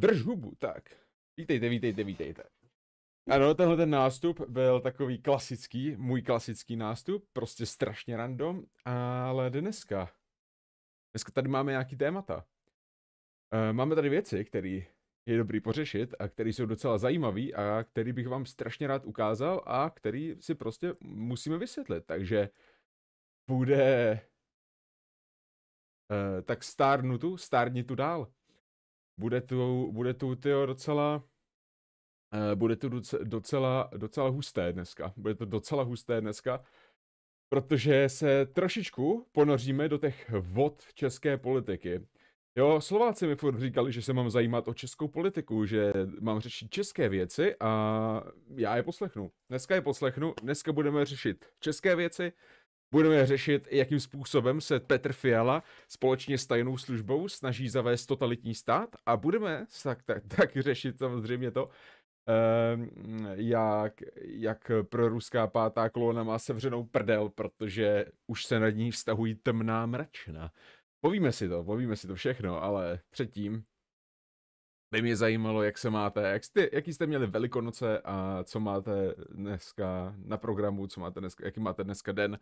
Drž hubu, tak. Vítejte, vítejte, vítejte. Ano, tenhle ten nástup byl takový klasický, můj klasický nástup, prostě strašně random, ale dneska, dneska tady máme nějaký témata. Eh, máme tady věci, které je dobrý pořešit a které jsou docela zajímavé a které bych vám strašně rád ukázal a které si prostě musíme vysvětlit, takže bude eh, tak stárnutu, tu, tu dál bude tu, bude tu tyjo, docela, uh, bude tu docela, docela husté dneska. Bude to docela husté dneska, protože se trošičku ponoříme do těch vod české politiky. Jo, Slováci mi furt říkali, že se mám zajímat o českou politiku, že mám řešit české věci a já je poslechnu. Dneska je poslechnu, dneska budeme řešit české věci, Budeme řešit, jakým způsobem se Petr Fiala společně s tajnou službou snaží zavést totalitní stát a budeme tak, tak, tak řešit samozřejmě to, ehm, jak, jak pro ruská pátá kolona má sevřenou prdel, protože už se nad ní vztahují temná mračna. Povíme si to, povíme si to všechno, ale předtím by mě zajímalo, jak se máte, jak jste, jaký jste měli velikonoce a co máte dneska na programu, co máte dneska, jaký máte dneska den.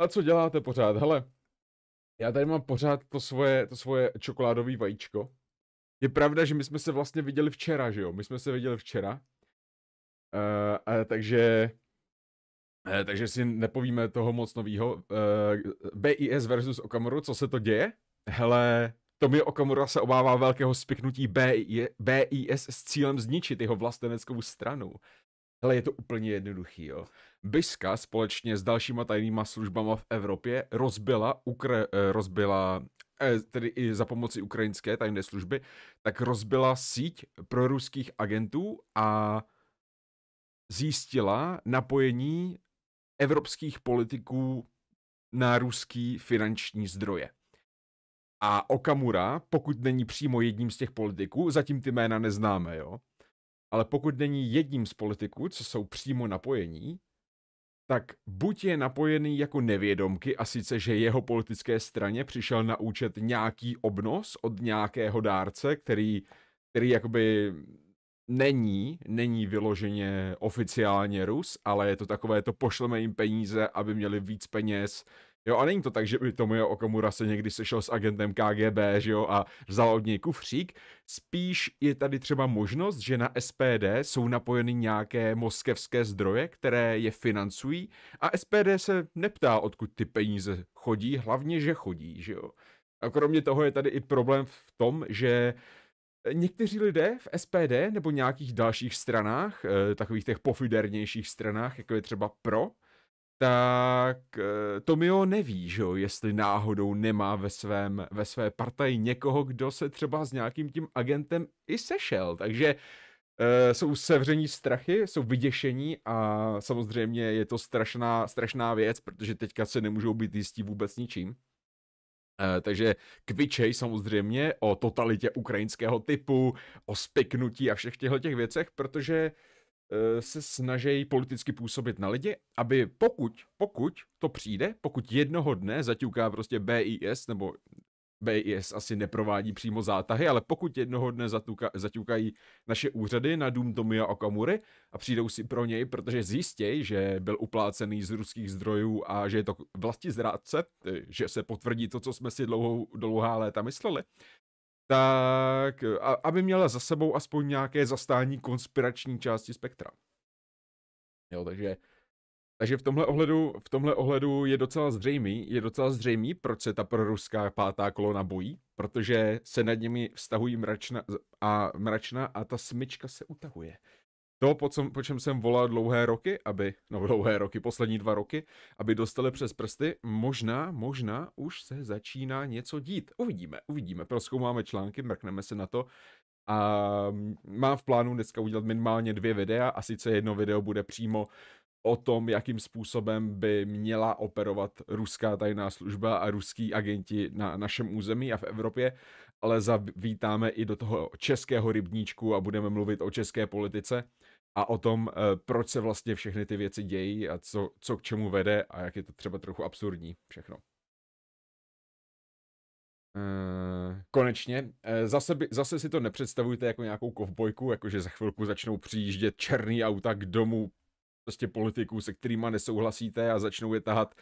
A co děláte pořád? Hele, já tady mám pořád to svoje, to svoje čokoládové vajíčko. Je pravda, že my jsme se vlastně viděli včera, že jo? My jsme se viděli včera. Uh, uh, takže uh, takže si nepovíme toho moc novýho. Uh, eh, BIS versus Okamoru, co se to děje? Hele, Tomi Okamura se obává velkého spiknutí BIS s cílem zničit jeho vlasteneckou stranu. ale je to úplně jednoduchý, jo. Biska společně s dalšíma tajnýma službama v Evropě rozbila, ukra- eh, rozbila eh, tedy i za pomoci ukrajinské tajné služby, tak rozbila síť pro ruských agentů a zjistila napojení evropských politiků na ruský finanční zdroje a Okamura, pokud není přímo jedním z těch politiků, zatím ty jména neznáme, jo, ale pokud není jedním z politiků, co jsou přímo napojení, tak buď je napojený jako nevědomky a sice, že jeho politické straně přišel na účet nějaký obnos od nějakého dárce, který, který jakoby není, není vyloženě oficiálně Rus, ale je to takové, to pošleme jim peníze, aby měli víc peněz, Jo, a není to tak, že by je Okamura se někdy sešel s agentem KGB, že jo, a vzal od něj kufřík. Spíš je tady třeba možnost, že na SPD jsou napojeny nějaké moskevské zdroje, které je financují a SPD se neptá, odkud ty peníze chodí, hlavně, že chodí, že jo. A kromě toho je tady i problém v tom, že Někteří lidé v SPD nebo nějakých dalších stranách, eh, takových těch pofidernějších stranách, jako je třeba PRO, tak eh, Tomio neví, že jo, jestli náhodou nemá ve, svém, ve své partaji někoho, kdo se třeba s nějakým tím agentem i sešel, takže eh, jsou sevření strachy, jsou vyděšení a samozřejmě je to strašná, strašná věc, protože teďka se nemůžou být jistí vůbec ničím. Eh, takže kvičej samozřejmě o totalitě ukrajinského typu, o spiknutí a všech těchto těch věcech, protože uh, Eh, se snaží politicky působit na lidi, aby pokud, pokud to přijde, pokud jednoho dne zaťuká prostě BIS, nebo BIS asi neprovádí přímo zátahy, ale pokud jednoho dne zatuka, zaťukají naše úřady na dům Tomia Okamury a přijdou si pro něj, protože zjistějí, že byl uplácený z ruských zdrojů a že je to vlastní zrádce, eh, že se potvrdí to, co jsme si dlouho dlouhá léta mysleli, tak a, aby měla za sebou aspoň nějaké zastání konspirační části spektra. Jo, takže, takže v, tomhle ohledu, v tomhle ohledu je docela zřejmý, je docela zřejmý, proč se ta proruská pátá kolona bojí, protože se nad nimi vztahují mračna a mračna a ta smyčka se utahuje. To, po, co, po čem jsem volal dlouhé roky, aby, no dlouhé roky, poslední dva roky, aby dostali přes prsty, možná, možná už se začíná něco dít. Uvidíme, uvidíme, proskoumáme články, mrkneme se na to. A mám v plánu dneska udělat minimálně dvě videa a sice jedno video bude přímo o tom, jakým způsobem by měla operovat ruská tajná služba a ruský agenti na našem území a v Evropě, ale zavítáme i do toho českého rybníčku a budeme mluvit o české politice a o tom, eh, proč se vlastně všechny ty věci dějí a co, co k čemu vede a jak je to třeba trochu absurdní všechno. Eh, konečně, eh, zase, by, zase si to nepředstavujte jako nějakou kovbojku, jakože za chvilku začnou přijíždět černý auta k domu prostě politiků, se kterými nesouhlasíte a začnou je tahat,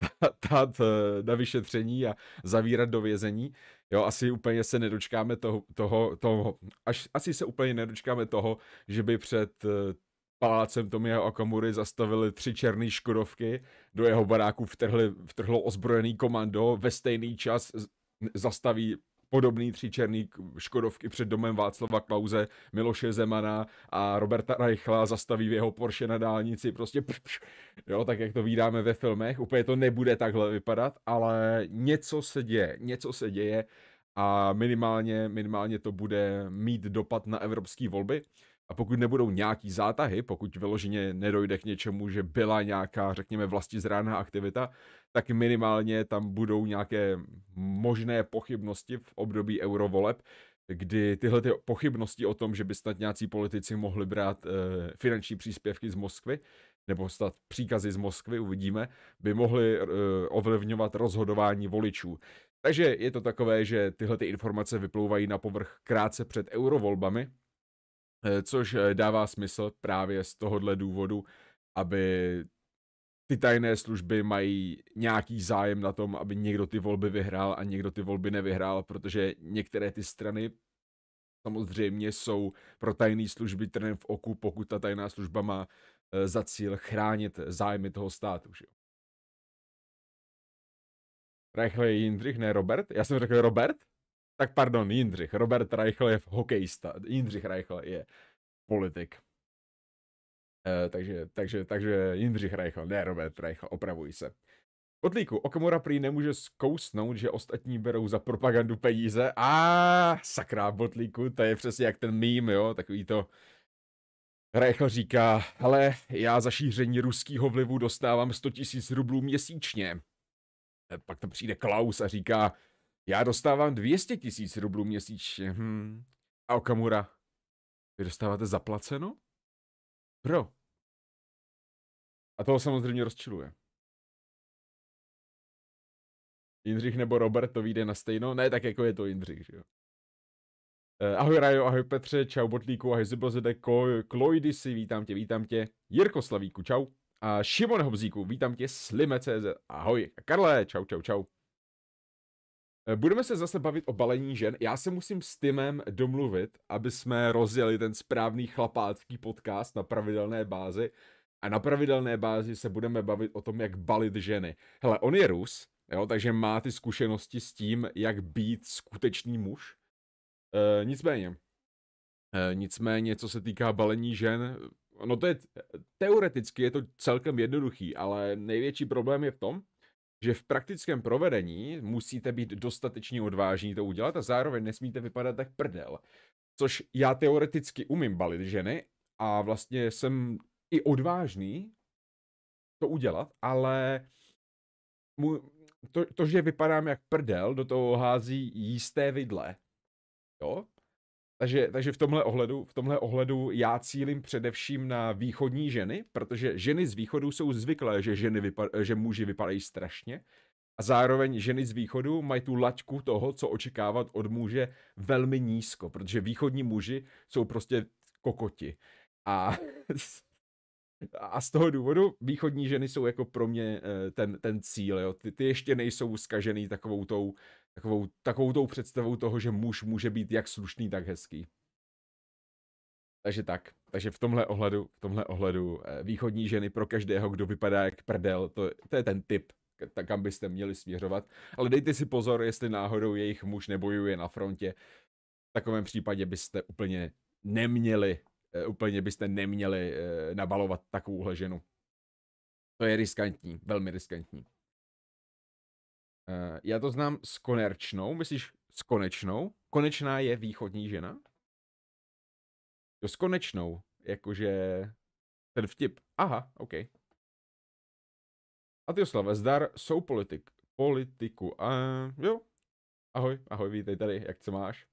tahat na vyšetření a zavírat do vězení. Jo, asi úplně se nedočkáme toho, toho, toho až, asi se úplně nedočkáme toho, že by před eh, palácem Tomiho Okamury zastavili tři černé škodovky, do jeho baráku vtrhli, vtrhlo ozbrojený komando, ve stejný čas zastaví podobný tři černý Škodovky před domem Václava Klauze, Miloše Zemana a Roberta Reichla zastaví v jeho Porsche na dálnici, prostě pš, pš, jo, tak jak to vídáme ve filmech, úplně to nebude takhle vypadat, ale něco se děje, něco se děje a minimálně, minimálně to bude mít dopad na evropské volby. A pokud nebudou nějaký zátahy, pokud vyloženě nedojde k něčemu, že byla nějaká, řekněme, vlasti zrádná aktivita, tak minimálně tam budou nějaké možné pochybnosti v období eurovoleb, kdy tyhle ty pochybnosti o tom, že by snad nějací politici mohli brát e, finanční příspěvky z Moskvy, nebo snad příkazy z Moskvy, uvidíme, by mohly e, ovlivňovat rozhodování voličů. Takže je to takové, že tyhle ty informace vyplouvají na povrch krátce před eurovolbami, Eh, což eh, dává smysl právě z tohohle důvodu, aby ty tajné služby mají nějaký zájem na tom, aby někdo ty volby vyhrál a někdo ty volby nevyhrál, protože některé ty strany samozřejmě jsou pro tajné služby trnem v oku, pokud ta tajná služba má eh, za cíl chránit zájmy toho státu. Že jo? Reichle Jindřich, ne Robert? Já jsem řekl Robert? tak pardon, Jindřich. Robert Reichl je hokejista. Jindřich Reichl je politik. E, takže, takže, takže Jindřich Reichl, ne Robert Reichl, opravuj se. Kotlíku, Okamura prý nemůže zkousnout, že ostatní berou za propagandu peníze. A sakra, Botlíku, to je přesně jak ten mým, jo, takový to... Reichl říká, ale já za šíření ruského vlivu dostávám 100 000 rublů měsíčně. Eh, pak tam přijde Klaus a říká, já dostávám 200 tisíc rublů měsíčně. Hmm. A Okamura, vy dostáváte zaplaceno? Pro. A toho samozřejmě rozčiluje. Jindřich nebo Robert to vyjde na stejno? Ne, tak jako je to Jindřich, že jo. Eh, ahoj Rajo, ahoj Petře, čau Botlíku, ahoj Kloidy si, vítám tě, vítám tě, Jirko Slavíku, čau. A Šimon Hobzíku, vítám tě, Slime.cz, ahoj. Karle, čau, čau, čau. Eh, budeme se zase bavit o balení žen. Já se musím s Timem domluvit, aby jsme rozjeli ten správný chlapácký podcast na pravidelné bázi. A na pravidelné bázi se budeme bavit o tom, jak balit ženy. Hele, on je Rus, jo, takže má ty zkušenosti s tím, jak být skutečný muž. E, nicméně, e, nicméně, co se týká balení žen, no to je, teoreticky je to celkem jednoduchý, ale největší problém je v tom, že v praktickém provedení musíte být dostatečně odvážní to udělat a zároveň nesmíte vypadat tak prdel. Což já teoreticky umím balit ženy a vlastně jsem i odvážný to udělat, ale mu, to, to, že vypadám jak prdel, do toho hází jisté vidle. Jo? Takže, takže v, tomhle ohledu, v tomhle ohledu já cílím především na východní ženy, protože ženy z východu jsou zvyklé, že, ženy vypa- že muži vypadají strašně. A zároveň ženy z východu mají tu laťku toho, co očekávat od muže, velmi nízko, protože východní muži jsou prostě kokoti. A, a z toho důvodu východní ženy jsou jako pro mě eh, ten, ten cíl. Jo. Ty, ty ještě nejsou zkažený takovou tou takovou, takovou tou představou toho, že muž může být jak slušný, tak hezký. Takže tak. Takže v tomhle ohledu, v tomhle ohledu eh, východní ženy pro každého, kdo vypadá jak prdel, to, to je ten typ, kam byste měli směřovat. Ale dejte si pozor, jestli náhodou jejich muž nebojuje na frontě. V takovém případě byste úplně neměli, eh, úplně byste neměli eh, nabalovat takovouhle ženu. To je riskantní, velmi riskantní. Eh, já to znám s konerčnou, myslíš s konečnou? Konečná je východní žena? Jo, s konečnou, jakože ten vtip. Aha, OK. A ty oslave, zdar, jsou politik. Politiku, a jo. Ahoj, ahoj, vítej tady, jak se máš?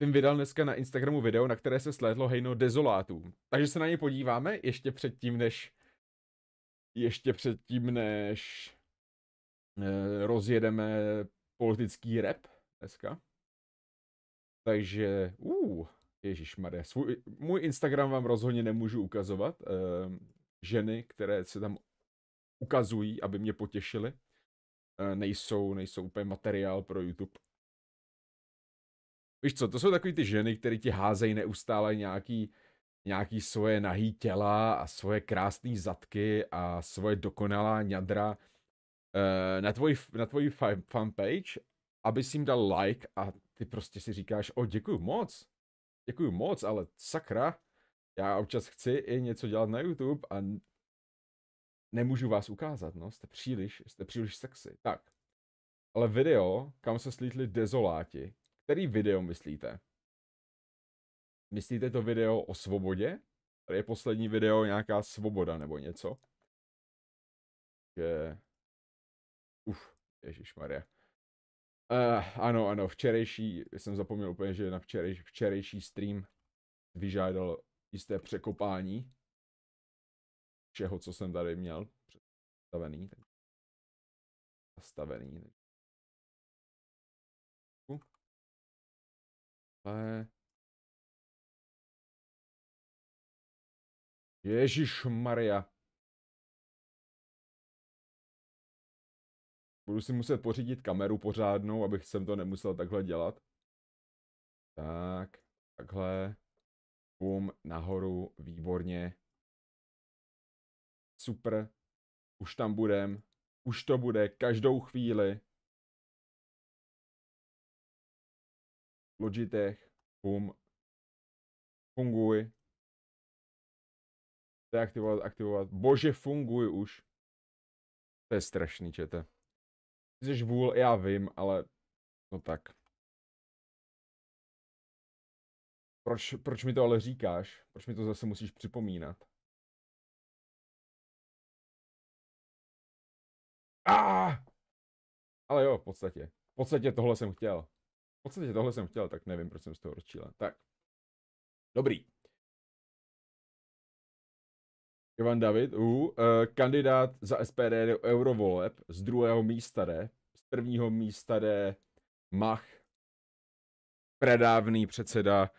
Tím vydal dneska na Instagramu video, na které se slédlo hejno dezolátů. Takže se na ně podíváme ještě předtím, než ještě předtím, než eh, rozjedeme politický rep, dneska. Takže, uh, Ježíš Maria, můj Instagram vám rozhodně nemůžu ukazovat. Uh, ženy, které se tam ukazují, aby mě potěšily, uh, nejsou, nejsou úplně materiál pro YouTube. Víš co, to jsou takový ty ženy, které ti házejí neustále nějaký nějaký svoje nahý těla a svoje krásné zadky a svoje dokonalá ňadra eh, na tvoji, na tvoji fanpage, aby si jim dal like a ty prostě si říkáš, o děkuji moc, děkuji moc, ale sakra, já občas chci i něco dělat na YouTube a nemůžu vás ukázat, no, jste příliš, jste příliš sexy. Tak, ale video, kam se slítli dezoláti, který video myslíte? Myslíte to video o svobodě? Tady je poslední video nějaká svoboda nebo něco. Že... Uf, Maria. Uh, ano, ano, včerejší, jsem zapomněl úplně, že na včerejší, včerejší stream vyžádal jisté překopání všeho, co jsem tady měl představený. Tak... Nastavený. Tak... Uh. Eh, Ale... Ježíš Maria. Budu si muset pořídit kameru pořádnou, abych jsem to nemusel takhle dělat. Tak, takhle. Bum, nahoru, výborně. Super. Už tam budem. Už to bude každou chvíli. Logitech, bum. Funguj. Deaktivovat, aktivovat. Bože, funguje už. To je strašný, čete. Ty jsi vůl, já vím, ale no tak. Proč, proč mi to ale říkáš? Proč mi to zase musíš připomínat? Ah! Ale jo, v podstatě. V podstatě tohle jsem chtěl. V podstatě tohle jsem chtěl, tak nevím, proč jsem z toho rozčílen. Tak. Dobrý. Ivan David, uh, kandidát za SPD do eurovoleb, z druhého místa jde, z prvního místa jde Mach, predávný předseda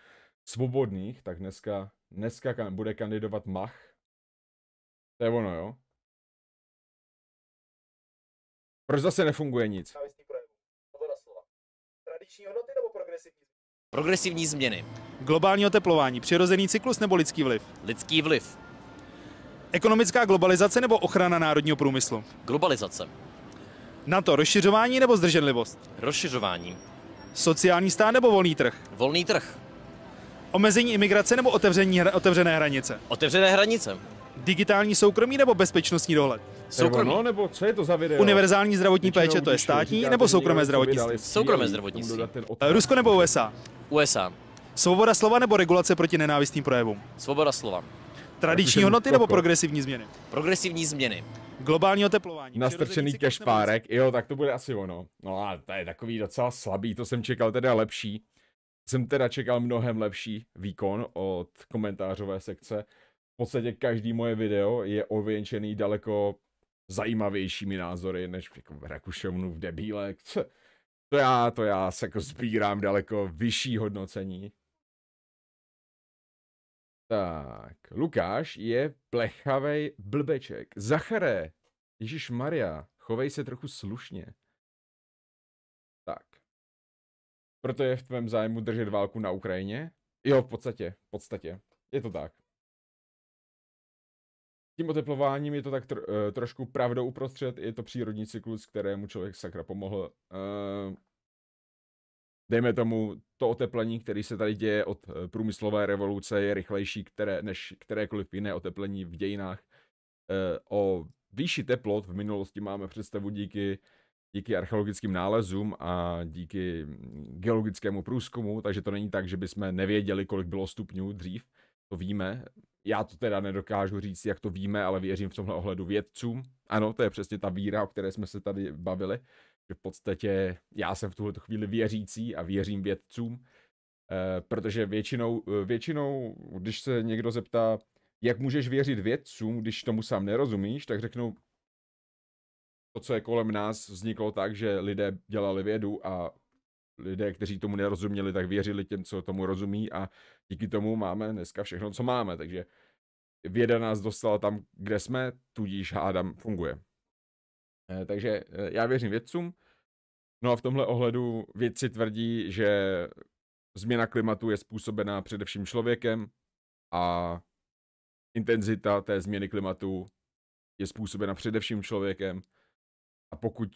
svobodných, tak dneska, dneska kan- bude kandidovat Mach. To je ono, jo? Proč zase nefunguje nic? Progresivní změny. Globální oteplování, přirozený cyklus nebo lidský vliv? Lidský vliv. Ekonomická globalizace nebo ochrana národního průmyslu? Globalizace. Na to rozšiřování nebo zdrženlivost? Rozšiřování. Sociální stát nebo volný trh? Volný trh. Omezení imigrace nebo otevření, otevřené hranice? Otevřené hranice. Digitální soukromí nebo bezpečnostní dohled? Soukromí. No, nebo co je to za video? Univerzální zdravotní Většinou péče, to je státní nebo soukromé zdravotnictví? Soukromé zdravotnictví. Eh, Rusko nebo USA? USA. Svoboda slova nebo regulace proti nenávistným projevům? Svoboda slova. Tradiční hodnoty nebo progresivní změny? Progresivní změny. Globální oteplování. Nastrčený kešpárek, jo, tak to bude asi ono. No a to je takový docela slabý, to jsem čekal teda lepší. Jsem teda čekal mnohem lepší výkon od komentářové sekce. V podstatě každý moje video je ověnčený daleko zajímavějšími názory, než jako Rakušovnu v debílek. To já, to já se jako sbírám daleko vyšší hodnocení. Tak, Lukáš je plechavej blbeček. Zacharé, Ježíš Maria, chovej se trochu slušně. Tak. Proto je v tvém zájmu držet válku na Ukrajině? Jo, v podstatě, v podstatě. Je to tak. Tím oteplováním je to tak tr- eh, trošku pravdou uprostřed, je to přírodní cyklus, kterému člověk sakra pomohl. Eh, dejme tomu, to oteplení, které se tady děje od eh, průmyslové revoluce, je rychlejší které, než kterékoliv jiné oteplení v dějinách. Eh, o výši teplot v minulosti máme představu díky, díky archeologickým nálezům a díky mm, geologickému průzkumu, takže to není tak, že bychom nevěděli, kolik bylo stupňů dřív. To víme. Já to teda nedokážu říct, jak to víme, ale věřím v tomhle ohledu vědcům. Ano, to je přesně ta víra, o které jsme se tady bavili že v podstatě já jsem v tuhle chvíli věřící a věřím vědcům, eh, protože většinou, eh, většinou, když se někdo zeptá, jak můžeš věřit vědcům, když tomu sám nerozumíš, tak řeknou, to, co je kolem nás, vzniklo tak, že lidé dělali vědu a lidé, kteří tomu nerozuměli, tak věřili těm, co tomu rozumí a díky tomu máme dneska všechno, co máme, takže věda nás dostala tam, kde jsme, tudíž hádám funguje. Eh, takže eh, já věřím vědcům. No a v tomhle ohledu vědci tvrdí, že změna klimatu je způsobená především člověkem a intenzita té změny klimatu je způsobena především člověkem. A pokud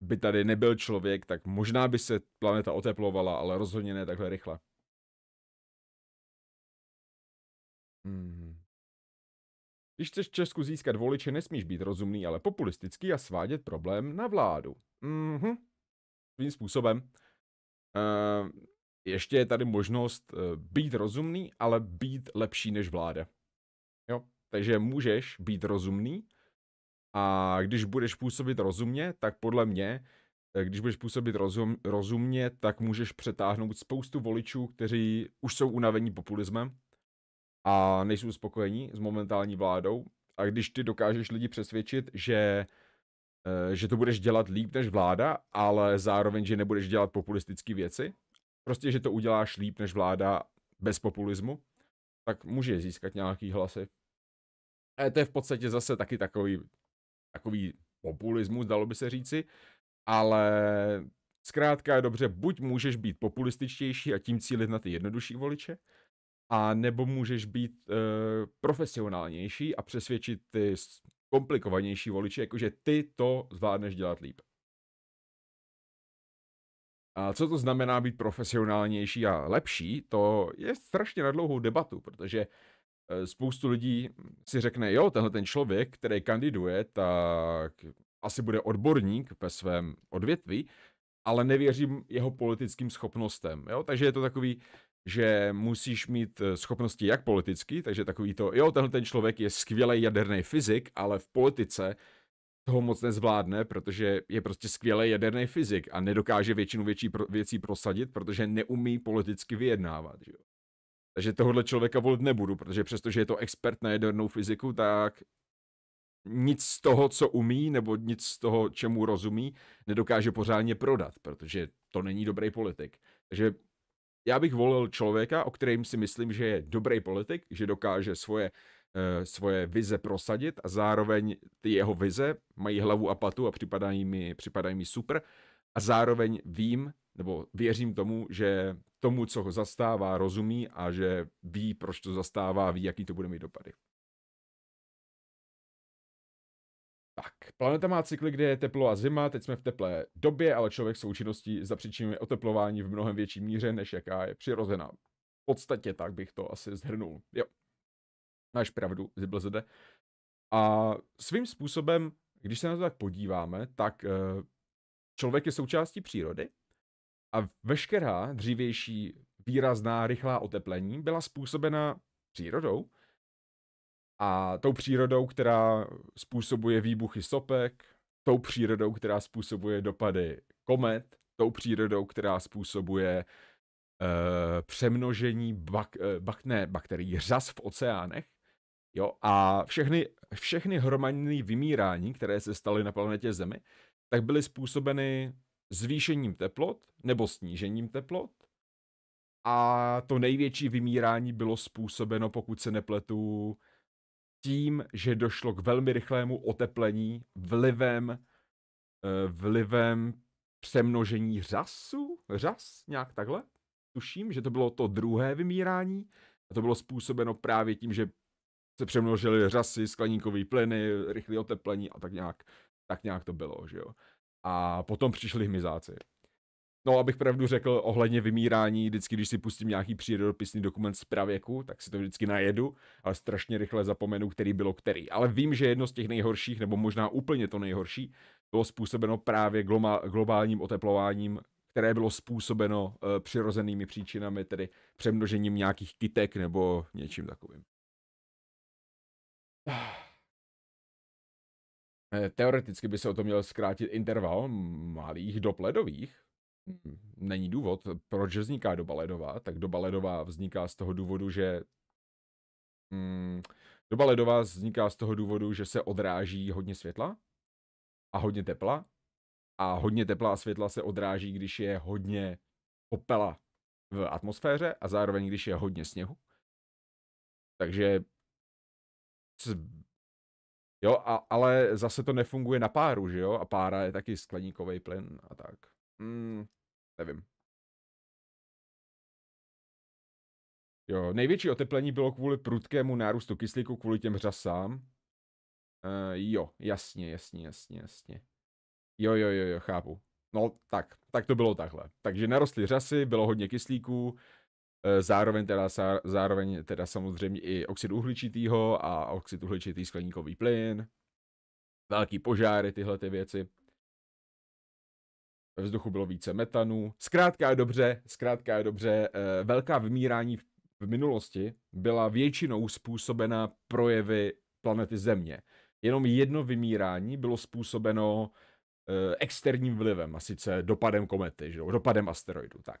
by tady nebyl člověk, tak možná by se planeta oteplovala, ale rozhodně ne takhle rychle. Hmm. Když chceš v Česku získat voliče, nesmíš být rozumný, ale populistický a svádět problém na vládu. Mhm. Svým způsobem. Uh, ještě je tady možnost eh, být rozumný, ale být lepší než vláda. Jo? Takže můžeš být rozumný a když budeš působit rozumně, tak podle mě, eh, když budeš působit rozum, rozumně, tak můžeš přetáhnout spoustu voličů, kteří už jsou unavení populismem a nejsou spokojení s momentální vládou. A když ty dokážeš lidi přesvědčit, že eh, že to budeš dělat líp než vláda, ale zároveň, že nebudeš dělat populistické věci. Prostě, že to uděláš líp než vláda bez populismu, tak může získat nějaký hlasy. A to je v podstatě zase taky takový, takový populismus, dalo by se říci, ale zkrátka dobře, buď můžeš být populističtější a tím cílit na ty jednodušší voliče, a nebo můžeš být e, profesionálnější a přesvědčit ty komplikovanější voliče, jakože ty to zvládneš dělat líp. A co to znamená být profesionálnější a lepší, to je strašně na dlouhou debatu, protože eh, spoustu lidí si řekne, jo, tenhle ten člověk, který kandiduje, tak asi bude odborník ve svém odvětví, ale nevěřím jeho politickým schopnostem. Jo? Takže je to takový že musíš mít eh, schopnosti jak politický, takže takový to, jo, tenhle ten člověk je skvělý jaderný fyzik, ale v politice toho moc nezvládne, protože je prostě skvělý jaderný fyzik a nedokáže většinu větší pro, věcí prosadit, protože neumí politicky vyjednávat. Že jo? Takže tohohle člověka volit nebudu, protože přestože je to expert na jadernou fyziku, tak nic z toho, co umí, nebo nic z toho, čemu rozumí, nedokáže pořádně prodat, protože to není dobrý politik. Takže já bych volil člověka, o kterém si myslím, že je dobrý politik, že dokáže svoje, uh, svoje vize prosadit a zároveň ty jeho vize mají hlavu a patu a připadají mi, připadají mi super. A zároveň vím, nebo věřím tomu, že tomu, co ho zastává, rozumí a že ví, proč to zastává, ví, jaký to bude mít dopady. Planeta má cykly, kde je teplo a zima, teď jsme v teplé době, ale člověk součinností zapříčinuje oteplování v mnohem větší míře, než jaká je přirozená. V podstatě tak bych to asi zhrnul. Jo. Máš pravdu, zde. A svým způsobem, když se na to tak podíváme, tak eh, člověk je součástí přírody a veškerá dřívější výrazná rychlá oteplení byla způsobena přírodou a tou přírodou, která způsobuje výbuchy sopek, tou přírodou, která způsobuje dopady komet, tou přírodou, která způsobuje uh, přemnožení bak, eh, bak, ne, bakterií, řas v oceánech. Jo, a všechny, všechny hromadné vymírání, které se staly na planetě Zemi, tak byly způsobeny zvýšením teplot nebo snížením teplot. A to největší vymírání bylo způsobeno, pokud se nepletu, tím, že došlo k velmi rychlému oteplení vlivem, eh, vlivem přemnožení řasu, řas, nějak takhle, tuším, že to bylo to druhé vymírání a to bylo způsobeno právě tím, že se přemnožily řasy, skleníkové plyny, rychlé oteplení a tak nějak, tak nějak to bylo, že jo. A potom přišli hmyzáci No, abych pravdu řekl, ohledně vymírání, vždycky, když si pustím nějaký přírodopisný dokument z pravěku, tak si to vždycky najedu, ale strašně rychle zapomenu, který bylo který. Ale vím, že jedno z těch nejhorších, nebo možná úplně to nejhorší, bylo způsobeno právě globálním oteplováním, které bylo způsobeno eh, přirozenými příčinami, tedy přemnožením nějakých kytek nebo něčím takovým. Eh, teoreticky by se o to měl zkrátit interval malých do pledových, není důvod, proč vzniká doba ledová. Tak doba ledová vzniká z toho důvodu, že mm, doba ledová vzniká z toho důvodu, že se odráží hodně světla a hodně tepla. A hodně tepla a světla se odráží, když je hodně popela v atmosféře a zároveň, když je hodně sněhu. Takže Jo, a, ale zase to nefunguje na páru, že jo? A pára je taky skleníkový plyn a tak. Mm. Nevím. Jo, největší oteplení bylo kvůli prudkému nárůstu kyslíku, kvůli těm řasám. Uh, jo, jasně, jasně, jasně, jasně. Jo, jo, jo, jo, chápu. No, tak, tak to bylo takhle. Takže narostly řasy, bylo hodně kyslíků, eh, zároveň teda, zároveň teda samozřejmě i oxid uhličitýho a oxid uhličitý skleníkový plyn, velký požáry, tyhle ty věci ve vzduchu bylo více metanu. Zkrátka je dobře, zkrátka je dobře, eh, velká vymírání v minulosti byla většinou způsobena projevy planety Země. Jenom jedno vymírání bylo způsobeno eh, externím vlivem, a sice dopadem komety, že? dopadem asteroidu, tak.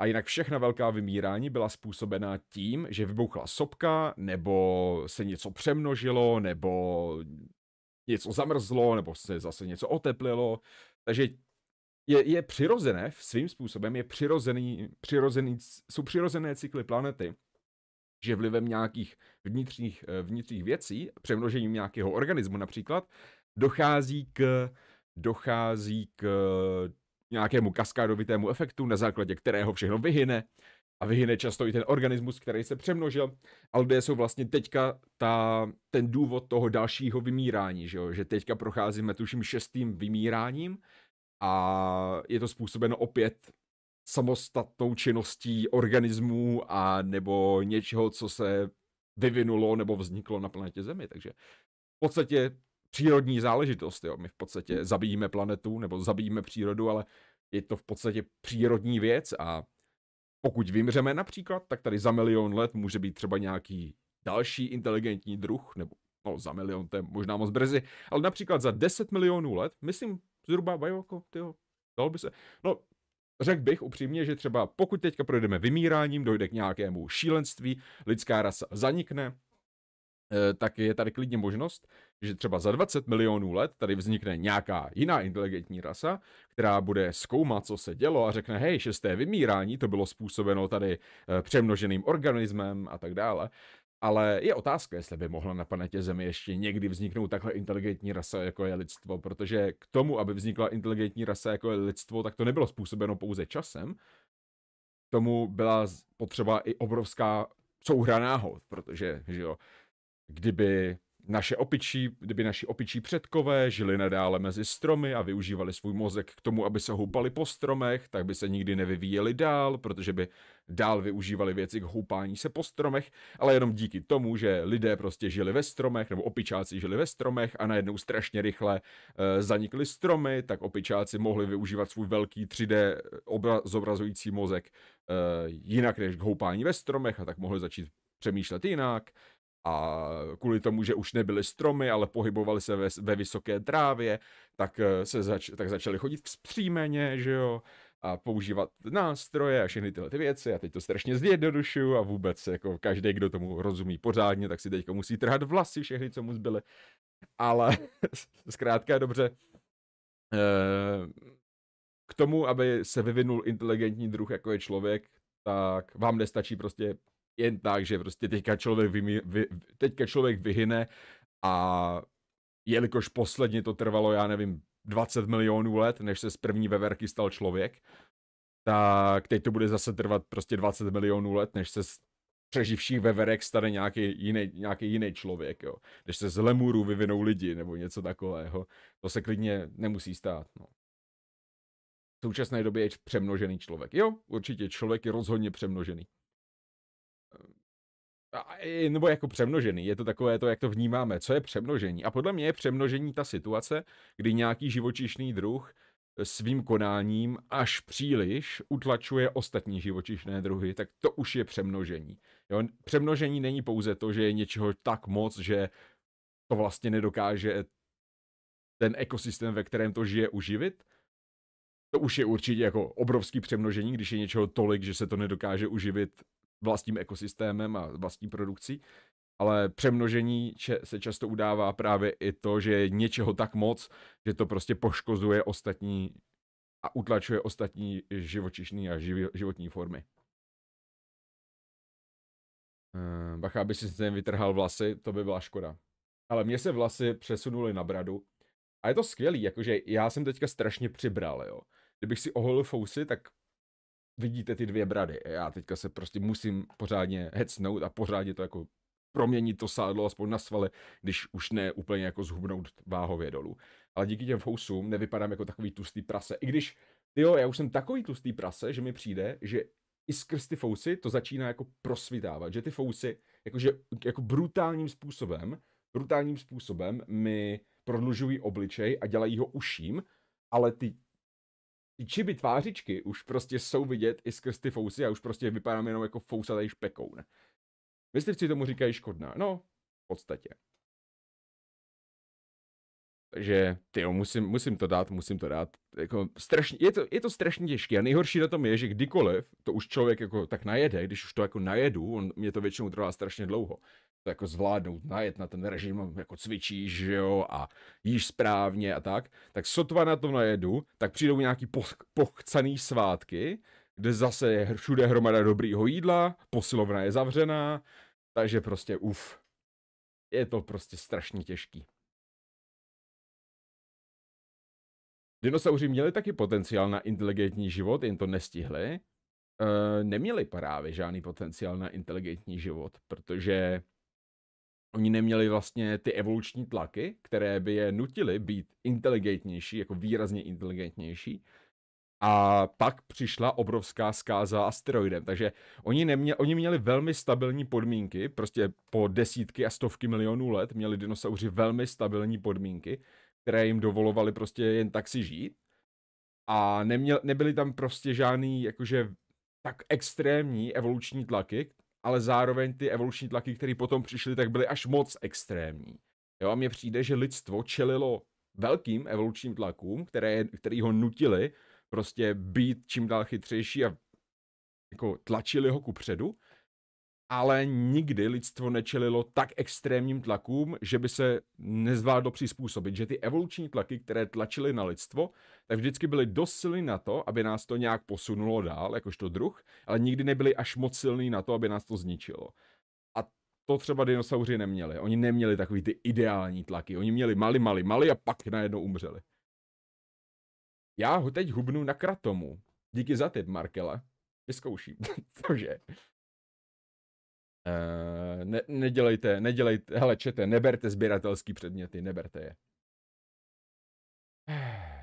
A jinak všechna velká vymírání byla způsobena tím, že vybuchla sopka, nebo se něco přemnožilo, nebo něco zamrzlo, nebo se zase něco oteplilo. Takže je, je přirozené, v svým způsobem je přirozený, přirozený, jsou přirozené cykly planety, že vlivem nějakých vnitřních, eh, vnitřních věcí, přemnožením nějakého organismu například, dochází k, dochází k eh, nějakému kaskádovitému efektu, na základě kterého všechno vyhyne. A vyhyne často i ten organismus, který se přemnožil. A lidé jsou vlastně teďka ta, ten důvod toho dalšího vymírání, že, jo? že teďka procházíme tuším šestým vymíráním, a je to způsobeno opět samostatnou činností organismů a nebo něčeho, co se vyvinulo nebo vzniklo na planetě Zemi. Takže v podstatě přírodní záležitost. Jo. My v podstatě zabijíme planetu nebo zabijíme přírodu, ale je to v podstatě přírodní věc a pokud vymřeme například, tak tady za milion let může být třeba nějaký další inteligentní druh, nebo no, za milion to je možná moc brzy, ale například za 10 milionů let, myslím zhruba, bajo, jako, tyjo, dalo by se. No, Řekl bych upřímně, že třeba pokud teďka projdeme vymíráním, dojde k nějakému šílenství, lidská rasa zanikne, eh, tak je tady klidně možnost, že třeba za 20 milionů let tady vznikne nějaká jiná inteligentní rasa, která bude zkoumat, co se dělo a řekne, hej, šesté vymírání, to bylo způsobeno tady eh, přemnoženým organismem a tak dále. Ale je otázka, jestli by mohla na planetě Zemi ještě někdy vzniknout takhle inteligentní rasa, jako je lidstvo, protože k tomu, aby vznikla inteligentní rasa, jako je lidstvo, tak to nebylo způsobeno pouze časem. K tomu byla potřeba i obrovská souhra náhod, protože, že jo, kdyby naše opičí, kdyby naši opičí předkové žili nadále mezi stromy a využívali svůj mozek k tomu, aby se houpali po stromech, tak by se nikdy nevyvíjeli dál, protože by dál využívali věci k houpání se po stromech, ale jenom díky tomu, že lidé prostě žili ve stromech, nebo opičáci žili ve stromech a najednou strašně rychle e, zanikly stromy, tak opičáci mohli využívat svůj velký 3D eh, obra- zobrazující mozek e, jinak než k houpání ve stromech a tak mohli začít přemýšlet jinak, a kvůli tomu, že už nebyly stromy, ale pohybovali se ve, ve vysoké trávě, tak, eh, se zač, tak začali chodit vzpřímeně, že jo, a používat nástroje a všechny tyhle ty věci. A teď to strašně zjednodušuju a vůbec jako každý, kdo tomu rozumí pořádně, tak si teďka musí trhat vlasy všechny, co mu zbyly. Ale zkrátka dobře, eh, k tomu, aby se vyvinul inteligentní druh, jako je člověk, tak vám nestačí prostě jen tak, že prostě teďka člověk, vymí, vy, teďka člověk vyhyne a jelikož posledně to trvalo, já nevím, 20 milionů let, než se z první veverky stal člověk, tak teď to bude zase trvat prostě 20 milionů let, než se z přeživších veverek stane nějaký jiný, nějaký jiný člověk, jo. Když se z lemurů vyvinou lidi nebo něco takového, to se klidně nemusí stát, no. V současné době je přemnožený člověk. Jo, určitě člověk je rozhodně přemnožený nebo jako přemnožený. Je to takové to, jak to vnímáme. Co je přemnožení? A podle mě je přemnožení ta situace, kdy nějaký živočišný druh svým konáním až příliš utlačuje ostatní živočišné druhy, tak to už je přemnožení. Jo? Přemnožení není pouze to, že je něčeho tak moc, že to vlastně nedokáže ten ekosystém, ve kterém to žije, uživit. To už je určitě jako obrovský přemnožení, když je něčeho tolik, že se to nedokáže uživit vlastním ekosystémem a vlastní produkcí, ale přemnožení se často udává právě i to, že je něčeho tak moc, že to prostě poškozuje ostatní a utlačuje ostatní živočišné a životní formy. Ehm, bacha, aby si sem vytrhal vlasy, to by byla škoda. Ale mě se vlasy přesunuly na bradu. A je to skvělý, jakože já jsem teďka strašně přibral, jo. Kdybych si oholil fousy, tak vidíte ty dvě brady. Já teďka se prostě musím pořádně hecnout a pořádně to jako proměnit to sádlo aspoň na svale, když už ne úplně jako zhubnout váhově dolů. Ale díky těm fousům nevypadám jako takový tlustý prase. I když, jo, já už jsem takový tlustý prase, že mi přijde, že i skrz ty fousy to začíná jako prosvitávat, že ty fousy jakože, jako brutálním způsobem, brutálním způsobem mi prodlužují obličej a dělají ho uším, ale ty čiby tvářičky už prostě jsou vidět i skrz ty fousy a už prostě vypadám jenom jako fousatý špekoun. Myslivci tomu říkají škodná. No, v podstatě. Takže, ty, musím, musím to dát, musím to dát. Jako, strašně, je, to, je to strašně těžké a nejhorší na tom je, že kdykoliv to už člověk jako tak najede, když už to jako najedu, on, mě to většinou trvá strašně dlouho to jako zvládnout, najet na ten režim, jako cvičíš, že jo, a jíš správně a tak, tak sotva na to najedu, tak přijdou nějaký poch- pochcaný svátky, kde zase je všude hromada dobrýho jídla, posilovna je zavřená, takže prostě uf. Je to prostě strašně těžký. Dinosauři měli taky potenciál na inteligentní život, jen to nestihli. E, neměli právě žádný potenciál na inteligentní život, protože oni neměli vlastně ty evoluční tlaky, které by je nutily být inteligentnější, jako výrazně inteligentnější. A pak přišla obrovská zkáza asteroidem. Takže oni, neměli, oni měli velmi stabilní podmínky, prostě po desítky a stovky milionů let měli dinosauři velmi stabilní podmínky, které jim dovolovaly prostě jen tak si žít. A neměl, nebyly tam prostě žádný jakože tak extrémní evoluční tlaky, ale zároveň ty evoluční tlaky, které potom přišly, tak byly až moc extrémní. Jo, a mně přijde, že lidstvo čelilo velkým evolučním tlakům, které, který ho nutili prostě být čím dál chytřejší a jako tlačili ho ku předu ale nikdy lidstvo nečelilo tak extrémním tlakům, že by se nezvládlo přizpůsobit. Že ty evoluční tlaky, které tlačily na lidstvo, tak vždycky byly dost silný na to, aby nás to nějak posunulo dál, jakožto druh, ale nikdy nebyly až moc silný na to, aby nás to zničilo. A to třeba dinosauři neměli. Oni neměli takový ty ideální tlaky. Oni měli mali, mali, mali a pak najednou umřeli. Já ho teď hubnu na kratomu. Díky za tip, Markele. Vyzkouším. Cože? Eh, ne, nedělejte, nedělejte, hele čete, neberte sběratelský předměty, neberte je.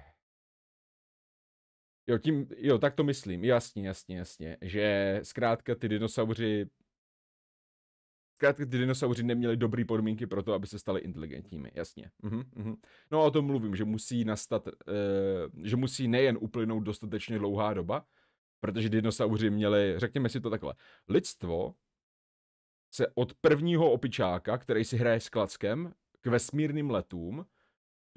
Jo, tím, jo, tak to myslím, jasně, jasně, jasně, že zkrátka ty dinosauři Zkrátka ty dinosauři neměli dobré podmínky pro to, aby se stali inteligentními, jasně. uh-huh. No o tom mluvím, že musí nastat, uh, že musí nejen uplynout dostatečně dlouhá doba, protože dinosauři měli, řekněme si to takhle, lidstvo se od prvního opičáka, který si hraje s klackem, k vesmírným letům,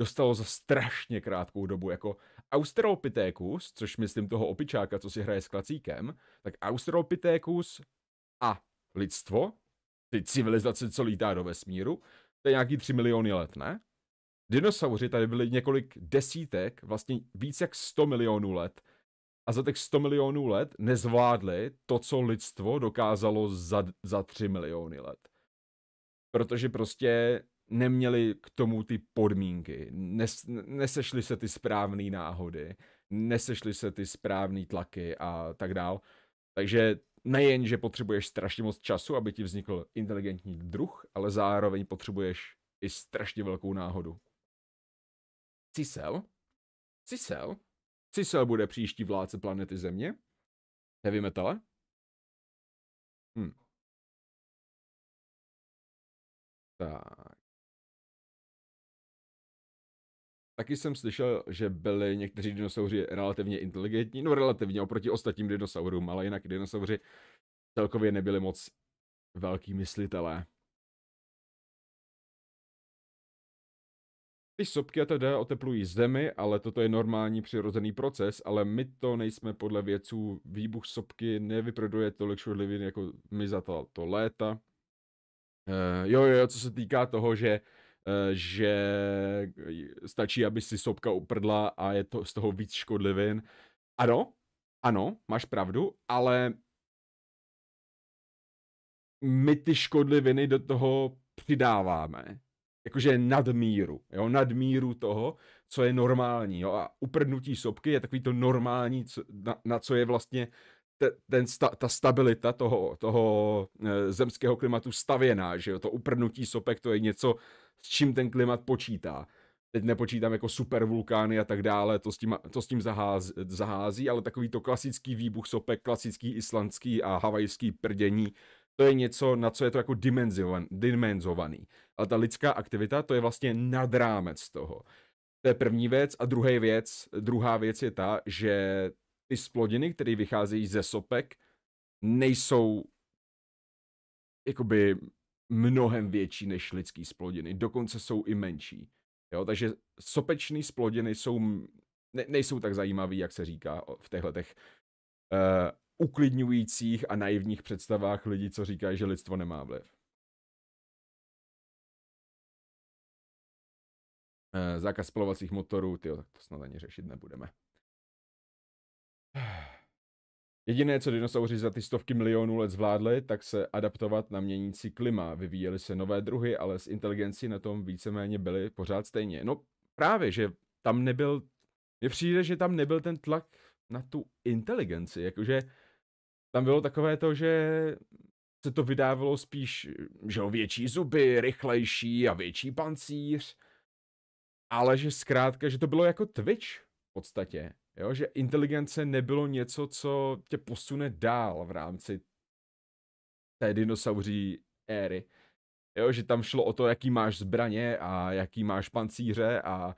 dostalo za strašně krátkou dobu. Jako Australopithecus, což myslím toho opičáka, co si hraje s klacíkem, tak Australopithecus a lidstvo, ty civilizace, co lítá do vesmíru, to je nějaký 3 miliony let, ne? Dinosauři tady byli několik desítek, vlastně víc jak 100 milionů let, a za těch 100 milionů let nezvládli to, co lidstvo dokázalo za, za 3 miliony let. Protože prostě neměli k tomu ty podmínky, nes, nesešly se ty správné náhody, nesešly se ty správné tlaky a tak dál. Takže nejen, že potřebuješ strašně moc času, aby ti vznikl inteligentní druh, ale zároveň potřebuješ i strašně velkou náhodu. Cisel? Cisel? Cisel bude příští vládce planety Země? Heavy metal. Hm. Tak. Taky jsem slyšel, že byli někteří dinosauři relativně inteligentní, no relativně oproti ostatním dinosaurům, ale jinak dinosauři celkově nebyli moc velký myslitelé. Ty sopky a teda oteplují zemi, ale toto je normální přirozený proces, ale my to nejsme podle věců. výbuch sopky nevyproduje tolik škodlivin jako my za to, to léta. Uh, jo, jo, co se týká toho, že uh, že stačí, aby si sopka uprdla a je to z toho víc škodlivin. Ano, ano, máš pravdu, ale my ty škodliviny do toho přidáváme jakože nadmíru, jo, nadmíru toho, co je normální, jo, a uprdnutí sopky je takový to normální, co, na, na co je vlastně te, ten sta, ta stabilita toho, toho e, zemského klimatu stavěná, že jo, to uprdnutí sopek, to je něco, s čím ten klimat počítá. Teď nepočítám jako supervulkány a tak dále, to s tím, to s tím zaház, zahází, ale takový to klasický výbuch sopek, klasický islandský a havajský prdění, to je něco, na co je to jako dimenzovaný. dimenzovaný. Ale ta lidská aktivita, to je vlastně nad rámec toho. To je první věc. A druhá věc, druhá věc je ta, že ty splodiny, které vycházejí ze sopek, nejsou jakoby mnohem větší než lidský splodiny. Dokonce jsou i menší. Jo, takže sopečné splodiny jsou, ne, nejsou tak zajímavý, jak se říká v těchto těch, uh, uklidňujících a naivních představách lidí, co říkají, že lidstvo nemá vliv. Eh, zákaz spalovacích motorů, ty tak to snad ani řešit nebudeme. Jediné, co dinosauři za ty stovky milionů let zvládli, tak se adaptovat na měnící klima. Vyvíjeli se nové druhy, ale s inteligencí na tom víceméně byli pořád stejně. No právě, že tam nebyl, mně přijde, že tam nebyl ten tlak na tu inteligenci, jakože tam bylo takové to, že se to vydávalo spíš, že o větší zuby, rychlejší a větší pancíř ale že zkrátka, že to bylo jako Twitch v podstatě, jo? že inteligence nebylo něco, co tě posune dál v rámci té dinosauří éry. Jo, že tam šlo o to, jaký máš zbraně a jaký máš pancíře a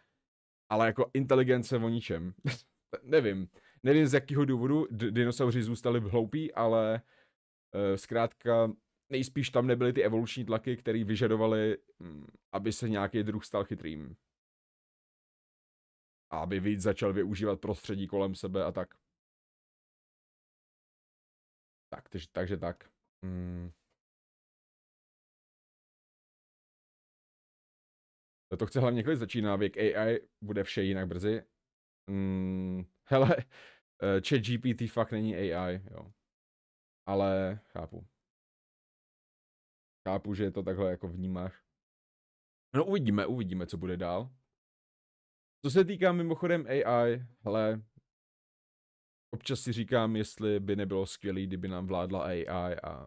ale jako inteligence o ničem. nevím. Nevím z jakého důvodu d- dinosauři zůstali hloupí, ale e, zkrátka nejspíš tam nebyly ty evoluční tlaky, které vyžadovaly, mm, aby se nějaký druh stal chytrým a aby víc začal využívat prostředí kolem sebe a tak. Tak, takže, takže tak. Hmm. To chce hlavně klid začíná, věk AI bude vše jinak brzy. Hmm, Hele, eh, chat GPT fakt není AI, jo. Ale chápu. Chápu, že to takhle jako vnímáš. No uvidíme, uvidíme, co bude dál. Co se týká mimochodem AI, hele, občas si říkám, jestli by nebylo skvělé, kdyby nám vládla AI a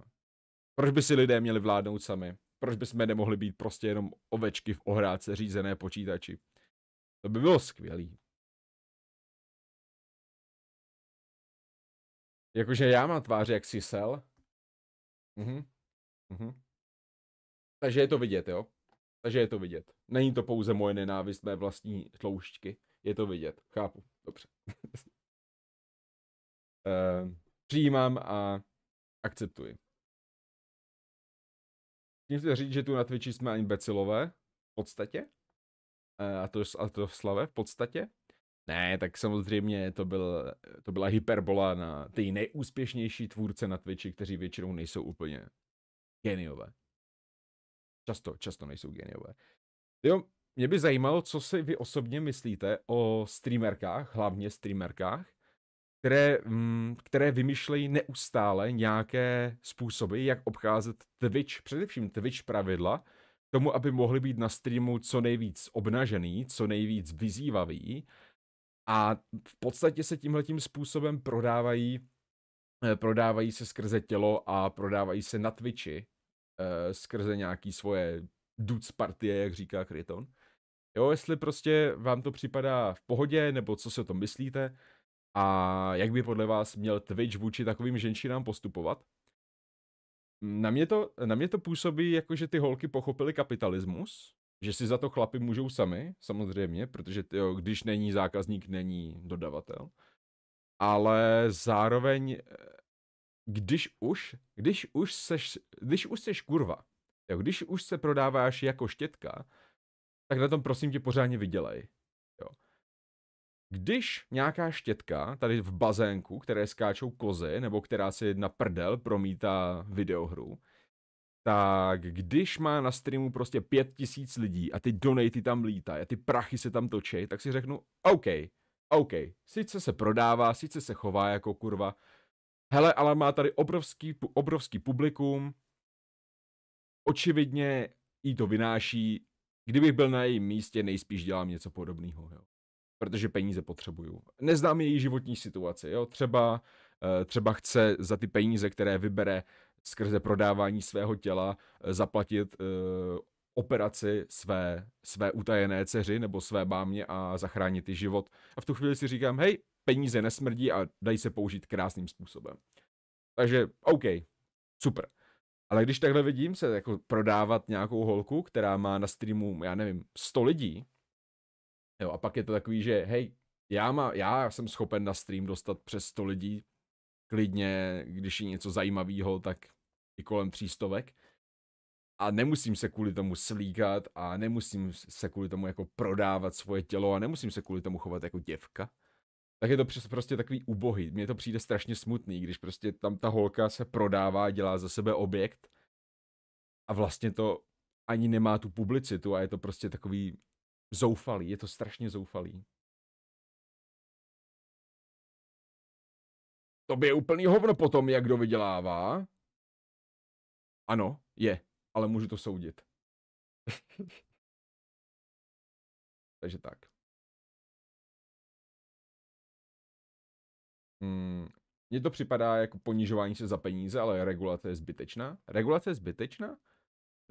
proč by si lidé měli vládnout sami? Proč by jsme nemohli být prostě jenom ovečky v ohrádce řízené počítači? To by bylo skvělé. Jakože já mám tvář jak sisel. Mhm. Mhm. Takže je to vidět, jo? Takže je to vidět. Není to pouze moje nenávist mé vlastní tloušťky. Je to vidět. Chápu. Dobře. uh, přijímám a akceptuji. Tím chci říct, že tu na Twitchi jsme ani becilové. V podstatě. Uh, a to, a to v slave v podstatě. Ne, tak samozřejmě to, byl, to byla hyperbola na ty nejúspěšnější tvůrce na Twitchi, kteří většinou nejsou úplně geniové. Často, často nejsou geniové. Jo, mě by zajímalo, co si vy osobně myslíte o streamerkách, hlavně streamerkách, které, mm, které vymýšlejí neustále nějaké způsoby, jak obcházet Twitch, především Twitch pravidla, tomu, aby mohli být na streamu co nejvíc obnažený, co nejvíc vyzývavý a v podstatě se tímhletím způsobem prodávají eh, prodávají se skrze tělo a prodávají se na Twitchi Eh, skrze nějaký svoje duc partie, jak říká Kryton. Jo, jestli prostě vám to připadá v pohodě, nebo co si o tom myslíte, a jak by podle vás měl Twitch vůči takovým ženšinám postupovat. Na mě, to, na mě to působí jako, že ty holky pochopily kapitalismus, že si za to chlapi můžou sami, samozřejmě, protože jo, když není zákazník, není dodavatel. Ale zároveň když už, když už seš, když už seš kurva, jo, když už se prodáváš jako štětka, tak na tom prosím tě pořádně vydělej. Jo. Když nějaká štětka tady v bazénku, které skáčou kozy, nebo která si na prdel promítá videohru, tak když má na streamu prostě pět tisíc lidí a ty donaty tam lítají a ty prachy se tam točí, tak si řeknu, OK, OK, sice se prodává, sice se chová jako kurva, Hele, ale má tady obrovský, obrovský publikum, očividně jí to vynáší. Kdybych byl na jejím místě, nejspíš dělám něco podobného, jo. Protože peníze potřebuju. Neznám její životní situaci, jo. Třeba, eh, třeba chce za ty peníze, které vybere skrze prodávání svého těla, eh, zaplatit uh, operaci své, své utajené dceři nebo své bámě a zachránit i život. A v tu chvíli si říkám, hej, peníze nesmrdí a dají se použít krásným způsobem. Takže OK, super. Ale když takhle vidím se jako prodávat nějakou holku, která má na streamu, já nevím, 100 lidí, jo, a pak je to takový, že hej, já, má, já jsem schopen na stream dostat přes 100 lidí, klidně, když je něco zajímavého, tak i kolem třístovek. A nemusím se kvůli tomu slíkat a nemusím se kvůli tomu jako prodávat svoje tělo a nemusím se kvůli tomu chovat jako děvka tak je to prostě takový ubohý. Mně to přijde strašně smutný, když prostě tam ta holka se prodává, dělá za sebe objekt a vlastně to ani nemá tu publicitu a je to prostě takový zoufalý, je to strašně zoufalý. To by je úplný hovno po tom, jak kdo vydělává. Ano, je, ale můžu to soudit. Takže tak. mm, mně to připadá jako ponižování se za peníze, ale regulace je zbytečná. Regulace je zbytečná?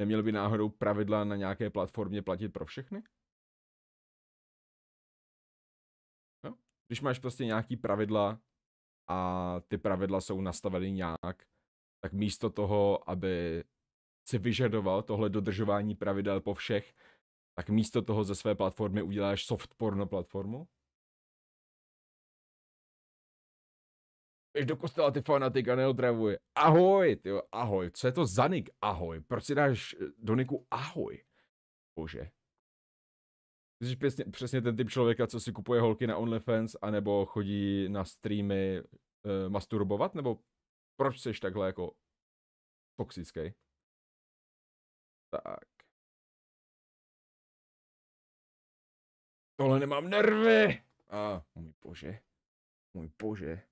Neměl by náhodou pravidla na nějaké platformě platit pro všechny? No. Když máš prostě nějaký pravidla a ty pravidla jsou nastaveny nějak, tak místo toho, aby si vyžadoval tohle dodržování pravidel po všech, tak místo toho ze své platformy uděláš soft porno platformu Běž do kostela, ty a neotravuje. Ahoj, ty ahoj. Co je to za nik? Ahoj. Proč si dáš eh, do niku ahoj? Bože. Jsi přesně, přesně ten typ člověka, co si kupuje holky na OnlyFans, anebo chodí na streamy e, masturbovat, nebo proč jsi takhle jako toxický? Tak. Tohle nemám nervy! A, ah, můj bože. Můj bože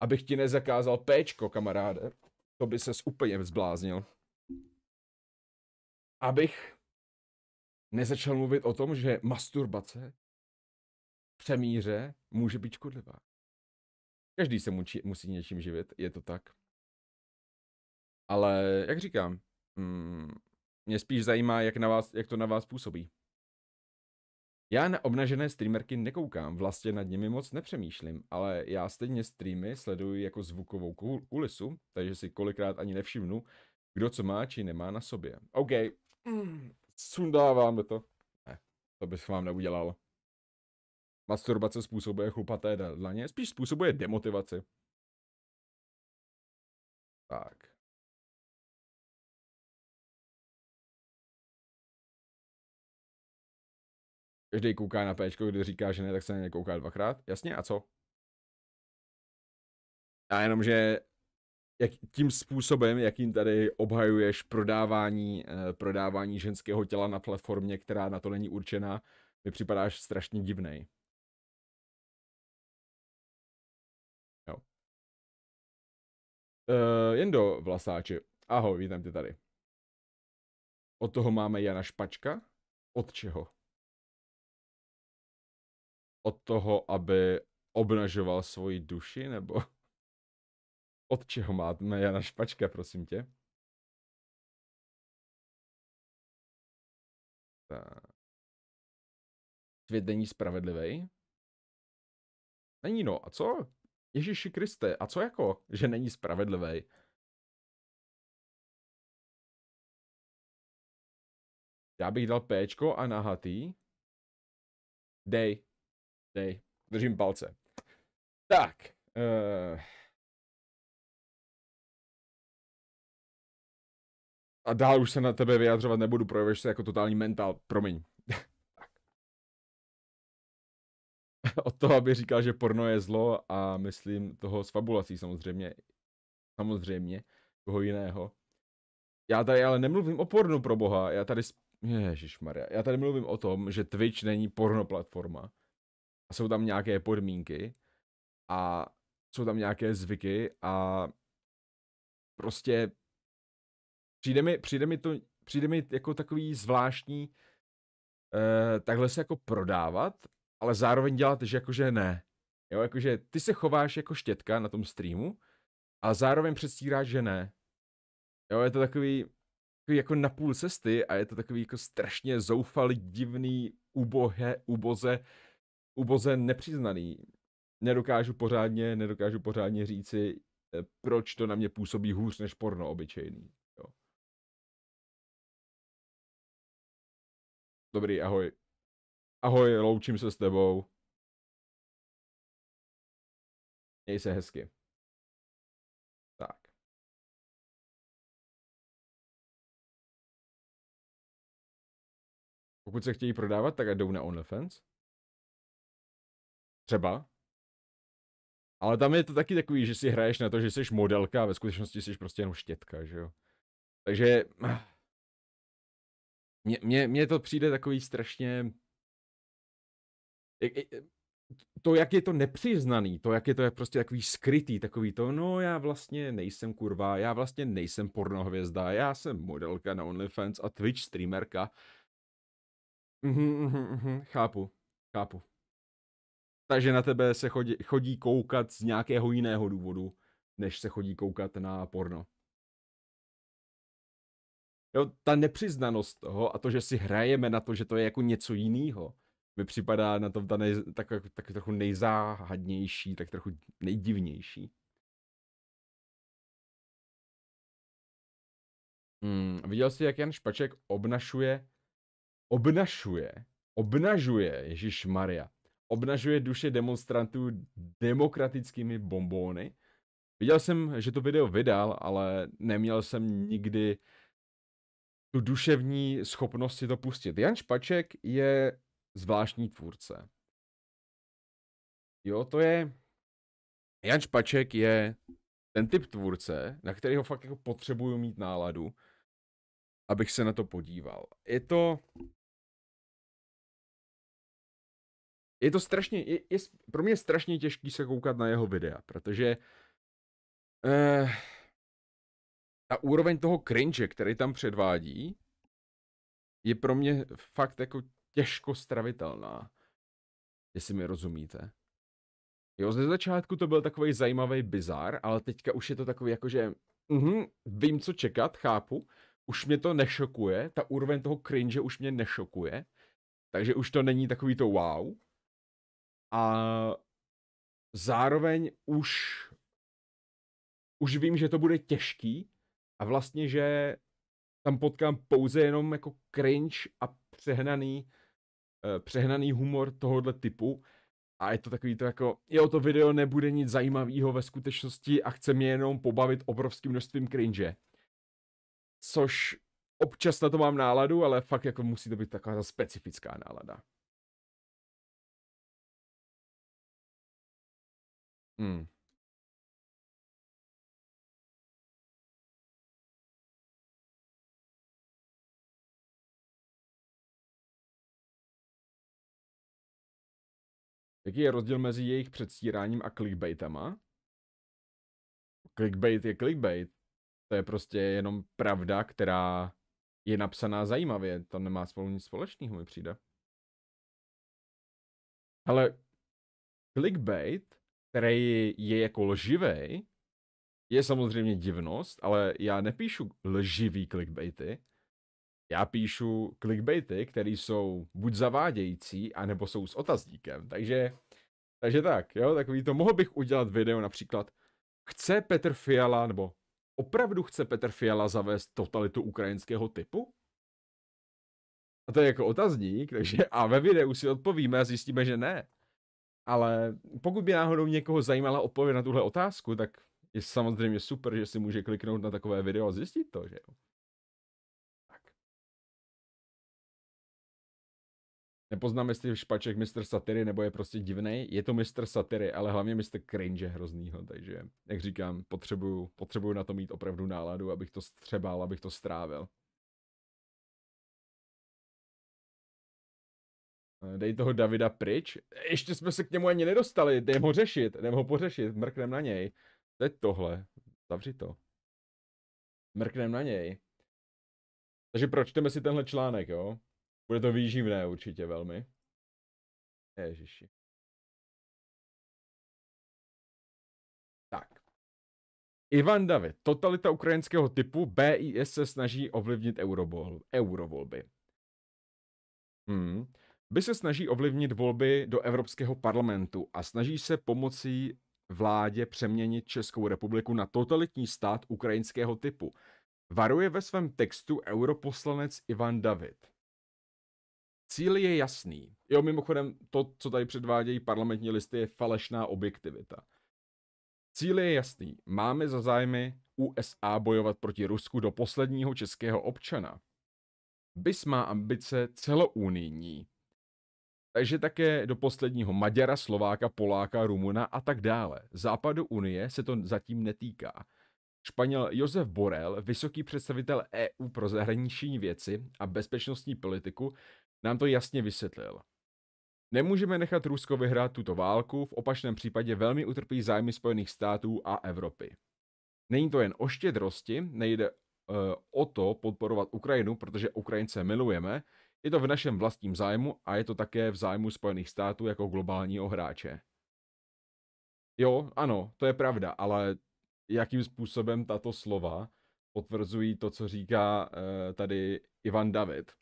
abych ti nezakázal péčko, kamaráde. To by ses úplně vzbláznil. Abych nezačal mluvit o tom, že masturbace přemíře může být škodlivá. Každý se mučí, musí něčím živit, je to tak. Ale jak říkám, mm, mě spíš zajímá, jak, na vás, jak to na vás působí. Já na obnažené streamerky nekoukám, vlastně nad nimi moc nepřemýšlím, ale já stejně streamy sleduji jako zvukovou kulisu, takže si kolikrát ani nevšimnu, kdo co má či nemá na sobě. OK, mm, sundáváme to. Ne, to bych vám neudělal. Masturbace způsobuje chlupaté dlaně, spíš způsobuje demotivaci. Tak. Každý kouká na P, kdo říká, že ne, tak se na ně kouká dvakrát. Jasně, a co? A jenom, že jak, tím způsobem, jakým tady obhajuješ prodávání, eh, prodávání ženského těla na platformě, která na to není určena, mi připadáš strašně divnej. Jo. E, eh, jen do vlasáče. Ahoj, vítám tě tady. Od toho máme Jana Špačka? Od čeho? od toho, aby obnažoval svoji duši, nebo od čeho máme Jana Špačka, prosím tě? Tak. Svět není spravedlivý? Není no, a co? Ježíši Kriste, a co jako, že není spravedlivý? Já bych dal péčko a nahatý. Dej. Dej, držím palce. Tak. Uh... A dál už se na tebe vyjadřovat nebudu, projeveš se jako totální mental, promiň. Od toho, aby říkal, že porno je zlo a myslím toho s fabulací samozřejmě. Samozřejmě, koho jiného. Já tady ale nemluvím o pornu pro boha, já tady... Ježíš Maria, já tady mluvím o tom, že Twitch není porno platforma a jsou tam nějaké podmínky a jsou tam nějaké zvyky a prostě přijde mi, přijde mi to, přijde mi jako takový zvláštní eh, takhle se jako prodávat, ale zároveň dělat, že jakože ne. Jo, jakože ty se chováš jako štětka na tom streamu a zároveň předstíráš, že ne. Jo, je to takový, takový jako na půl cesty a je to takový jako strašně zoufalý, divný, ubohé, uboze, uboze nepřiznaný. Nedokážu pořádně, nedokážu pořádně říci, e, proč to na mě působí hůř než porno obyčejný. Jo. Dobrý, ahoj. Ahoj, loučím se s tebou. Měj se hezky. Pokud se chtějí prodávat, tak jdou na OnlyFans. Třeba. Ale tam je to taky takový, že si hraješ na to, že jsi modelka a ve skutečnosti jsi prostě jenom štětka, že jo. Takže... Mně, mě mě to přijde takový strašně... To, jak je to nepřiznaný, to, jak je to prostě takový skrytý, takový to, no já vlastně nejsem kurva, já vlastně nejsem pornohvězda, já jsem modelka na OnlyFans a Twitch streamerka. Mhm, mhm, mhm, chápu, chápu takže na tebe se chodí, chodí koukat z nějakého jiného důvodu, než se chodí koukat na porno. Jo, ta nepřiznanost toho a to, že si hrajeme na to, že to je jako něco jiného, mi připadá na tom ta nej, tak, tak trochu nejzáhadnější, tak trochu nejdivnější. Hmm, viděl jsi, jak Jan Špaček obnašuje, obnašuje, obnažuje, Ježíš Maria, obnažuje duše demonstrantů demokratickými bombóny. Viděl jsem, že to video vydal, ale neměl jsem nikdy tu duševní schopnost si to pustit. Jan Špaček je zvláštní tvůrce. Jo, to je... Jan Špaček je ten typ tvůrce, na kterého fakt jako potřebuju mít náladu, abych se na to podíval. Je to je to strašně, je, je, pro mě je strašně těžký se koukat na jeho videa, protože eh, ta úroveň toho cringe, který tam předvádí, je pro mě fakt jako těžko stravitelná, jestli mi rozumíte. Jo, ze začátku to byl takový zajímavý bizar, ale teďka už je to takový jako, že mm-hmm, vím, co čekat, chápu, už mě to nešokuje, ta úroveň toho cringe už mě nešokuje, takže už to není takový to wow, a zároveň už už vím, že to bude těžký a vlastně, že tam potkám pouze jenom jako cringe a přehnaný, eh, přehnaný humor tohohle typu. A je to takový to jako, jo, to video nebude nic zajímavého ve skutečnosti a chce mě jenom pobavit obrovským množstvím cringe. Což občas na to mám náladu, ale fakt jako musí to být taková ta specifická nálada. Hmm. Jaký je rozdíl mezi jejich předstíráním a clickbaitama? Clickbait je clickbait. To je prostě jenom pravda, která je napsaná zajímavě. To nemá spolu nic společného, mi přijde. Ale clickbait který je jako lživý, je samozřejmě divnost, ale já nepíšu lživý clickbaity, já píšu clickbaity, které jsou buď zavádějící, anebo jsou s otazníkem, takže, takže tak, jo, takový to, mohl bych udělat video například, chce Petr Fiala, nebo opravdu chce Petr Fiala zavést totalitu ukrajinského typu? A to je jako otazník, takže a ve videu si odpovíme a zjistíme, že ne. Ale pokud by náhodou někoho zajímala odpověď na tuhle otázku, tak je samozřejmě super, že si může kliknout na takové video a zjistit to, že jo. Tak. Nepoznám, jestli je špaček mistr Satyry, nebo je prostě divný. Je to mistr Satyry, ale hlavně Mr. cringe hroznýho, takže, jak říkám, potřebuju, potřebuju na to mít opravdu náladu, abych to střebal, abych to strávil. Eh, dej toho Davida pryč. Ještě jsme se k němu ani nedostali. Jdem ho řešit. Jdem ho pořešit. Mrknem na něj. Teď tohle. Zavři to. Mrknem na něj. Takže pročteme si tenhle článek, jo? Bude to výživné určitě velmi. Ježiši. Tak. Ivan David. Totalita ukrajinského typu. BIS se snaží ovlivnit eurobol, eurovolby. Hmm by se snaží ovlivnit volby do Evropského parlamentu a snaží se pomocí vládě přeměnit Českou republiku na totalitní stát ukrajinského typu. Varuje ve svém textu europoslanec Ivan David. Cíl je jasný. Jo, mimochodem, to, co tady předvádějí parlamentní listy, je falešná objektivita. Cíl je jasný. Máme za zájmy USA bojovat proti Rusku do posledního českého občana. BIS má ambice celounijní, takže také do posledního Maďara, Slováka, Poláka, Rumuna a tak dále. Západu Unie se to zatím netýká. Španěl Josef Borel, vysoký představitel EU pro zahraniční věci a bezpečnostní politiku, nám to jasně vysvětlil. Nemůžeme nechat Rusko vyhrát tuto válku, v opačném případě velmi utrpí zájmy Spojených států a Evropy. Není to jen o štědrosti, nejde uh, o to podporovat Ukrajinu, protože Ukrajince milujeme, je to v našem vlastním zájmu a je to také v zájmu Spojených států jako globálního hráče. Jo, ano, to je pravda, ale jakým způsobem tato slova potvrzují to, co říká uh, tady Ivan David.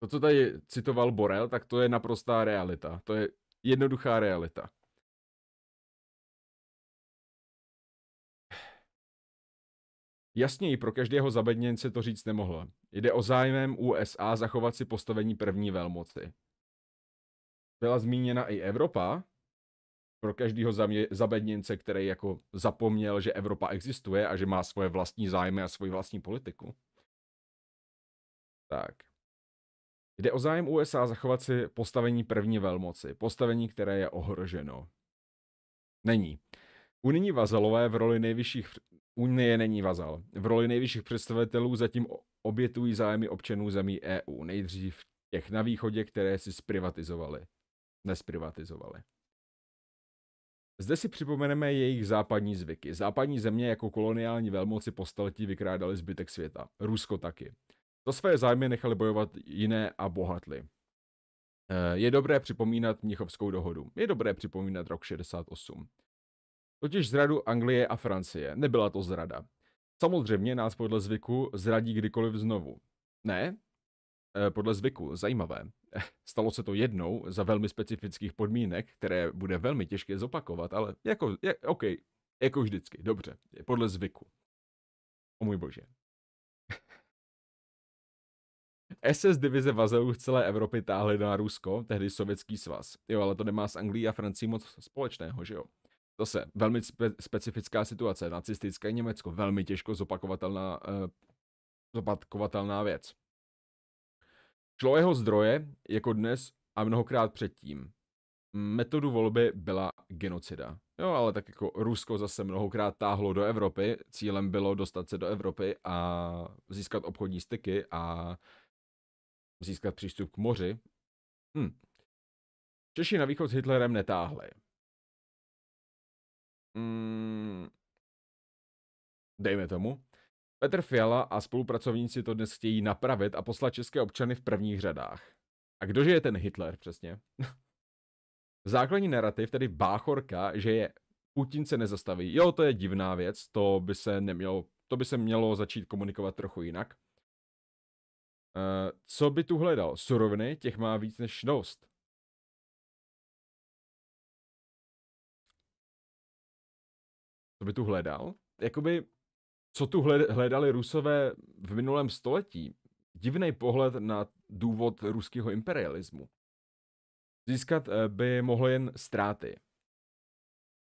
To, co tady citoval Borel, tak to je naprostá realita. To je jednoduchá realita. Jasněji pro každého zabedněnce to říct nemohl. Jde o zájmem USA zachovat si postavení první velmoci. Byla zmíněna i Evropa, pro každého zabedněnce, který jako zapomněl, že Evropa existuje a že má svoje vlastní zájmy a svoji vlastní politiku. Tak. Jde o zájem USA zachovat si postavení první velmoci, postavení, které je ohroženo. Není. Unijní vazalové v roli nejvyšších Unie není vazal. V roli nejvyšších představitelů zatím obětují zájmy občanů zemí EU, nejdřív těch na východě, které si zprivatizovali. Nesprivatizovali. Zde si připomeneme jejich západní zvyky. Západní země jako koloniální velmoci po staletí vykrádali zbytek světa. Rusko taky. Za své zájmy nechali bojovat jiné a bohatli. Eh, je dobré připomínat Mnichovskou dohodu. Je dobré připomínat rok 68. Totiž zradu Anglie a Francie. Nebyla to zrada. Samozřejmě nás podle zvyku zradí kdykoliv znovu. Ne? E, podle zvyku, zajímavé. Eh, stalo se to jednou za velmi specifických podmínek, které bude velmi těžké zopakovat, ale jako, je, OK, jako vždycky, dobře, Je podle zvyku. O můj bože. SS divize vazelů z celé Evropy táhly na Rusko, tehdy Sovětský svaz. Jo, ale to nemá s Anglií a Francií moc společného, že jo? zase velmi spe- specifická situace. Nacistické Německo, velmi těžko zopakovatelná, uh, zopakovatelná věc. Šlo jeho zdroje, jako dnes a mnohokrát předtím. Metodu volby byla genocida. Jo, ale tak jako Rusko zase mnohokrát táhlo do Evropy, cílem bylo dostat se do Evropy a získat obchodní styky a získat přístup k moři. Hm. Češi na východ s Hitlerem netáhli mm, dejme tomu, Petr Fiala a spolupracovníci to dnes chtějí napravit a poslat české občany v prvních řadách. A kdože je ten Hitler přesně? Základní narrativ, tedy báchorka, že je Putin se nezastaví. Jo, to je divná věc, to by se nemělo, to by se mělo začít komunikovat trochu jinak. E, co by tu hledal? Suroviny, těch má víc než dost. co by tu hledal? Jakoby, co tu hledali Rusové v minulém století? Divný pohled na důvod ruského imperialismu. Získat eh, by mohl jen ztráty.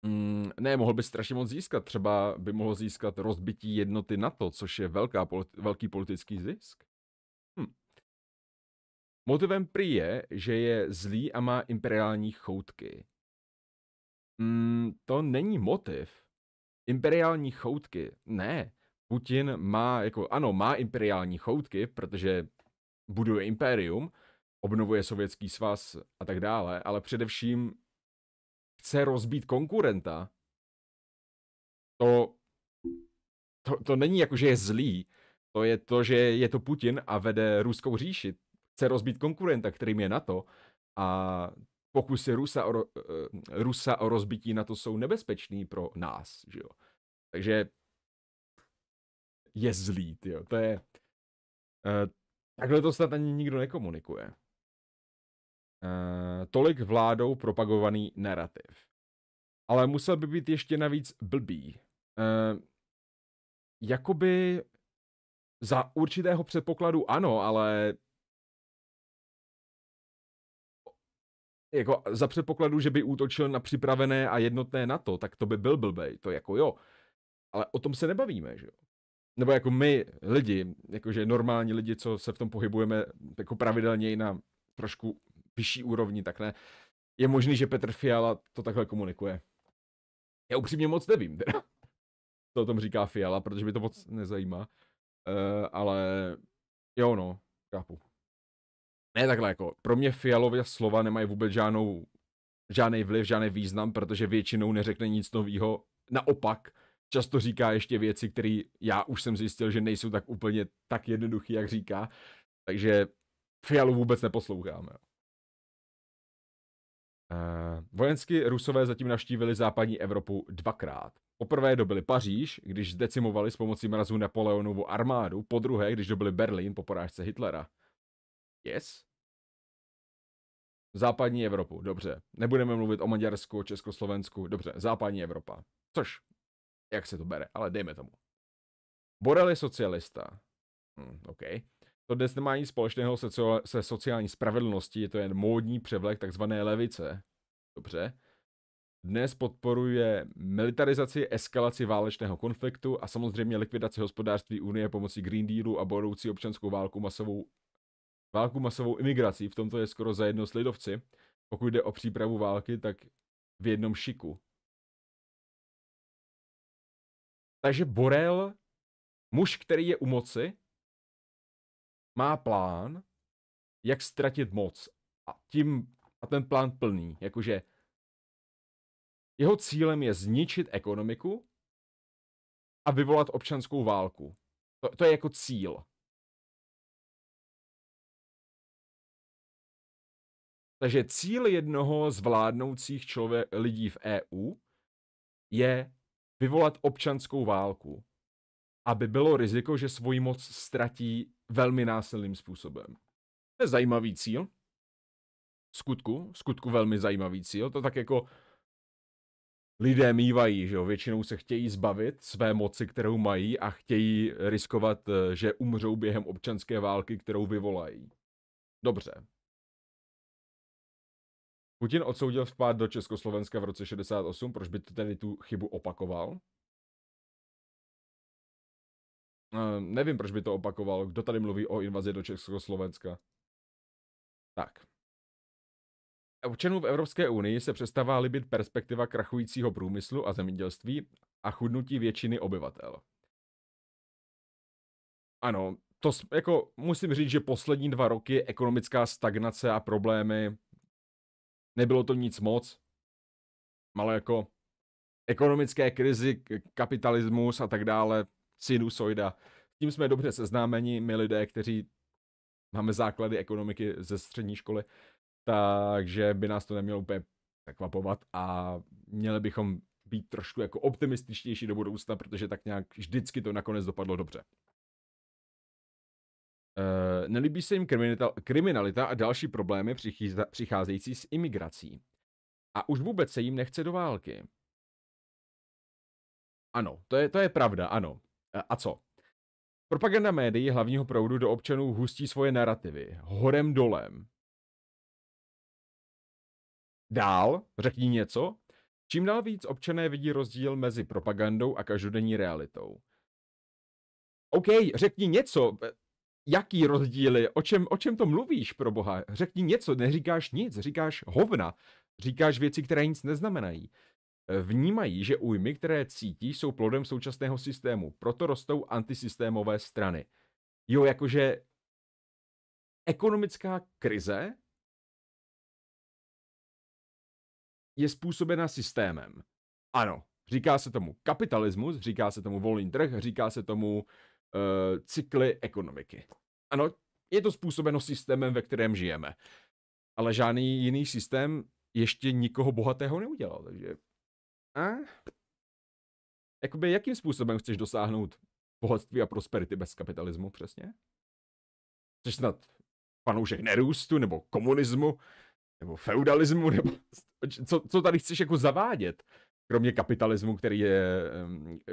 Mm, ne, mohl by strašně moc získat. Třeba by mohl získat rozbití jednoty NATO, což je velká politi- velký politický zisk. Hm. Motivem prý je, že je zlý a má imperiální choutky. Mm, to není motiv imperiální choutky. Ne, Putin má, jako ano, má imperiální choutky, protože buduje impérium, obnovuje sovětský svaz a tak dále, ale především chce rozbít konkurenta. To, to, to není jako, že je zlý, to je to, že je to Putin a vede ruskou říši. Chce rozbít konkurenta, kterým je NATO a pokusy Rusa o, eh, Rusa o rozbití na to jsou nebezpečný pro nás, že jo. Takže je zlý, jo. To je... Eh, takhle to snad ani nikdo nekomunikuje. Eh, tolik vládou propagovaný narrativ. Ale musel by být ještě navíc blbý. jakoby za určitého předpokladu ano, ale jako za předpokladu, že by útočil na připravené a jednotné na to, tak to by byl blbej, to jako jo. Ale o tom se nebavíme, že jo. Nebo jako my lidi, jakože normální lidi, co se v tom pohybujeme jako pravidelně na trošku vyšší úrovni, tak ne. Je možný, že Petr Fiala to takhle komunikuje. Já upřímně moc nevím, teda. Co o tom říká Fiala, protože mi to moc nezajímá. Uh, ale jo no, kápu ne takhle jako, pro mě Fialově slova nemají vůbec žádnou, žádný vliv, žádný význam, protože většinou neřekne nic nového. Naopak, často říká ještě věci, které já už jsem zjistil, že nejsou tak úplně tak jednoduchý, jak říká. Takže Fialu vůbec neposloucháme. Uh, vojensky Rusové zatím navštívili západní Evropu dvakrát. Poprvé dobili Paříž, když zdecimovali s pomocí mrazu Napoleonovu armádu, po druhé, když dobili Berlín po porážce Hitlera. Yes. Západní Evropu, dobře. Nebudeme mluvit o Maďarsku, Československu, dobře. Západní Evropa. Což, jak se to bere, ale dejme tomu. Borel je socialista. Hm, OK. To dnes nemá nic společného se, co, se sociální spravedlností, je to jen módní převlek takzvané levice. Dobře. Dnes podporuje militarizaci, eskalaci válečného konfliktu a samozřejmě likvidaci hospodářství Unie pomocí Green Dealu a boroucí občanskou válku masovou válku masovou imigrací, v tomto je skoro za jedno lidovci. Pokud jde o přípravu války, tak v jednom šiku. Takže Borel, muž, který je u moci, má plán, jak ztratit moc. A tím a ten plán plný, jakože jeho cílem je zničit ekonomiku a vyvolat občanskou válku. To, to je jako cíl. Takže cíl jednoho z vládnoucích člověk, lidí v EU je vyvolat občanskou válku, aby bylo riziko, že svoji moc ztratí velmi násilným způsobem. To je zajímavý cíl. V skutku, v skutku velmi zajímavý cíl. To tak jako lidé mývají, že jo, většinou se chtějí zbavit své moci, kterou mají a chtějí riskovat, eh, že umřou během občanské války, kterou vyvolají. Dobře, Putin odsoudil vpád do Československa v roce 68, proč by tedy tu chybu opakoval? Uh, nevím, proč by to opakoval. Kdo tady mluví o invazi do Československa? Tak. Občanům v Evropské unii se přestává líbit perspektiva krachujícího průmyslu a zemědělství a chudnutí většiny obyvatel. Ano, to jako musím říct, že poslední dva roky ekonomická stagnace a problémy Nebylo to nic moc, ale jako ekonomické krizi, kapitalismus a tak dále, sinusoida. S tím jsme dobře seznámeni, my lidé, kteří máme základy ekonomiky ze střední školy, takže by nás to nemělo úplně překvapovat a měli bychom být trošku jako optimističtější do budoucna, protože tak nějak vždycky to nakonec dopadlo dobře. Uh, nelíbí se jim kriminalita, a další problémy přicházející s imigrací. A už vůbec se jim nechce do války. Ano, to je, to je pravda, ano. A co? Propaganda médií hlavního proudu do občanů hustí svoje narrativy. Horem dolem. Dál, řekni něco. Čím dál víc občané vidí rozdíl mezi propagandou a každodenní realitou. OK, řekni něco, jaký rozdíly, o čem, o čem to mluvíš, pro boha? Řekni něco, neříkáš nic, říkáš hovna, říkáš věci, které nic neznamenají. Eh, vnímají, že újmy, které cítí, jsou plodem současného systému, proto rostou antisystémové strany. Jo, jakože ekonomická krize je způsobena systémem. Ano, říká se tomu kapitalismus, říká se tomu volný trh, říká se tomu uh, uh, cykly ekonomiky. Ano, je to způsobeno systémem, ve kterém žijeme. Ale žádný jiný systém ještě nikoho bohatého neudělal, takže... A? Jakoby jakým způsobem chceš dosáhnout bohatství a prosperity bez kapitalismu přesně? Chceš snad panoušek nerůstu, nebo komunismu, nebo feudalismu, nebo co, co tady chceš jako zavádět? kromě kapitalismu, který je,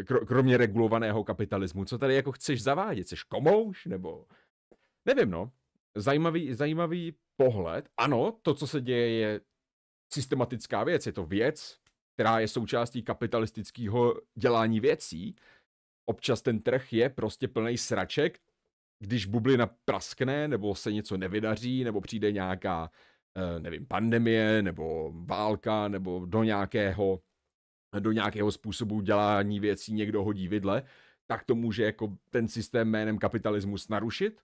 kromě regulovaného kapitalismu, co tady jako chceš zavádět? Jsi komouš nebo... Nevím, no. Zajímavý, zajímavý pohled. Ano, to, co se děje, je systematická věc. Je to věc, která je součástí kapitalistického dělání věcí. Občas ten trh je prostě plný sraček. Když bublina praskne, nebo se něco nevydaří, nebo přijde nějaká, eh, nevím, pandemie, nebo válka, nebo do nějakého do nějakého způsobu dělání věcí někdo hodí vidle, tak to může jako ten systém jménem kapitalismus narušit.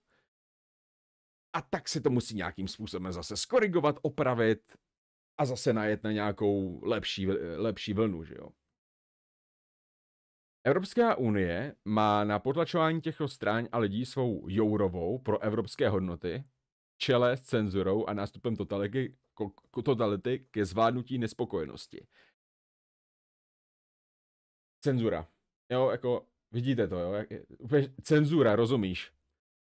A tak se to musí nějakým způsobem zase skorigovat, opravit a zase najet na nějakou lepší, lepší vlnu, že jo. Evropská unie má na potlačování těchto stráň a lidí svou jourovou pro evropské hodnoty, čele s cenzurou a nástupem totality, totality ke zvládnutí nespokojenosti cenzura. Jo, jako vidíte to, jo, jak, úplně cenzura, rozumíš?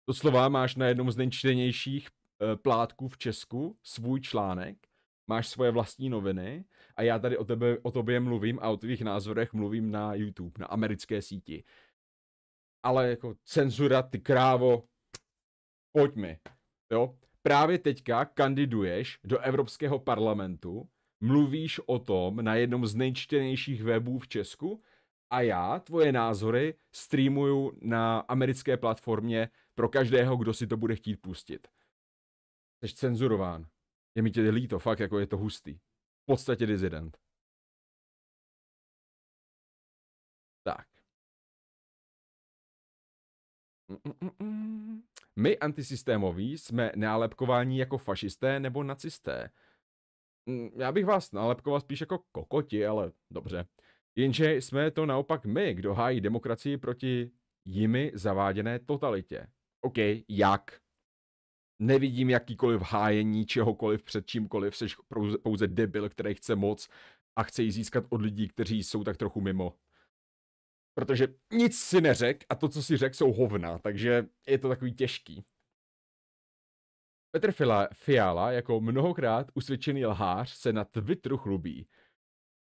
To slova máš na jednom z nejčtenějších eh, plátků v Česku, svůj článek, máš svoje vlastní noviny a já tady o, tebe, o tobě mluvím a o tvých názorech mluvím na YouTube, na americké síti. Ale jako cenzura, ty krávo, pojď mi, jo. Právě teďka kandiduješ do Evropského parlamentu, mluvíš o tom na jednom z nejčtenějších webů v Česku a já tvoje názory streamuju na americké platformě pro každého, kdo si to bude chtít pustit. Jsi cenzurován. Je mi tě líto, fakt, jako je to hustý. V podstatě dizident. Tak. My antisystémoví jsme nálepkováni jako fašisté nebo nacisté. Já bych vás nálepkoval spíš jako kokoti, ale dobře. Jenže jsme to naopak my, kdo hájí demokracii proti jimi zaváděné totalitě. OK, jak? Nevidím jakýkoliv hájení čehokoliv před čímkoliv, jsi pouze debil, který chce moc a chce ji získat od lidí, kteří jsou tak trochu mimo. Protože nic si neřek a to, co si řek, jsou hovna, takže je to takový těžký. Petr Fiala jako mnohokrát usvědčený lhář se na Twitteru chlubí.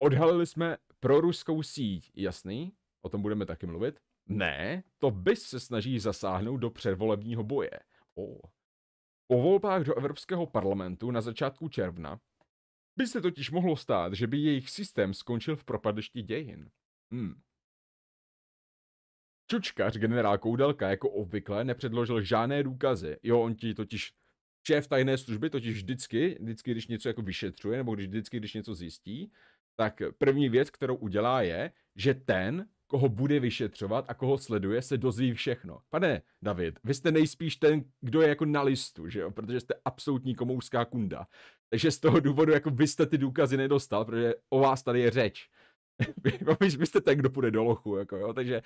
Odhalili jsme pro ruskou síť, jasný, o tom budeme taky mluvit. Ne, to BIS se snaží zasáhnout do předvolebního boje. O. Po volbách do Evropského parlamentu na začátku června by se totiž mohlo stát, že by jejich systém skončil v propadlišti dějin. Hmm. Čučkař generál Koudelka jako obvykle nepředložil žádné důkazy. Jo, on ti totiž, šéf tajné služby totiž vždycky, vždycky, když něco jako vyšetřuje, nebo když vždycky, když něco zjistí, tak první věc, kterou udělá, je, že ten, koho bude vyšetřovat a koho sleduje, se dozví všechno. Pane David, vy jste nejspíš ten, kdo je jako na listu, že jo? Protože jste absolutní komouská kunda. Takže z toho důvodu, jako vy jste ty důkazy nedostal, protože o vás tady je řeč. vy, vy jste ten, kdo půjde do lochu, jako jo? Takže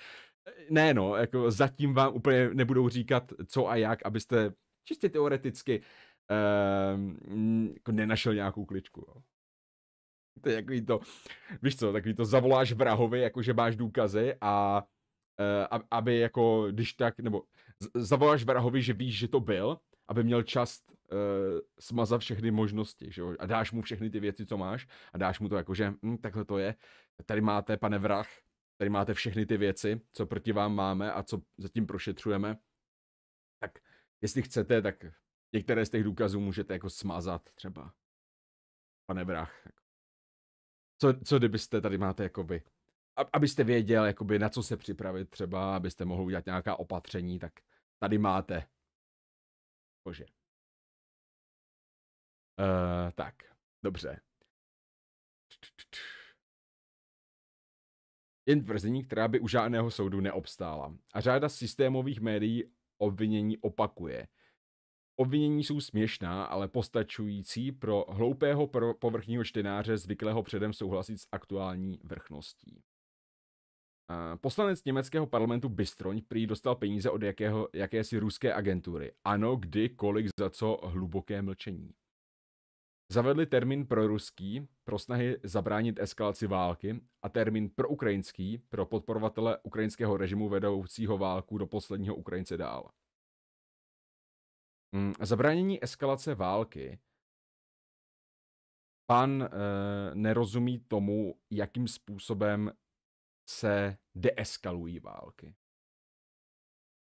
ne no, jako zatím vám úplně nebudou říkat, co a jak, abyste čistě teoreticky eh, jako nenašel nějakou kličku. Jo? to je takový to, víš co, takový to zavoláš vrahovi, jakože máš důkazy a uh, aby jako, když tak, nebo zavoláš vrahovi, že víš, že to byl, aby měl čas uh, smazat všechny možnosti, že jo, a dáš mu všechny ty věci, co máš a dáš mu to jakože, hm, takhle to je, tady máte, pane vrah, tady máte všechny ty věci, co proti vám máme a co zatím prošetřujeme, tak jestli chcete, tak některé z těch důkazů můžete jako smazat třeba, pane vrah, tak jako co, co kdybyste tady máte jakoby, abyste věděl jakoby na co se připravit třeba, abyste mohli udělat nějaká opatření, tak tady máte. Bože. Uh, tak, dobře. Jen tvrzení, která by u žádného soudu neobstála. A řáda systémových médií obvinění opakuje. Obvinění jsou směšná, ale postačující pro hloupého povrchního čtenáře zvyklého předem souhlasit s aktuální vrchností. Poslanec německého parlamentu Bystroň prý dostal peníze od jakého, jakési ruské agentury. Ano, kdy, kolik, za co, hluboké mlčení. Zavedli termín pro ruský pro snahy zabránit eskalaci války a termín pro ukrajinský pro podporovatele ukrajinského režimu vedoucího válku do posledního Ukrajince dál. Mm, zabránění eskalace války. Pan e, nerozumí tomu, jakým způsobem se deeskalují války.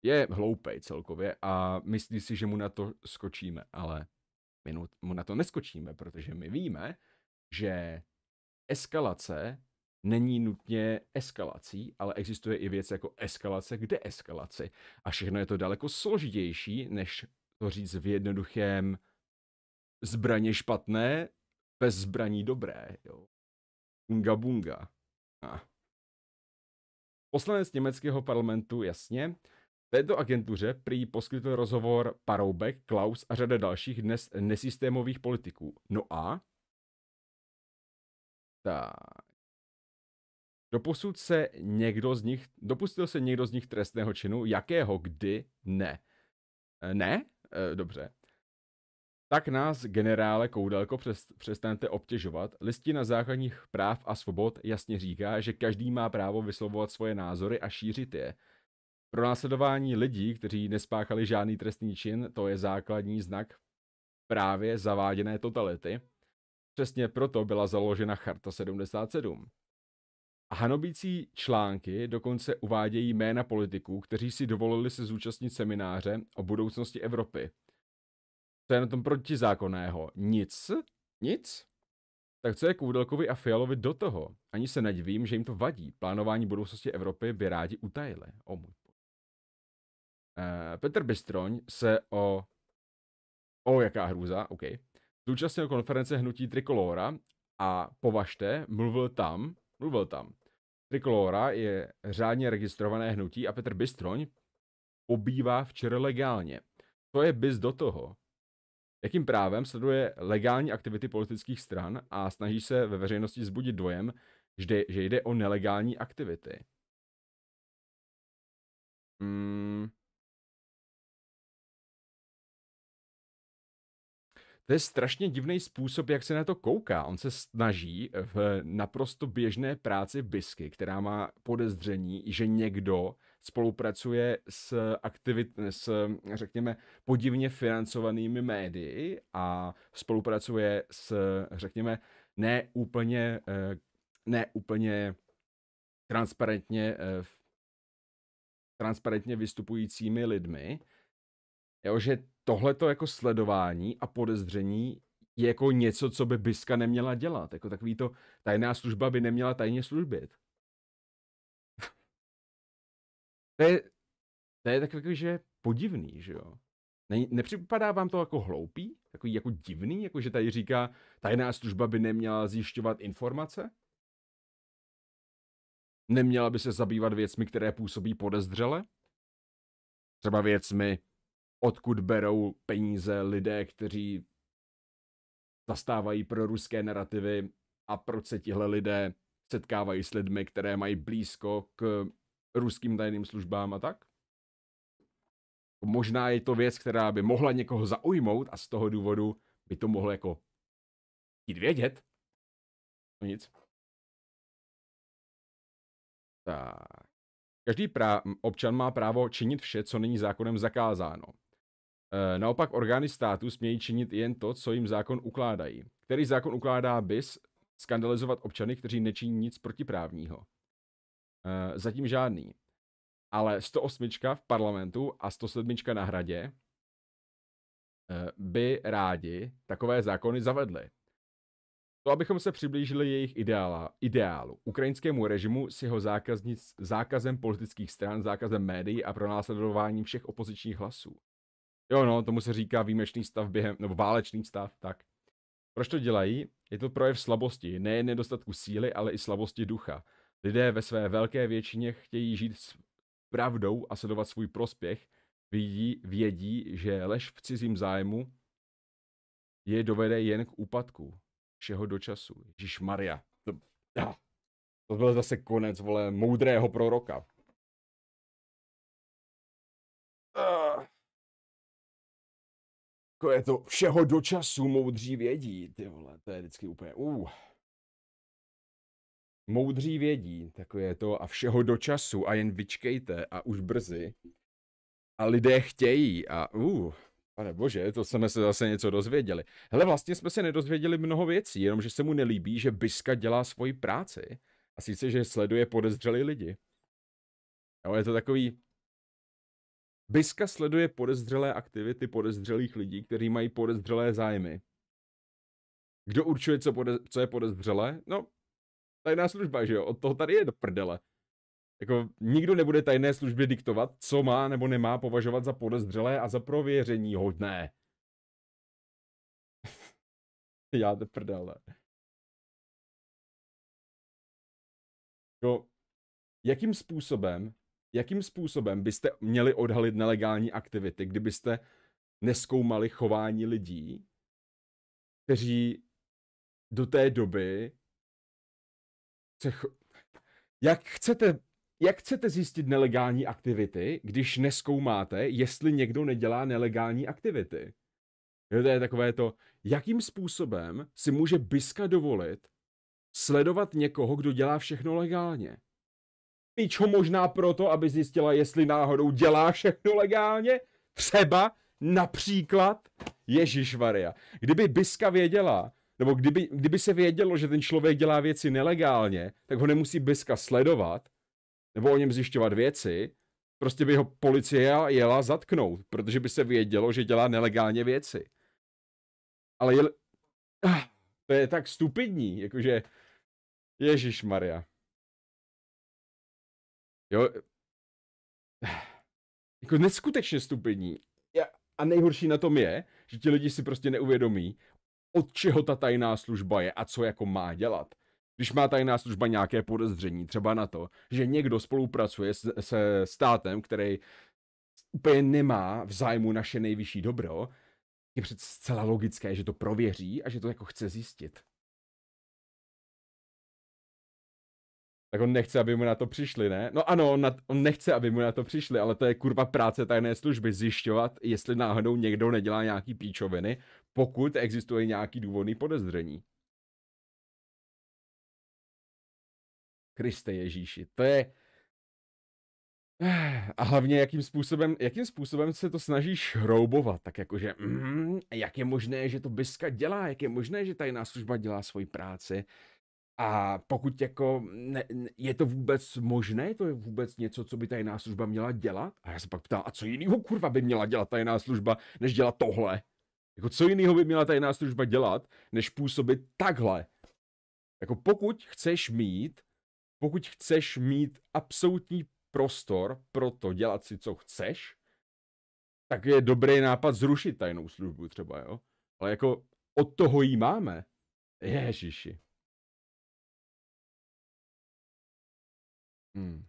Je hloupej celkově a myslí si, že mu na to skočíme, ale my mu na to neskočíme, protože my víme, že eskalace není nutně eskalací, ale existuje i věc jako eskalace k deeskalaci. A všechno je to daleko složitější, než to říct v jednoduchém zbraně špatné, bez zbraní dobré, jo. Bunga bunga. A. Poslanec německého parlamentu, jasně. Této agentuře prý poskytl rozhovor Paroubek, Klaus a řada dalších dnes nesystémových politiků. No a? Tak. Doposud se někdo z nich, dopustil se někdo z nich trestného činu? Jakého? Kdy? Ne. E, ne? E, dobře. Tak nás, generále Koudelko, přes, přestanete obtěžovat. Listina základních práv a svobod jasně říká, že každý má právo vyslovovat svoje názory a šířit je. Pro následování lidí, kteří nespáchali žádný trestný čin, to je základní znak právě zaváděné totality. Přesně proto byla založena Charta 77. Hanobící články dokonce uvádějí jména politiků, kteří si dovolili se zúčastnit semináře o budoucnosti Evropy. Co je na tom protizákonného? Nic? Nic? Tak co je Koudelkovi a Fialovi do toho? Ani se nedivím, že jim to vadí. Plánování budoucnosti Evropy by rádi utajili. O můj Uh, Petr Bystroň se o... O, jaká hrůza, OK. Zúčastnil konference Hnutí Trikolora a považte, mluvil tam, mluvil tam Trikolora je řádně registrované hnutí a Petr Bystroň pobývá v ČR legálně. To je bys do toho. Jakým právem sleduje legální aktivity politických stran a snaží se ve veřejnosti zbudit dojem, že jde o nelegální aktivity? Hmm. To je strašně divný způsob, jak se na to kouká. On se snaží eh, v naprosto běžné práci Bisky, která má podezření, že někdo spolupracuje s aktivit, s, řekněme, podivně financovanými médii a spolupracuje s, řekněme, neúplně, eh, neúplně transparentně, eh, transparentně vystupujícími lidmi. Jo, že Tohle to jako sledování a podezření je jako něco, co by Biska neměla dělat. Jako takový to, tajná služba by neměla tajně službit. to, je, to je takový, že podivný, že jo. Ne, nepřipadá vám to jako hloupý? Takový jako divný? Jako že tady říká, tajná služba by neměla zjišťovat informace? Neměla by se zabývat věcmi, které působí podezřele? Třeba věcmi, odkud berou peníze lidé, kteří zastávají pro ruské narrativy a proč se tihle lidé setkávají s lidmi, které mají blízko k ruským tajným službám a tak? Možná je to věc, která by mohla někoho zaujmout a z toho důvodu by to mohlo jako jít vědět. No nic. Tak. Každý prá- občan má právo činit vše, co není zákonem zakázáno. Eh, naopak orgány státu smějí činit jen to, co jim zákon ukládají. Který zákon ukládá BIS skandalizovat občany, kteří nečiní nic protiprávního? Eh, zatím žádný. Ale 108 v parlamentu a 107 na hradě eh, by rádi takové zákony zavedly. To, abychom se přiblížili jejich ideála, ideálu. Ukrajinskému režimu s jeho zákaznic, zákazem politických stran, zákazem médií a pronásledováním všech opozičních hlasů. Jo, no, tomu se říká výjimečný stav během, nebo válečný stav, tak. Proč to dělají? Je to projev slabosti, nejen nedostatku síly, ale i slabosti ducha. Lidé ve své velké většině chtějí žít s pravdou a sledovat svůj prospěch, vidí, vědí, že lež v cizím zájmu je dovede jen k úpadku všeho do času. Ježíš Maria. To, ah, to byl zase konec, vole, moudrého proroka. Jako je to všeho do času moudří vědí, ty vole, to je vždycky úplně, uh. Moudří vědí, takové je to a všeho do času a jen vyčkejte a už brzy. A lidé chtějí a uh, pane bože, to jsme se zase něco dozvěděli. Hele, vlastně jsme se nedozvěděli mnoho věcí, jenomže se mu nelíbí, že Biska dělá svoji práci. A sice, že sleduje podezřelý lidi. Jo, je to takový, Biska sleduje podezřelé aktivity podezřelých lidí, kteří mají podezřelé zájmy. Kdo určuje, co, podez, co je podezřelé? No, tajná služba, že jo? Od toho tady je do prdele. Jako nikdo nebude tajné službě diktovat, co má nebo nemá považovat za podezřelé a za prověření hodné. Já do prdele. Jako, jakým způsobem jakým způsobem byste měli odhalit nelegální aktivity, kdybyste neskoumali chování lidí, kteří do té doby se cho... jak chcete jak chcete zjistit nelegální aktivity, když neskoumáte, jestli někdo nedělá nelegální aktivity? Jo, to je takové to, jakým způsobem si může Biska dovolit sledovat někoho, kdo dělá všechno legálně? Pičo možná proto, aby zjistila, jestli náhodou dělá všechno legálně. Třeba například Ježíš Kdyby Biska věděla, nebo kdyby, kdyby se vědělo, že ten člověk dělá věci nelegálně, tak ho nemusí Biska sledovat, nebo o něm zjišťovat věci, prostě by ho policie jela zatknout, protože by se vědělo, že dělá nelegálně věci. Ale je... Ah, to je tak stupidní, jakože... Ježíš Maria. Jo. E, jako neskutečně stupidní. A nejhorší na tom je, že ti lidi si prostě neuvědomí, od čeho ta tajná služba je a co jako má dělat. Když má tajná služba nějaké podezření, třeba na to, že někdo spolupracuje s, se státem, který úplně nemá v zájmu naše nejvyšší dobro, je přece zcela logické, že to prověří a že to jako chce zjistit. Tak on nechce, aby mu na to přišli, ne? No ano, on, na, on nechce, aby mu na to přišli, ale to je kurva práce tajné služby zjišťovat, jestli náhodou někdo nedělá nějaký píčoviny, pokud existuje nějaký důvodný podezření. Kriste Ježíši, to je... A hlavně jakým způsobem, jakým způsobem se to snažíš šroubovat, tak jakože mm, jak je možné, že to Biska dělá, jak je možné, že tajná služba dělá svoji práci, a pokud jako ne, je to vůbec možné, to je vůbec něco, co by tajná služba měla dělat? A já se pak ptám, a co jiného kurva by měla dělat tajná služba, než dělat tohle? Jako co jiného by měla tajná služba dělat, než působit takhle? Jako pokud chceš mít, pokud chceš mít absolutní prostor pro to dělat si, co chceš, tak je dobrý nápad zrušit tajnou službu třeba, jo? Ale jako od toho jí máme. Ježiši. Hmm.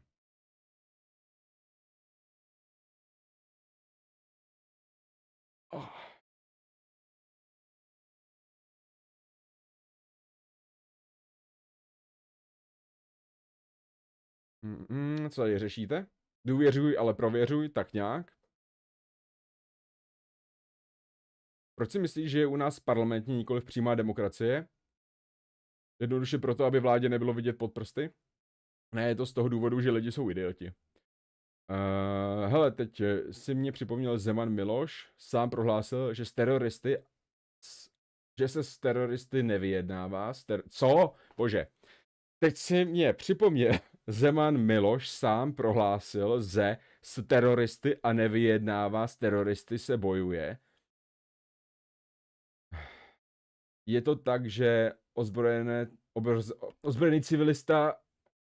Oh. Mm, co tady řešíte? Důvěřuj, ale prověřuj, tak nějak. Proč si myslíš, že je u nás parlamentní nikoli přímá demokracie? Jednoduše proto, aby vládě nebylo vidět pod prsty? Ne, je to z toho důvodu, že lidi jsou idioti. Uh, hele, teď eh, si mě připomněl Zeman Miloš, sám prohlásil, že s teroristy, že se s teroristy nevyjednává. S ter- Co? Bože. Teď si mě připomněl, Zeman Miloš sám prohlásil, že s teroristy a nevyjednává, s teroristy se bojuje. Je to tak, že ozbrojené, obrz, ozbrojený civilista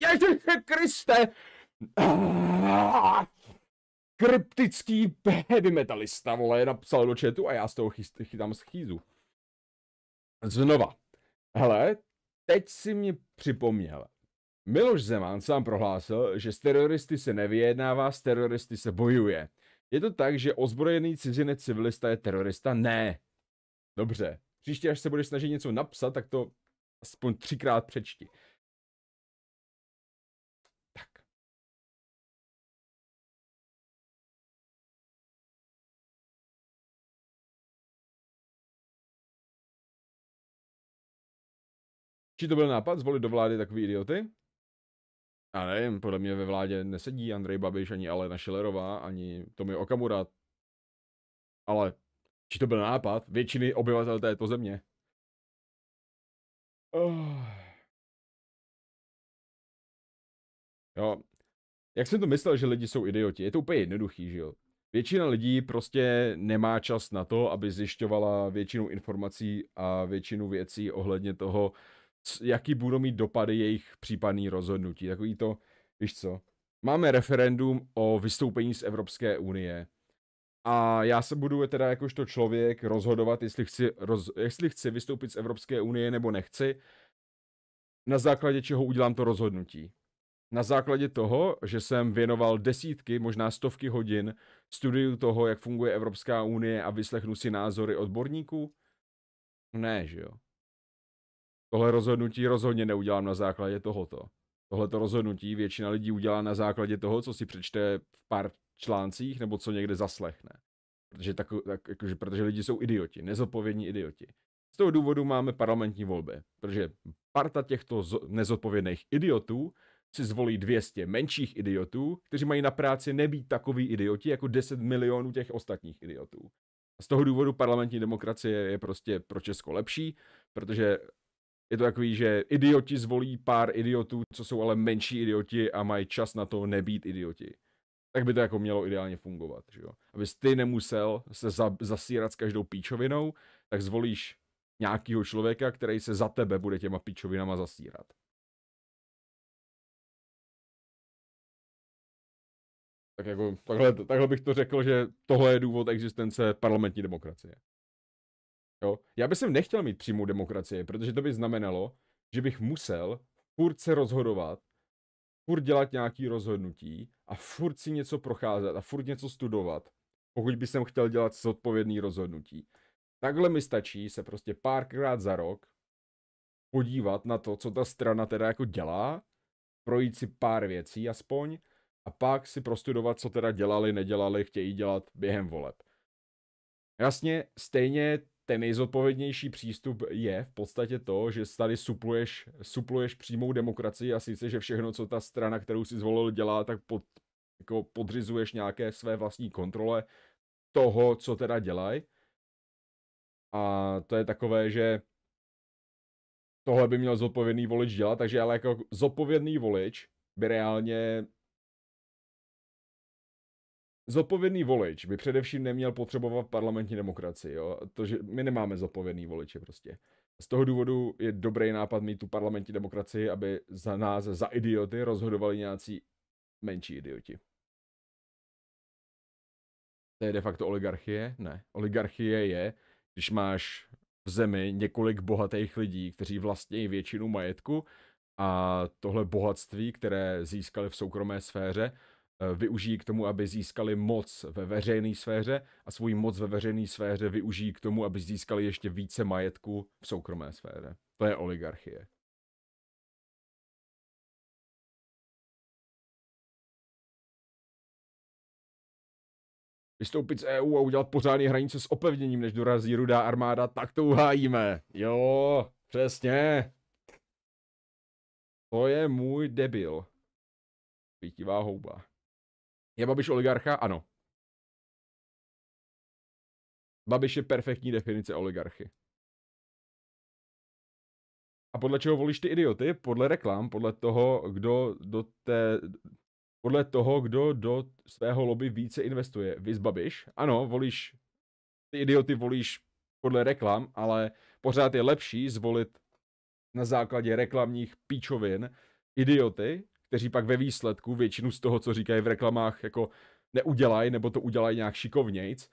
Ježiši Kriste! Kryptický heavy metalista, vole, napsal do chatu a já z toho chyst, chytám schýzu. Znova. Hele, teď si mě připomněl. Miloš Zeman sám prohlásil, že s teroristy se nevyjednává, s teroristy se bojuje. Je to tak, že ozbrojený cizinec civilista je terorista? Ne. Dobře. Příště, až se budeš snažit něco napsat, tak to aspoň třikrát přečti. Či to byl nápad zvolit do vlády takový idioty? A nevím, podle mě ve vládě nesedí Andrej Babiš, ani Alena Šilerová, ani Tomi Okamura. Ale či to byl nápad většiny obyvatel této země? Oh. Jo. Jak jsem to myslel, že lidi jsou idioti? Je to úplně jednoduchý, že jo? Většina lidí prostě nemá čas na to, aby zjišťovala většinu informací a většinu věcí ohledně toho, jaký budou mít dopady jejich případný rozhodnutí. Takový to, víš co, máme referendum o vystoupení z Evropské unie a já se budu teda jakožto člověk rozhodovat, jestli chci, roz, jestli chci vystoupit z Evropské unie nebo nechci, na základě čeho udělám to rozhodnutí. Na základě toho, že jsem věnoval desítky, možná stovky hodin studiu toho, jak funguje Evropská unie a vyslechnu si názory odborníků? Ne, že jo. Tohle rozhodnutí rozhodně neudělám na základě tohoto. to rozhodnutí většina lidí udělá na základě toho, co si přečte v pár článcích nebo co někde zaslechne. Protože, tak, tak, jakože, protože lidi jsou idioti, nezodpovědní idioti. Z toho důvodu máme parlamentní volby, protože parta těchto nezodpovědných idiotů si zvolí 200 menších idiotů, kteří mají na práci nebýt takový idioti jako 10 milionů těch ostatních idiotů. Z toho důvodu parlamentní demokracie je prostě pro Česko lepší, protože je to takový, že idioti zvolí pár idiotů, co jsou ale menší idioti a mají čas na to nebýt idioti. Tak by to jako mělo ideálně fungovat, že jo? Abys ty nemusel se za, zasírat s každou píčovinou, tak zvolíš nějakýho člověka, který se za tebe bude těma píčovinama zasírat. Tak jako, takhle, takhle bych to řekl, že tohle je důvod existence parlamentní demokracie. Jo? Já bych nechtěl mít přímou demokracii, protože to by znamenalo, že bych musel furt se rozhodovat, furt dělat nějaký rozhodnutí a furt si něco procházet a furt něco studovat, pokud by jsem chtěl dělat zodpovědný rozhodnutí. Takhle mi stačí se prostě párkrát za rok podívat na to, co ta strana teda jako dělá, projít si pár věcí aspoň a pak si prostudovat, co teda dělali, nedělali, chtějí dělat během voleb. Jasně, stejně ten nejzodpovědnější přístup je v podstatě to, že tady supluješ, supluješ přímou demokracii a sice, že všechno, co ta strana, kterou si zvolil, dělá, tak pod, jako podřizuješ nějaké své vlastní kontrole toho, co teda dělají. A to je takové, že tohle by měl zodpovědný volič dělat, takže ale jako zodpovědný volič by reálně Zodpovědný volič by především neměl potřebovat parlamentní demokracii, jo? To, že my nemáme zodpovědný voliče prostě. Z toho důvodu je dobrý nápad mít tu parlamentní demokracii, aby za nás, za idioty, rozhodovali nějací menší idioti. To je de facto oligarchie? Ne. Oligarchie je, když máš v zemi několik bohatých lidí, kteří vlastní většinu majetku a tohle bohatství, které získali v soukromé sféře, Eh, využijí k tomu, aby získali moc ve veřejné sféře a svůj moc ve veřejné sféře využijí k tomu, aby získali ještě více majetku v soukromé sféře. To je oligarchie. Vystoupit z EU a udělat pořádný hranice s opevněním, než dorazí rudá armáda, tak to uhájíme. Jo, přesně. To je můj debil. Svítívá houba. Je Babiš oligarcha? Ano. Babiš je perfektní definice oligarchy. A podle čeho volíš ty idioty? Podle reklam, podle toho, kdo do té... Podle toho, kdo do svého lobby více investuje. Vy Babiš? Ano, volíš... Ty idioty volíš podle reklam, ale pořád je lepší zvolit na základě reklamních píčovin idioty, kteří pak ve výsledku většinu z toho, co říkají v reklamách, jako neudělají, nebo to udělají nějak šikovnějc,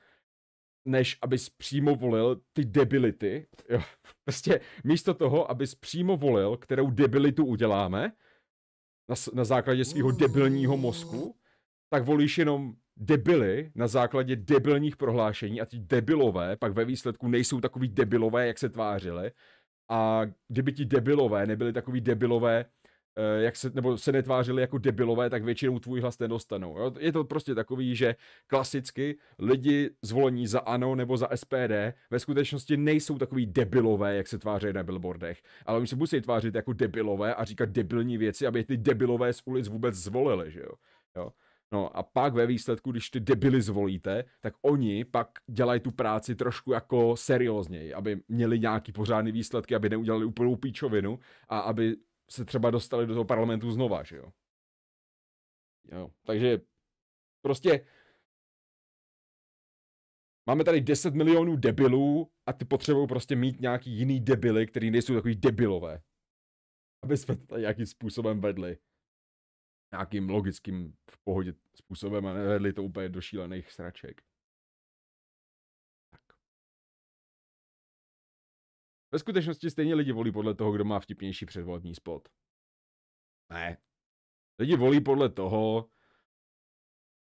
než abys přímo volil ty debility. Jo. Prostě místo toho, abys přímo volil, kterou debilitu uděláme, na, na základě svého debilního mozku, tak volíš jenom debily na základě debilních prohlášení a ti debilové pak ve výsledku nejsou takový debilové, jak se tvářili. A kdyby ti debilové nebyli takový debilové, Eh, jak se, nebo se netvářili jako debilové, tak většinou tvůj hlas nedostanou. Jo? Je to prostě takový, že klasicky lidi zvolení za ANO nebo za SPD ve skutečnosti nejsou takový debilové, jak se tváří na billboardech, ale oni se musí tvářit jako debilové a říkat debilní věci, aby ty debilové z ulic vůbec zvolili, že jo. jo? No a pak ve výsledku, když ty debily zvolíte, tak oni pak dělají tu práci trošku jako seriózněji, aby měli nějaký pořádný výsledky, aby neudělali úplnou píčovinu a aby se třeba dostali do toho parlamentu znova, že jo. jo takže prostě máme tady 10 milionů debilů a ty potřebují prostě mít nějaký jiný debily, který nejsou takový debilové. Aby jsme to tady nějakým způsobem vedli. Nějakým logickým v pohodě způsobem a nevedli to úplně do šílených sraček. Ve skutečnosti stejně lidi volí podle toho, kdo má vtipnější předvolební spot. Ne. Lidi volí podle toho,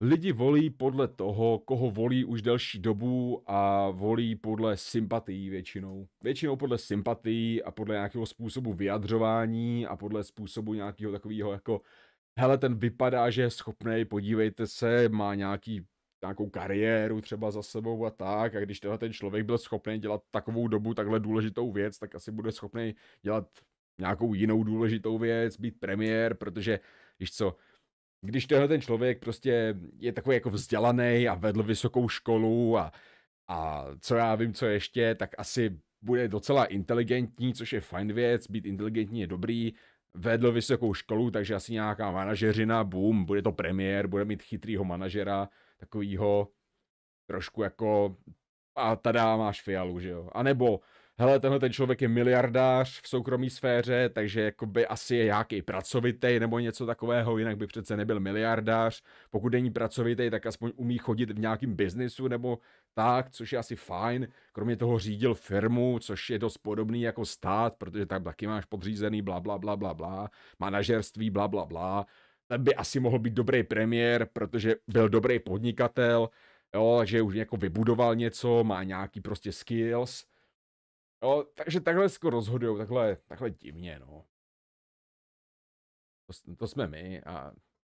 Lidi volí podle toho, koho volí už delší dobu a volí podle sympatií většinou. Většinou podle sympatií a podle nějakého způsobu vyjadřování a podle způsobu nějakého takového jako hele, ten vypadá, že je schopný, podívejte se, má nějaký nějakou kariéru třeba za sebou a tak. A když tenhle ten člověk byl schopný dělat takovou dobu takhle důležitou věc, tak asi bude schopný dělat nějakou jinou důležitou věc, být premiér, protože, když co, když tenhle ten člověk prostě je takový jako vzdělaný a vedl vysokou školu a, a co já vím, co ještě, tak asi bude docela inteligentní, což je fajn věc, být inteligentní je dobrý, vedl vysokou školu, takže asi nějaká manažeřina, boom, bude to premiér, bude mít chytrýho manažera, takovýho trošku jako a tada máš fialu, že jo. A nebo, hele, tenhle ten člověk je miliardář v soukromé sféře, takže jako by asi je nějaký pracovitý nebo něco takového, jinak by přece nebyl miliardář. Pokud není pracovitý, tak aspoň umí chodit v nějakém biznisu nebo tak, což je asi fajn. Kromě toho řídil firmu, což je dost podobný jako stát, protože tak taky máš podřízený bla bla bla bla bla, manažerství bla bla bla by asi mohl být dobrý premiér, protože byl dobrý podnikatel, jo, že už jako vybudoval něco, má nějaký prostě skills. Jo, takže takhle se jako rozhodujou, takhle, takhle divně, no. To, to jsme my a,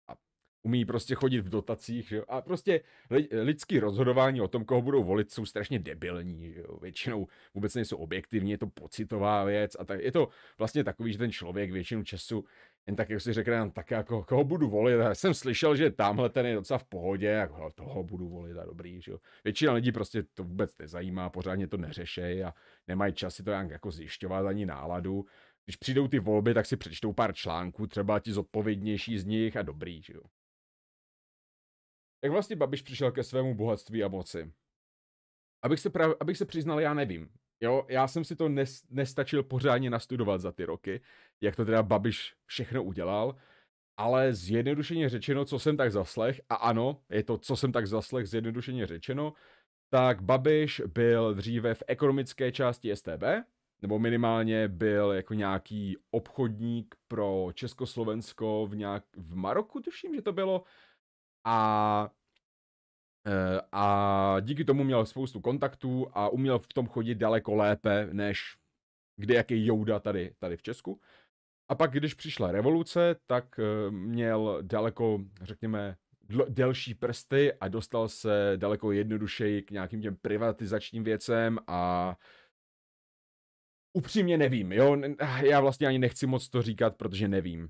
a umí prostě chodit v dotacích, jo. A prostě li, lidský rozhodování o tom, koho budou volit, jsou strašně debilní, jo. Většinou vůbec nejsou objektivní, je to pocitová věc a tak, je to vlastně takový, že ten člověk většinu času jen tak, jak si řekne, no, tak jako koho budu volit, já jsem slyšel, že tamhle ten je docela v pohodě, jako toho budu volit a dobrý, že jo. Většina lidí prostě to vůbec nezajímá, pořádně to neřešejí a nemají čas si to nějak jako zjišťovat ani náladu. Když přijdou ty volby, tak si přečtou pár článků, třeba ti zodpovědnější z nich a dobrý, že jo. Jak vlastně Babiš přišel ke svému bohatství a moci? Abych se, prav, abych se přiznal, já nevím. Jo, já jsem si to nes, nestačil pořádně nastudovat za ty roky, jak to teda Babiš všechno udělal, ale zjednodušeně řečeno, co jsem tak zaslech, a ano, je to, co jsem tak zaslech, zjednodušeně řečeno, tak Babiš byl dříve v ekonomické části STB, nebo minimálně byl jako nějaký obchodník pro Československo v, nějak, v Maroku, tuším, že to bylo, a Eh, a díky tomu měl spoustu kontaktů a uměl v tom chodit daleko lépe než kde jaký Jouda tady, tady v Česku. A pak, když přišla revoluce, tak eh, měl daleko, řekněme, delší prsty a dostal se daleko jednodušeji k nějakým těm privatizačním věcem a upřímně nevím, jo, já vlastně ani nechci moc to říkat, protože nevím.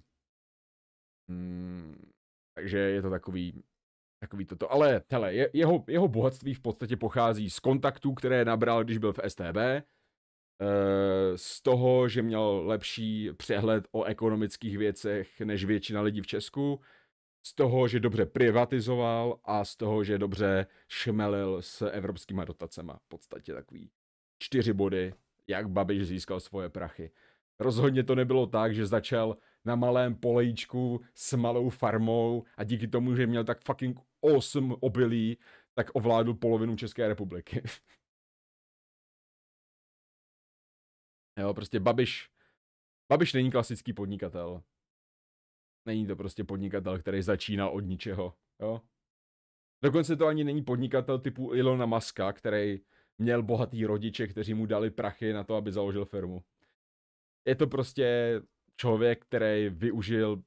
Hmm, takže je to takový Takový toto, ale hele, je, jeho, jeho bohatství v podstatě pochází z kontaktů, které nabral, když byl v STB, eh, z toho, že měl lepší přehled o ekonomických věcech než většina lidí v Česku, z toho, že dobře privatizoval a z toho, že dobře šmelil s evropskýma dotacema. V podstatě takový čtyři body, jak Babiš získal svoje prachy. Rozhodně to nebylo tak, že začal na malém polejčku s malou farmou a díky tomu, že měl tak fucking 8 awesome obilí, tak ovládl polovinu České republiky. jo, prostě Babiš, Babiš není klasický podnikatel. Není to prostě podnikatel, který začíná od ničeho, jo. Dokonce to ani není podnikatel typu Ilona Maska, který měl bohatý rodiče, kteří mu dali prachy na to, aby založil firmu. Je to prostě člověk, který využil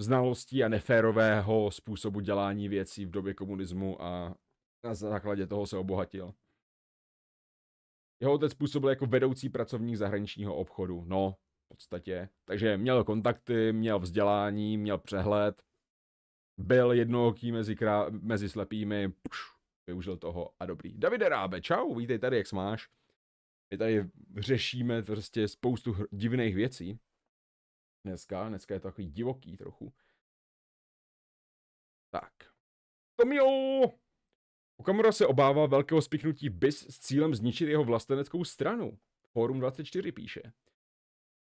znalostí a neférového způsobu dělání věcí v době komunismu a na základě toho se obohatil. Jeho otec působil jako vedoucí pracovník zahraničního obchodu, no, v podstatě. Takže měl kontakty, měl vzdělání, měl přehled, byl jednooký mezi, krá- mezi slepými, pš, využil toho a dobrý. Davide Rábe, čau, vítej tady, jak máš. My tady řešíme prostě spoustu hr- divných věcí. Dneska, dneska je to takový divoký trochu. Tak. Tomio! Okamura se obává velkého spiknutí BIS s cílem zničit jeho vlasteneckou stranu. Forum 24 píše.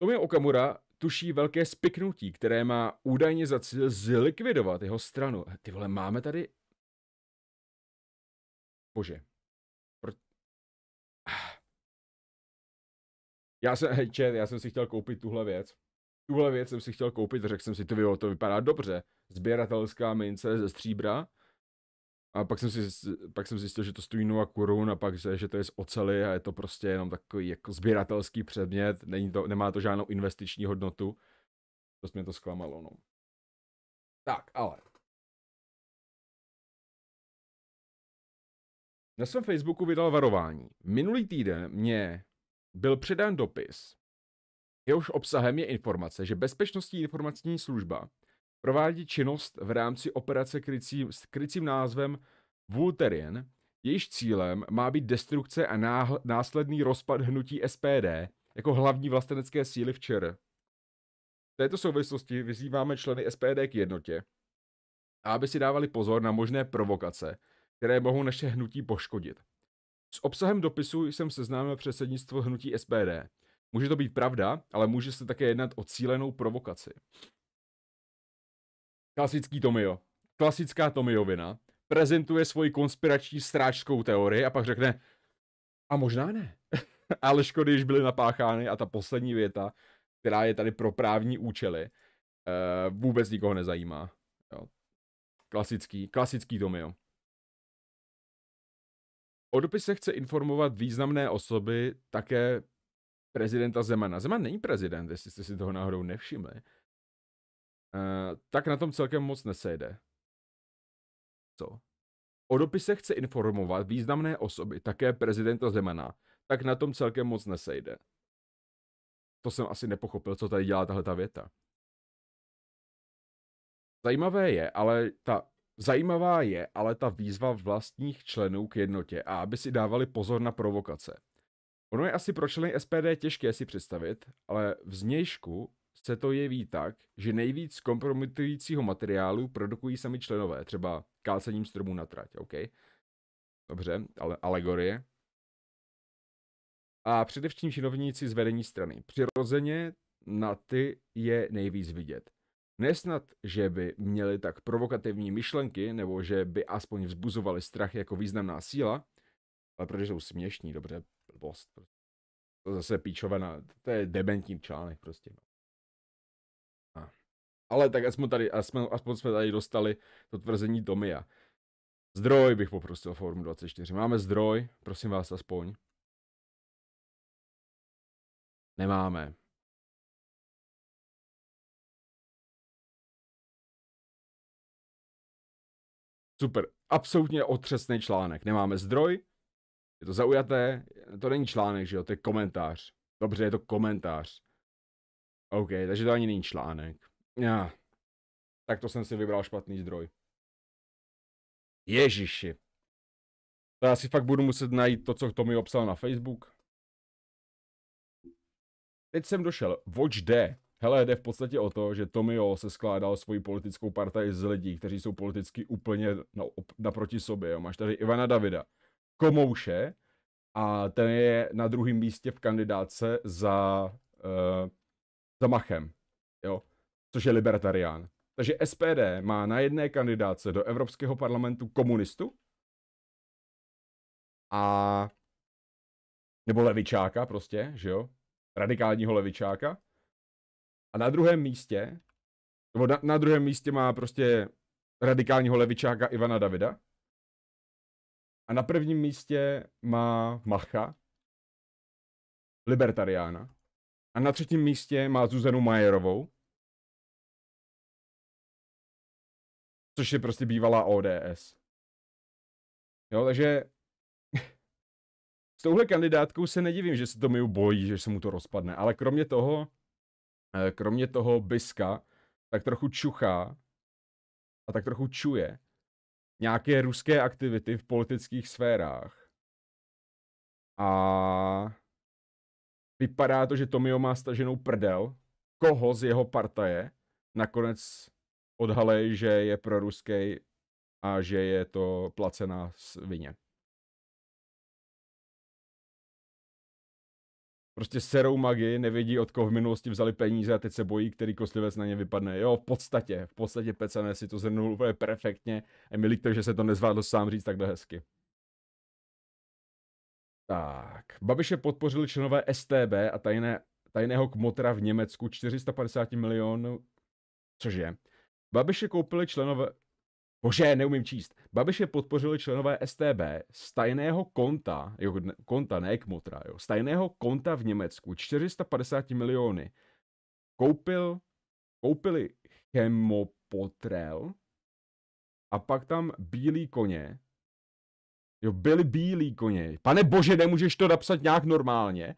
Tomio Okamura tuší velké spiknutí, které má údajně za cíl zlikvidovat jeho stranu. Ty vole, máme tady... Bože, Já jsem, hej, čet, já jsem si chtěl koupit tuhle věc. Tuhle věc jsem si chtěl koupit, řekl jsem si, ty to vypadá dobře. Sběratelská mince ze stříbra. A pak jsem, si, pak jsem zjistil, že to stojí nula korun a pak, že to je z ocely a je to prostě jenom takový jako sběratelský předmět, Není to, nemá to žádnou investiční hodnotu. To mě to zklamalo, no. Tak, ale. Na svém Facebooku vydal varování. Minulý týden mě byl předán dopis, jehož obsahem je informace, že Bezpečnostní informační služba provádí činnost v rámci operace krycí, s krycím názvem Vulterien, jejíž cílem má být destrukce a náhl, následný rozpad hnutí SPD jako hlavní vlastenecké síly včer. V této souvislosti vyzýváme členy SPD k jednotě aby si dávali pozor na možné provokace, které mohou naše hnutí poškodit. S obsahem dopisu jsem seznámil předsednictvo hnutí SPD. Může to být pravda, ale může se také jednat o cílenou provokaci. Klasický Tomio. Klasická Tomiovina. Prezentuje svoji konspirační strážskou teorii a pak řekne a možná ne. ale škody již byly napáchány a ta poslední věta, která je tady pro právní účely, eh, vůbec nikoho nezajímá. Jo. Klasický, klasický Tomio. O dopise chce informovat významné osoby, také prezidenta Zemana. Zeman není prezident, jestli jste si toho náhodou nevšimli. Uh, tak na tom celkem moc nesejde. Co? O dopise chce informovat významné osoby, také prezidenta Zemana. Tak na tom celkem moc nesejde. To jsem asi nepochopil, co tady dělá tahle ta věta. Zajímavé je, ale ta Zajímavá je ale ta výzva vlastních členů k jednotě a aby si dávali pozor na provokace. Ono je asi pro členy SPD těžké si představit, ale v znějšku se to jeví tak, že nejvíc kompromitujícího materiálu produkují sami členové, třeba kácením stromů na trať, OK? Dobře, ale alegorie. A především činovníci z vedení strany. Přirozeně na ty je nejvíc vidět. Nesnad, že by měli tak provokativní myšlenky, nebo že by aspoň vzbuzovali strach jako významná síla, ale protože jsou směšní, dobře, blbost. Prostě. To zase píčovena, to je dementní článek prostě. No. A. Ale tak aspoň, tady, aspoň, aspoň jsme tady dostali to tvrzení Tomia. Zdroj bych poprosil Forum 24. Máme zdroj, prosím vás aspoň. Nemáme. Super, absolutně otřesný článek. Nemáme zdroj, je to zaujaté, to není článek, že jo, to je komentář. Dobře, je to komentář. OK, takže to ani není článek. Já. Tak to jsem si vybral špatný zdroj. Ježiši. To já si fakt budu muset najít to, co to mi obsal na Facebook. Teď jsem došel. Watch D. Hele, jde v podstatě o to, že Tomio se skládal svoji politickou partaj z lidí, kteří jsou politicky úplně op, naproti sobě. Jo. Máš tady Ivana Davida, Komouše, a ten je na druhém místě v kandidáce za, uh, za Machem, jo, což je libertarián. Takže SPD má na jedné kandidáce do Evropského parlamentu komunistu a nebo levičáka prostě, že jo, radikálního levičáka a na druhém místě, nebo na, na druhém místě má prostě radikálního levičáka Ivana Davida. A na prvním místě má Macha, libertariána. A na třetím místě má Zuzanu Majerovou, což je prostě bývalá ODS. Jo, takže s touhle kandidátkou se nedivím, že se to mi bojí, že se mu to rozpadne, ale kromě toho Eh, kromě toho Biska, tak trochu čuchá a tak trochu čuje nějaké ruské aktivity v politických sférách. A vypadá to, že Tomio má staženou prdel, koho z jeho partaje nakonec odhalej, že je pro ruskej a že je to placená svině. prostě serou magy, nevědí, od koho v minulosti vzali peníze a teď se bojí, který kostlivec na ně vypadne. Jo, v podstatě, v podstatě Pecané si to zhrnul úplně perfektně. A mi líto, že se to nezvládlo sám říct takhle hezky. Tak, Babiše podpořili členové STB a tajné, tajného kmotra v Německu 450 milionů, což je. Babiše koupili členové, Bože, neumím číst. Babiše podpořili členové STB z tajného konta, jo, konta, ne kmotra, jo, z tajného konta v Německu 450 miliony. Koupil, koupili chemopotrel a pak tam bílí koně. Jo, byli bílí koně. Pane bože, nemůžeš to napsat nějak normálně.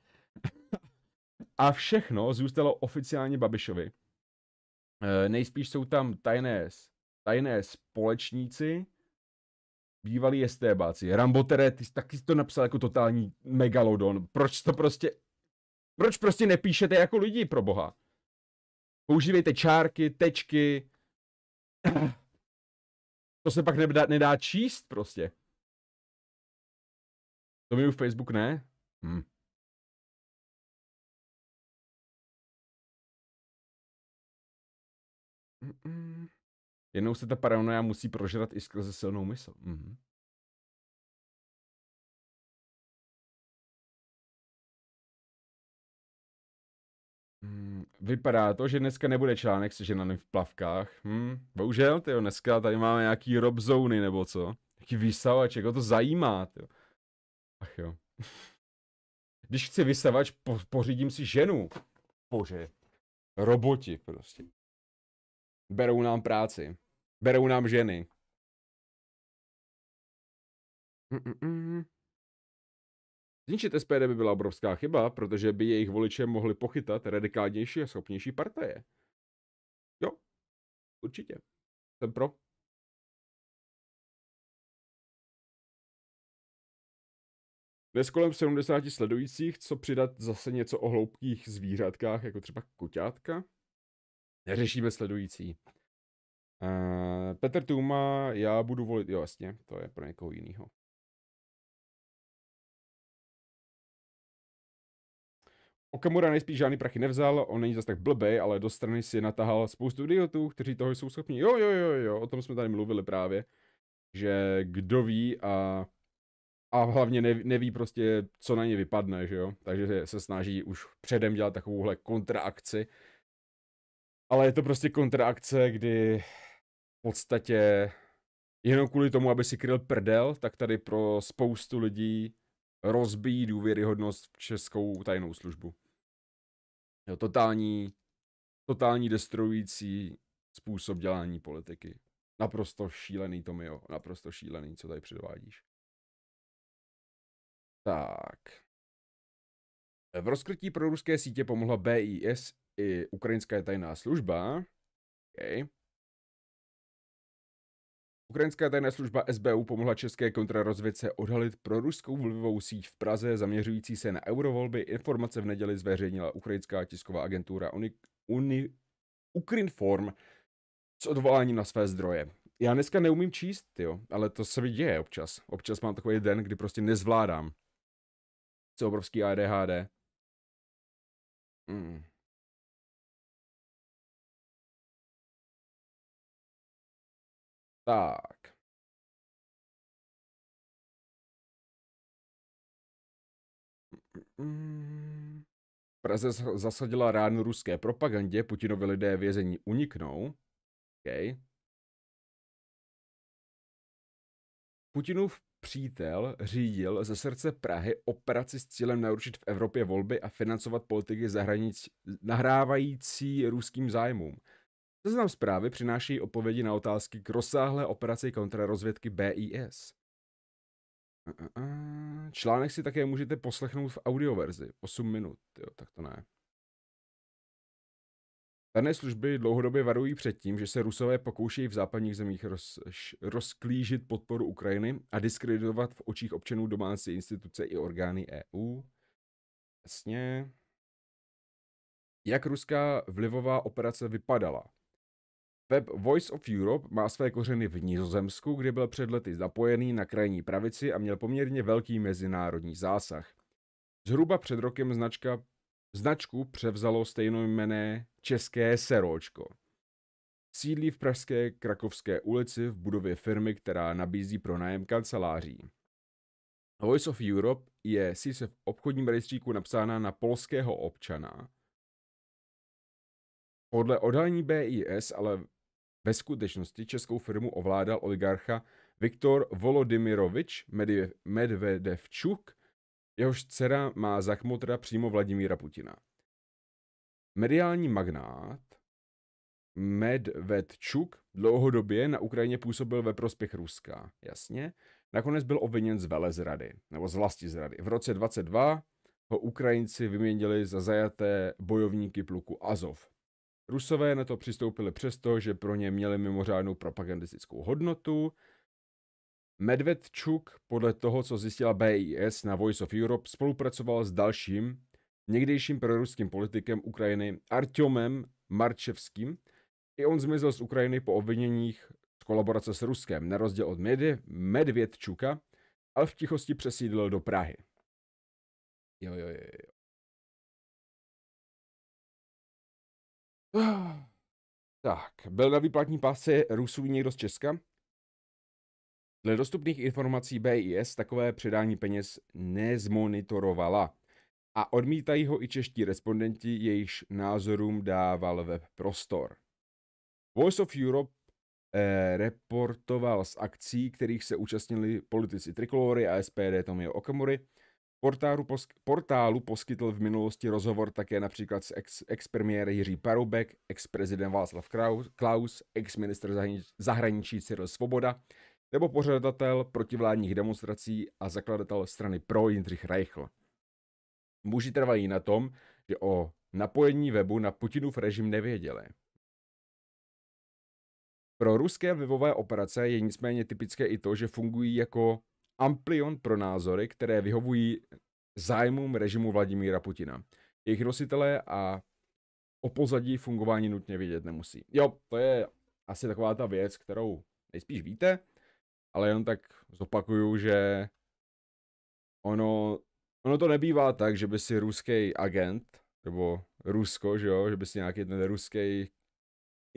a všechno zůstalo oficiálně Babišovi. E, nejspíš jsou tam tajné tajné společníci, bývalí STBáci. Rambo jsi taky to napsal jako totální megalodon. Proč to prostě... Proč prostě nepíšete jako lidi, pro boha? Používejte čárky, tečky. To se pak nedá, nedá číst prostě. To mi už Facebook ne? Hm. Mm-mm. Jednou se ta paranoia musí prožrat i skrze silnou mysl. Mhm. Hmm, vypadá to, že dneska nebude článek se ženami v plavkách. Hm, bohužel, tyjo, dneska tady máme nějaký robzony nebo co. Jaký vysavač, jako to zajímá, tyjo. Ach jo. Když chci vysavač, po- pořídím si ženu. Bože. Roboti prostě. Berou nám práci. Berou nám ženy. Mm-mm. Zničit SPD by byla obrovská chyba, protože by jejich voliče mohli pochytat radikálnější a schopnější partaje. Jo, určitě. Jsem pro. Dnes kolem 70 sledujících, co přidat zase něco o hloubkých zvířatkách, jako třeba koťátka? Neřešíme sledující. Eh, Petr Tuma, já budu volit, jo jasně, to je pro někoho jiného. Okamura nejspíš žádný prachy nevzal, on není zase tak blbej, ale do strany si natahal spoustu idiotů, kteří toho jsou schopni. Jo, jo, jo, jo, o tom jsme tady mluvili právě, že kdo ví a, a hlavně neví, neví prostě, co na ně vypadne, že jo. Takže se snaží už předem dělat takovouhle kontraakci. Ale je to prostě kontraakce, kdy podstatě jenom kvůli tomu, aby si kryl prdel, tak tady pro spoustu lidí rozbíjí důvěryhodnost v českou tajnou službu. Jo, totální, totální destruující způsob dělání politiky. Naprosto šílený, Tomio, naprosto šílený, co tady předvádíš. Tak. V rozkrytí pro ruské sítě pomohla BIS i ukrajinská tajná služba. Okay. Ukrajinská tajná služba SBU pomohla české kontrarozvědce odhalit pro ruskou vlivovou síť v Praze zaměřující se na eurovolby. Informace v neděli zveřejnila ukrajinská tisková agentura Uni, Uni, Ukrinform s odvoláním na své zdroje. Já dneska neumím číst, jo, ale to se mi děje občas. Občas mám takový den, kdy prostě nezvládám. Co obrovský ADHD. Hmm. Tak. Praze zasadila ránu ruské propagandě, Putinovi lidé vězení uniknou. Okay. Putinův přítel řídil ze srdce Prahy operaci s cílem narušit v Evropě volby a financovat politiky zahranic nahrávající ruským zájmům. Seznam zprávy přináší odpovědi na otázky k rozsáhlé operaci kontrarozvědky BIS. Článek si také můžete poslechnout v audioverzi. 8 minut, jo, tak to ne. Tarné služby dlouhodobě varují před tím, že se Rusové pokouší v západních zemích roz, rozklížit podporu Ukrajiny a diskreditovat v očích občanů domácí instituce i orgány EU. Jasně. Jak ruská vlivová operace vypadala? Web Voice of Europe má své kořeny v Nizozemsku, kde byl před lety zapojený na krajní pravici a měl poměrně velký mezinárodní zásah. Zhruba před rokem značka, značku převzalo stejnojmené České seročko. Sídlí v pražské Krakovské ulici v budově firmy, která nabízí pronájem kanceláří. Voice of Europe je sice v obchodním rejstříku napsána na polského občana, podle odhalení BIS ale ve skutečnosti českou firmu ovládal oligarcha Viktor Volodymyrovič Medvedevčuk, jehož dcera má za kmotra přímo Vladimíra Putina. Mediální magnát Medvedčuk dlouhodobě na Ukrajině působil ve prospěch Ruska, jasně. Nakonec byl obviněn z velezrady, nebo z vlasti zrady. V roce 22 ho Ukrajinci vyměnili za zajaté bojovníky pluku Azov. Rusové na to přistoupili přesto, že pro ně měli mimořádnou propagandistickou hodnotu. Medvedčuk, podle toho, co zjistila BIS na Voice of Europe, spolupracoval s dalším, někdejším proruským politikem Ukrajiny Artyomem Marčevským. I on zmizel z Ukrajiny po obviněních z kolaborace s Ruskem, na rozdíl od Medě, Medvědčuka, ale v tichosti přesídlil do Prahy. Jo, jo, jo, jo. Tak, byl na výplatní pásce Rusů někdo z Česka? Dle dostupných informací BIS takové předání peněz nezmonitorovala a odmítají ho i čeští respondenti, jejichž názorům dával web prostor. Voice of Europe eh, reportoval z akcí, kterých se účastnili politici Trikolory a SPD Tomio Okamury, Portálu, posk- portálu poskytl v minulosti rozhovor také například s ex- ex-premiér Jiří Paroubek, ex-prezident Václav Klaus, ex-minister zahrani- zahraničí Cyril Svoboda nebo pořadatel protivládních demonstrací a zakladatel strany Pro Jindřich Reichl. Muži trvají na tom, že o napojení webu na Putinův režim nevěděli. Pro ruské webové operace je nicméně typické i to, že fungují jako amplion pro názory, které vyhovují zájmům režimu Vladimíra Putina. Jejich nositelé a o pozadí fungování nutně vědět nemusí. Jo, to je asi taková ta věc, kterou nejspíš víte, ale jenom tak zopakuju, že ono, ono to nebývá tak, že by si ruský agent, nebo Rusko, že jo, že by si nějaký ten ruský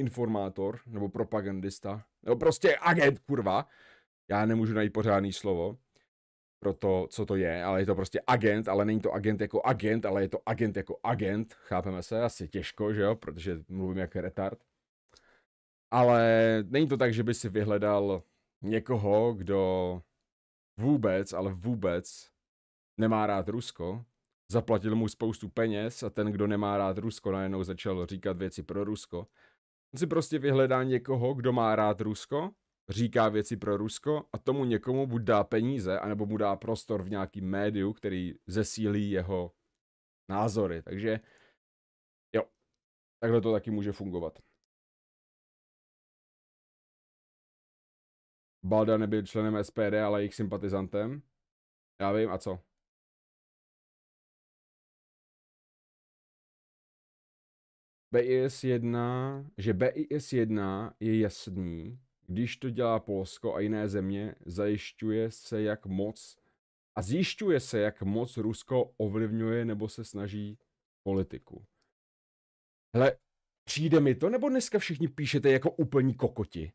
informátor, nebo propagandista, nebo prostě agent, kurva, já nemůžu najít pořádný slovo pro to, co to je, ale je to prostě agent, ale není to agent jako agent, ale je to agent jako agent, chápeme se, asi těžko, že jo, protože mluvím jak retard. Ale není to tak, že by si vyhledal někoho, kdo vůbec, ale vůbec nemá rád Rusko, zaplatil mu spoustu peněz a ten, kdo nemá rád Rusko, najednou začal říkat věci pro Rusko. On si prostě vyhledá někoho, kdo má rád Rusko říká věci pro Rusko a tomu někomu buď dá peníze, anebo mu dá prostor v nějakým médiu, který zesílí jeho názory. Takže jo, takhle to taky může fungovat. Balda nebyl členem SPD, ale jejich sympatizantem. Já vím, a co? BIS 1, že BIS 1 je jasný, když to dělá Polsko a jiné země, zajišťuje se, jak moc a zjišťuje se, jak moc Rusko ovlivňuje nebo se snaží politiku. Hele, přijde mi to, nebo dneska všichni píšete jako úplní kokoti?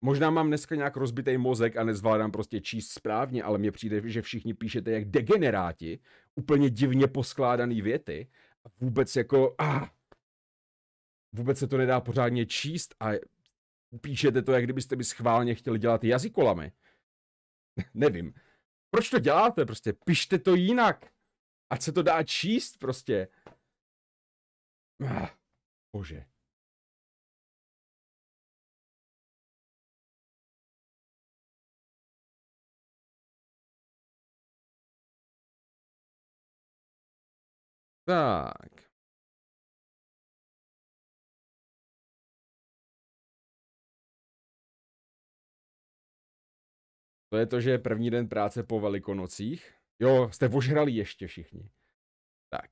Možná mám dneska nějak rozbitý mozek a nezvládám prostě číst správně, ale mně přijde, že všichni píšete jak degeneráti, úplně divně poskládaný věty a vůbec jako, ah, vůbec se to nedá pořádně číst a píšete to, jak kdybyste by schválně chtěli dělat jazykolami. Nevím. Proč to děláte prostě? Pište to jinak. Ať se to dá číst prostě. Ah, bože. Tak. To je to, že je první den práce po velikonocích. Jo, jste ožrali ještě všichni. Tak.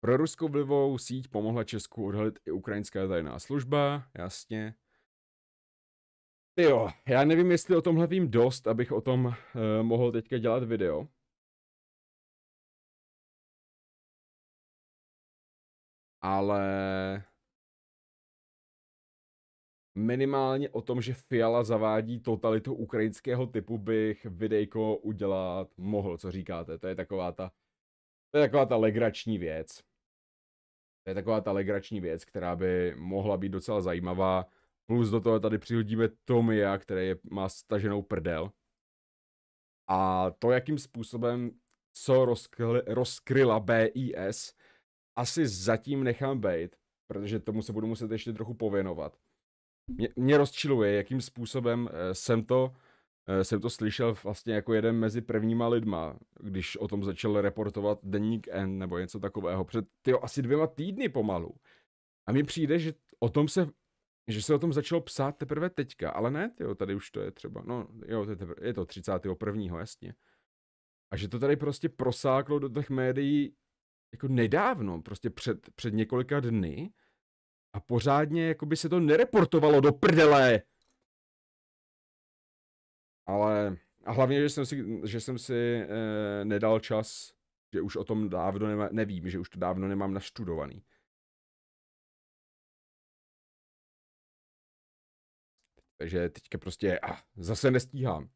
Pro ruskou vlivou síť pomohla Česku odhalit i ukrajinská tajná služba, jasně. jo, já nevím, jestli o tomhle vím dost, abych o tom uh, mohl teďka dělat video. Ale minimálně o tom, že Fiala zavádí totalitu ukrajinského typu, bych videjko udělat mohl, co říkáte. To je taková ta, to je taková ta legrační věc. To je taková ta legrační věc, která by mohla být docela zajímavá. Plus do toho tady přihodíme Tomia, který je, má staženou prdel. A to, jakým způsobem, co rozkry, rozkryla BIS, asi zatím nechám být, protože tomu se budu muset ještě trochu pověnovat mě, mě rozčiluje, jakým způsobem eh, jsem to, eh, jsem to slyšel vlastně jako jeden mezi prvníma lidma, když o tom začal reportovat Deník N nebo něco takového před tyjo, asi dvěma týdny pomalu. A mi přijde, že o tom se že se o tom začalo psát teprve teďka, ale ne, jo, tady už to je třeba, no jo, to je, teprve, je to 31. jasně. A že to tady prostě prosáklo do těch médií jako nedávno, prostě před, před několika dny, a pořádně jako by se to nereportovalo do prdele. Ale a hlavně, že jsem si, že jsem si e, nedal čas, že už o tom dávno nema, nevím, že už to dávno nemám naštudovaný. Takže teďka prostě a, zase nestíhám.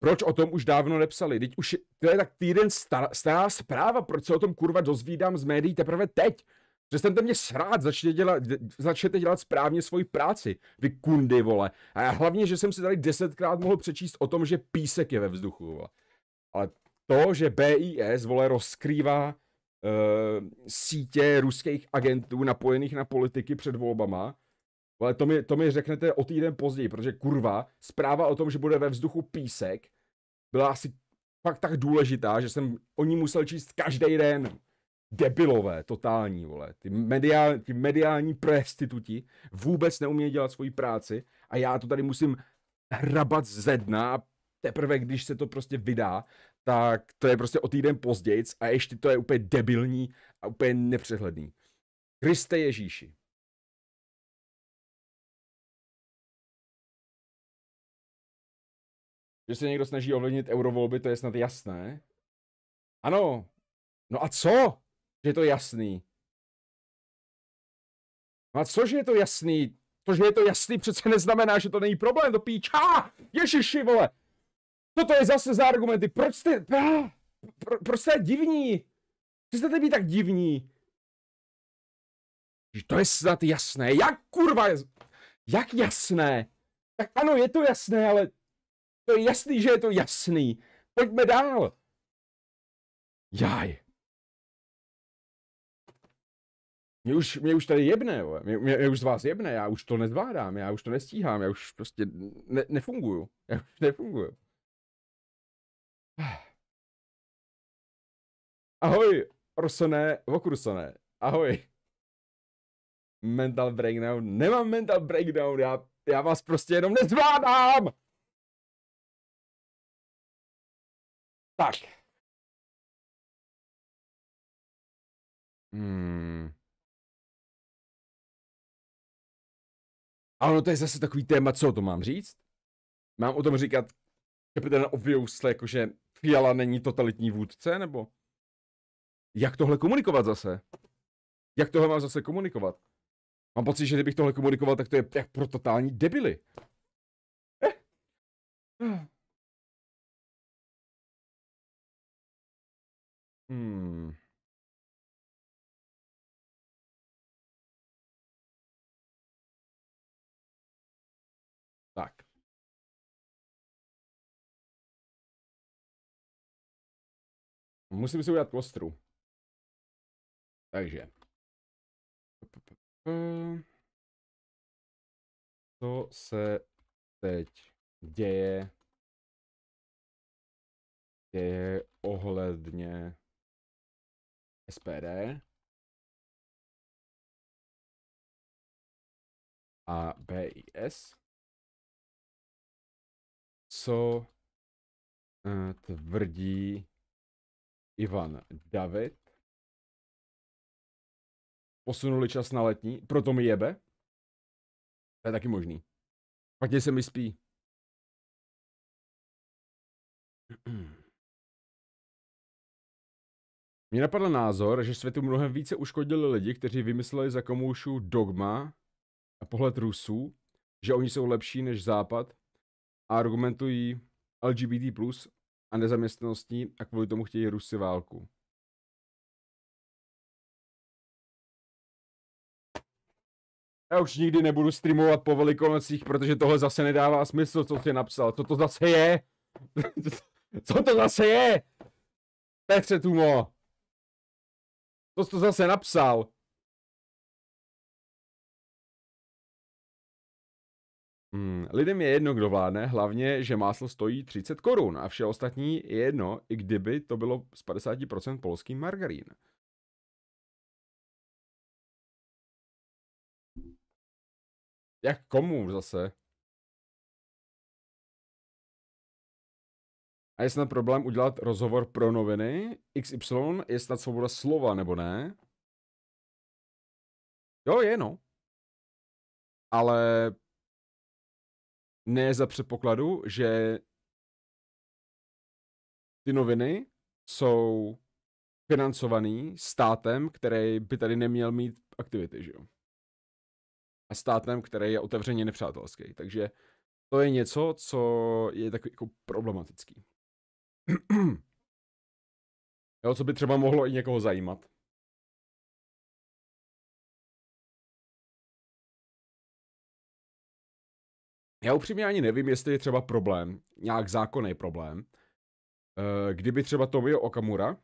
Proč o tom už dávno nepsali? Teď už to je tak týden stará, stará zpráva, proč se o tom kurva dozvídám z médií teprve teď. Přestaňte mě srát, začněte dělat, začněte dělat správně svoji práci, vy kundy, vole. A já hlavně, že jsem si tady desetkrát mohl přečíst o tom, že písek je ve vzduchu, vole. Ale to, že BIS, vole, rozkrývá uh, sítě ruských agentů napojených na politiky před volbama, ale to mi, to mi řeknete o týden později, protože kurva, zpráva o tom, že bude ve vzduchu písek, byla asi fakt tak důležitá, že jsem o ní musel číst každý den debilové, totální, vole. Ty, mediál, ty mediální prestituti vůbec neumějí dělat svoji práci a já to tady musím hrabat ze dna a teprve, když se to prostě vydá, tak to je prostě o týden pozdějc a ještě to je úplně debilní a úplně nepřehledný. Kriste Ježíši. Že se někdo snaží ovlivnit eurovolby, to je snad jasné. Ano, no a co? že je to jasný. No a že je to jasný? To, že je to jasný, přece neznamená, že to není problém to píča. Ježiši, vole. Co to je zase za argumenty? Proč jste... Pro, proč jste divní? jste být tak divní. To je snad jasné. Jak kurva je... Jak jasné? Tak ano, je to jasné, ale... To je jasný, že je to jasný. Pojďme dál. Jaj. Mě už, mě už tady jebne, mě, mě, mě už z vás jebne, já už to nezvládám, já už to nestíhám, já už prostě ne, nefunguju, já už nefunguju. Ahoj, Orsoné, Vokursoné, ahoj. Mental breakdown, nemám mental breakdown, já, já vás prostě jenom nezvládám! Tak. Hmm. Ale no to je zase takový téma, co o tom mám říct? Mám o tom říkat kapitán obviously, jakože Fiala není totalitní vůdce, nebo? Jak tohle komunikovat zase? Jak tohle mám zase komunikovat? Mám pocit, že kdybych tohle komunikoval, tak to je jak pro totální debily. Eh. Hmm. Musím si udělat klostru. Takže. Co se teď děje? Děje ohledně SPD a BIS. Co eh, tvrdí Ivan David. Posunuli čas na letní, proto mi jebe. To je taky možný. Špatně se mi spí. Mně napadl názor, že světu mnohem více uškodili lidi, kteří vymysleli za komoušu dogma a pohled Rusů, že oni jsou lepší než Západ a argumentují LGBT+, a nezaměstnaností a kvůli tomu chtějí Rusy válku. Já už nikdy nebudu streamovat po velikonocích, protože tohle zase nedává smysl, co jsi napsal. Co to zase je? co to zase je? Petře Tumo! Co jsi to zase napsal? Hmm, lidem je jedno, kdo vládne, hlavně, že máslo stojí 30 korun a vše ostatní je jedno, i kdyby to bylo z 50% polský margarín. Jak komu zase? A je snad problém udělat rozhovor pro noviny? XY je snad svoboda slova, nebo ne? Jo, je no. Ale ne za předpokladu, že ty noviny jsou financovaný státem, který by tady neměl mít aktivity, že jo? A státem, který je otevřeně nepřátelský. Takže to je něco, co je takový jako problematický. jo, co by třeba mohlo i někoho zajímat. Já upřímně ani nevím, jestli je třeba problém, nějak zákonný problém, eh, kdyby třeba Tomio Okamura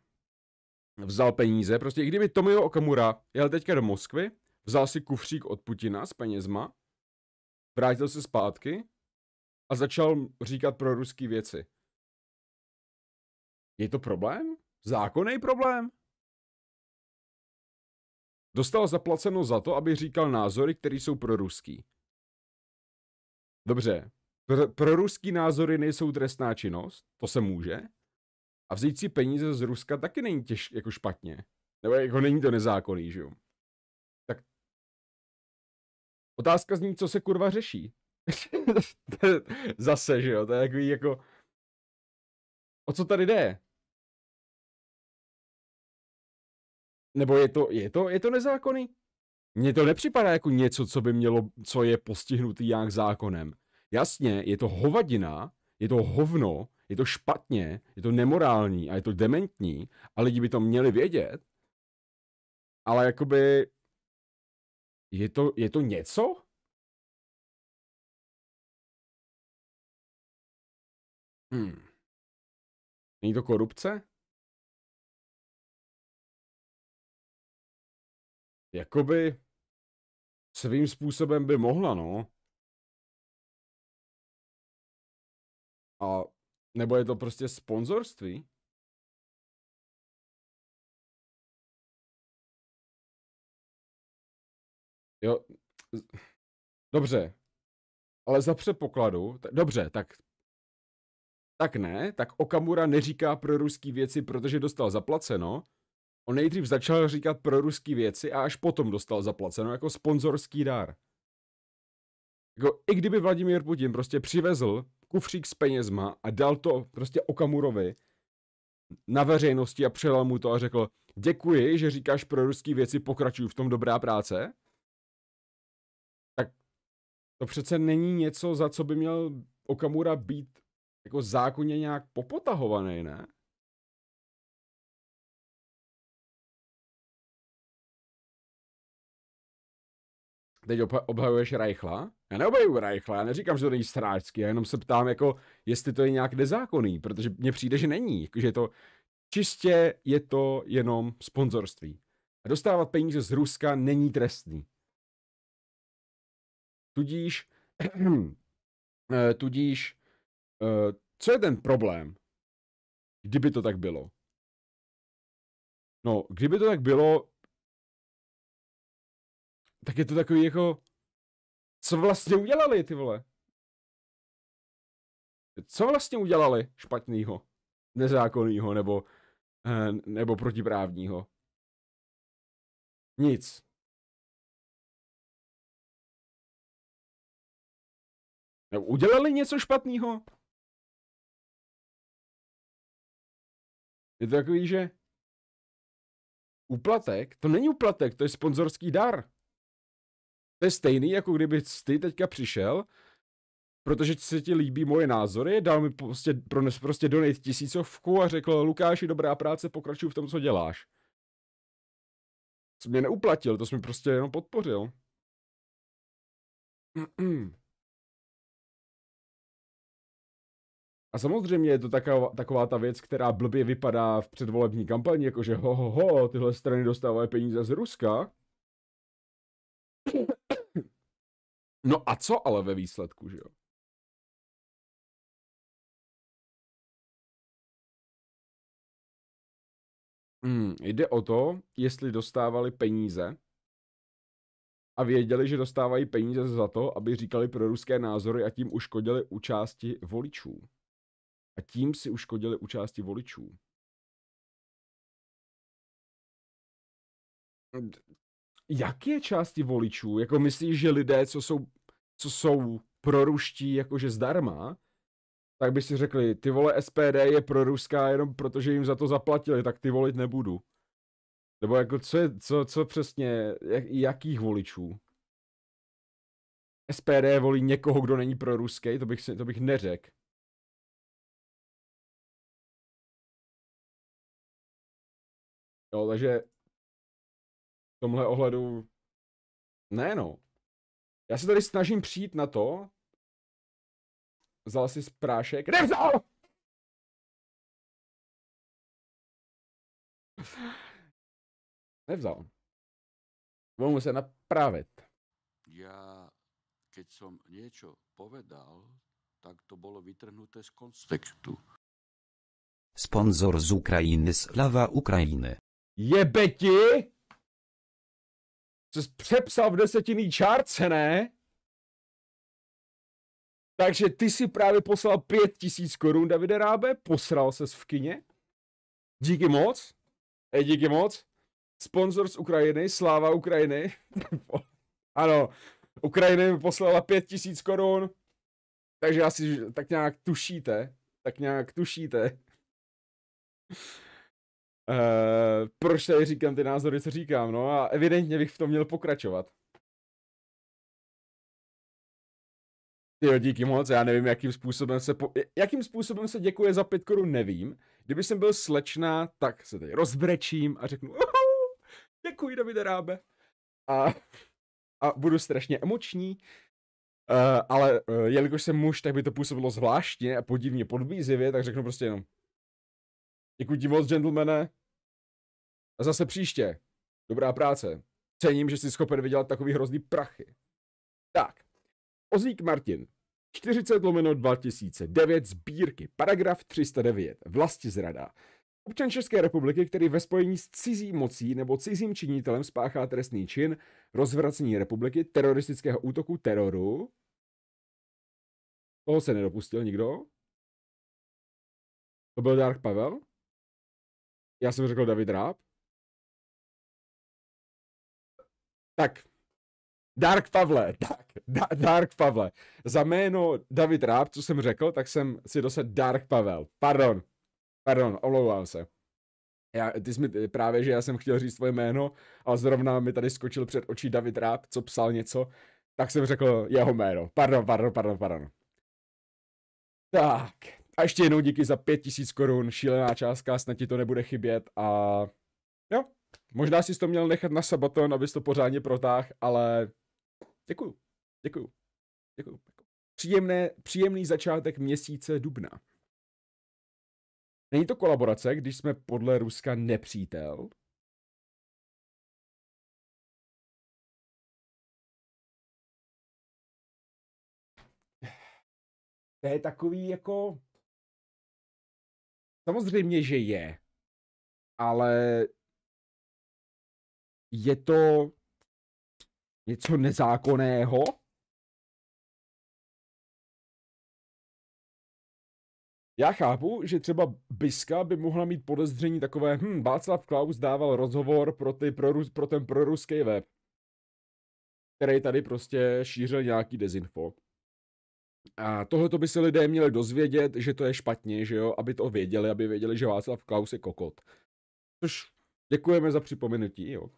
vzal peníze, prostě i kdyby Tomio Okamura jel teďka do Moskvy, vzal si kufřík od Putina s penězma, vrátil se zpátky a začal říkat pro ruské věci. Je to problém? Zákonný problém? Dostal zaplaceno za to, aby říkal názory, které jsou pro ruský dobře, pr- ruský názory nejsou trestná činnost, to se může, a vzít si peníze z Ruska taky není těž, jako špatně. Nebo jako není to nezákonný, že jo. Tak otázka zní, co se kurva řeší. Zase, že jo, to je takový jako... O co tady jde? Nebo je to, je to, je to nezákonný? Mně to nepřipadá jako něco, co by mělo, co je postihnutý nějak zákonem. Jasně, je to hovadina, je to hovno, je to špatně, je to nemorální a je to dementní a lidi by to měli vědět, ale jakoby je to, je to něco? Hmm. Není to korupce? Jakoby... Svým způsobem by mohla, no. A nebo je to prostě sponzorství? Jo, dobře. Ale za přepokladu, dobře, tak tak ne, tak Okamura neříká pro ruský věci, protože dostal zaplaceno, On nejdřív začal říkat pro ruský věci a až potom dostal zaplaceno jako sponzorský dár. Jako, I kdyby Vladimír Putin prostě přivezl kufřík s penězma a dal to prostě Okamurovi na veřejnosti a přelal mu to a řekl děkuji, že říkáš pro ruský věci, pokračuj v tom dobrá práce, tak to přece není něco, za co by měl Okamura být jako zákonně nějak popotahovaný, ne? teď obhajuješ Reichla. Já neobhajuju Reichla, já neříkám, že to není strážský, já jenom se ptám, jako, jestli to je nějak nezákonný, protože mně přijde, že není, jako, že je to čistě je to jenom sponzorství. A dostávat peníze z Ruska není trestný. Tudíž, eh, tudíž, eh, co je ten problém, kdyby to tak bylo? No, kdyby to tak bylo, tak je to takový jako, co vlastně udělali ty vole? Co vlastně udělali špatného, nezákonného nebo, eh, nebo protiprávního? Nic. Nebo udělali něco špatného? Je to takový, že uplatek, to není uplatek, to je sponzorský dar. To je stejný, jako kdyby ty teďka přišel, protože se ti líbí moje názory, dal mi prostě, prones prostě donate tisícovku a řekl, Lukáši, dobrá práce, pokračuj v tom, co děláš. To mě neuplatil, to jsi mi prostě jenom podpořil. A samozřejmě je to taková, taková ta věc, která blbě vypadá v předvolební kampani, jakože ho, ho, ho, tyhle strany dostávají peníze z Ruska. No a co ale ve výsledku, že jo? Hmm, jde o to, jestli dostávali peníze a věděli, že dostávají peníze za to, aby říkali pro ruské názory a tím uškodili účásti voličů. A tím si uškodili účásti voličů. Jaké části voličů? Jako myslíš, že lidé, co jsou co jsou proruští jakože zdarma, tak by si řekli, ty vole SPD je proruská jenom protože jim za to zaplatili, tak ty volit nebudu. Nebo jako co, je, co, co přesně, jak, jakých voličů? SPD volí někoho, kdo není proruský, to bych, to bych neřekl. Jo, takže v tomhle ohledu ne no. Já se tady snažím přijít na to. Vzal si z prášek. Nevzal! Nevzal. Budu muset napravit. Já, keď jsem něco povedal, tak to bylo vytrhnuté z kontextu. Sponzor z Ukrajiny, Slava Ukrajiny. Jebeti! Jsi přepsal v desetinný čárce, ne? Takže ty si právě poslal pět tisíc korun, Davide Rábe, posral ses v kině. Díky moc. Ej, díky moc. Sponzor z Ukrajiny, sláva Ukrajiny. ano, Ukrajina mi poslala pět tisíc korun. Takže asi tak nějak tušíte. Tak nějak tušíte. Uh, proč tady říkám ty názory, co říkám, no a evidentně bych v tom měl pokračovat. Jo, díky moc, já nevím, jakým způsobem se, po... jakým způsobem se děkuje za pět korun, nevím. Kdyby jsem byl slečná, tak se tady rozbrečím a řeknu, děkuji, Davide Rábe. A, a budu strašně emoční. Uh, ale uh, jelikož jsem muž, tak by to působilo zvláštně a podivně podbízivě, tak řeknu prostě jenom Děkuji ti moc, gentlemane. A zase příště. Dobrá práce. Cením, že jsi schopen vydělat takový hrozný prachy. Tak. Ozík Martin. 40 lomeno 2009 sbírky, paragraf 309, vlasti zrada. Občan České republiky, který ve spojení s cizí mocí nebo cizím činitelem spáchá trestný čin rozvracení republiky, teroristického útoku, teroru. Toho se nedopustil nikdo. To byl Dark Pavel. Já jsem řekl David Ráb. Tak, Dark Pavle, tak, da, Dark Pavle. Za jméno David Ráb, co jsem řekl, tak jsem si dosadl Dark Pavel. Pardon, pardon, omlouvám se. Já, ty jsi mi právě, že já jsem chtěl říct tvoje jméno, a zrovna mi tady skočil před očí David Ráb, co psal něco, tak jsem řekl jeho jméno. Pardon, pardon, pardon, pardon. Tak, a ještě jednou díky za 5000 korun, šílená částka, snad ti to nebude chybět a jo, možná jsi to měl nechat na sabaton, abys to pořádně protáhl, ale děkuju, děkuju, děkuju. Příjemné, příjemný začátek měsíce dubna. Není to kolaborace, když jsme podle Ruska nepřítel, to je takový jako Samozřejmě, že je. Ale je to něco nezákonného? Já chápu, že třeba Biska by mohla mít podezření takové, hm, Václav Klaus dával rozhovor pro, ty pro, pro ten proruský web, který tady prostě šířil nějaký dezinfo. A tohleto by se lidé měli dozvědět, že to je špatně, že jo, aby to věděli, aby věděli, že Václav Klaus je kokot. Což děkujeme za připomenutí, jo.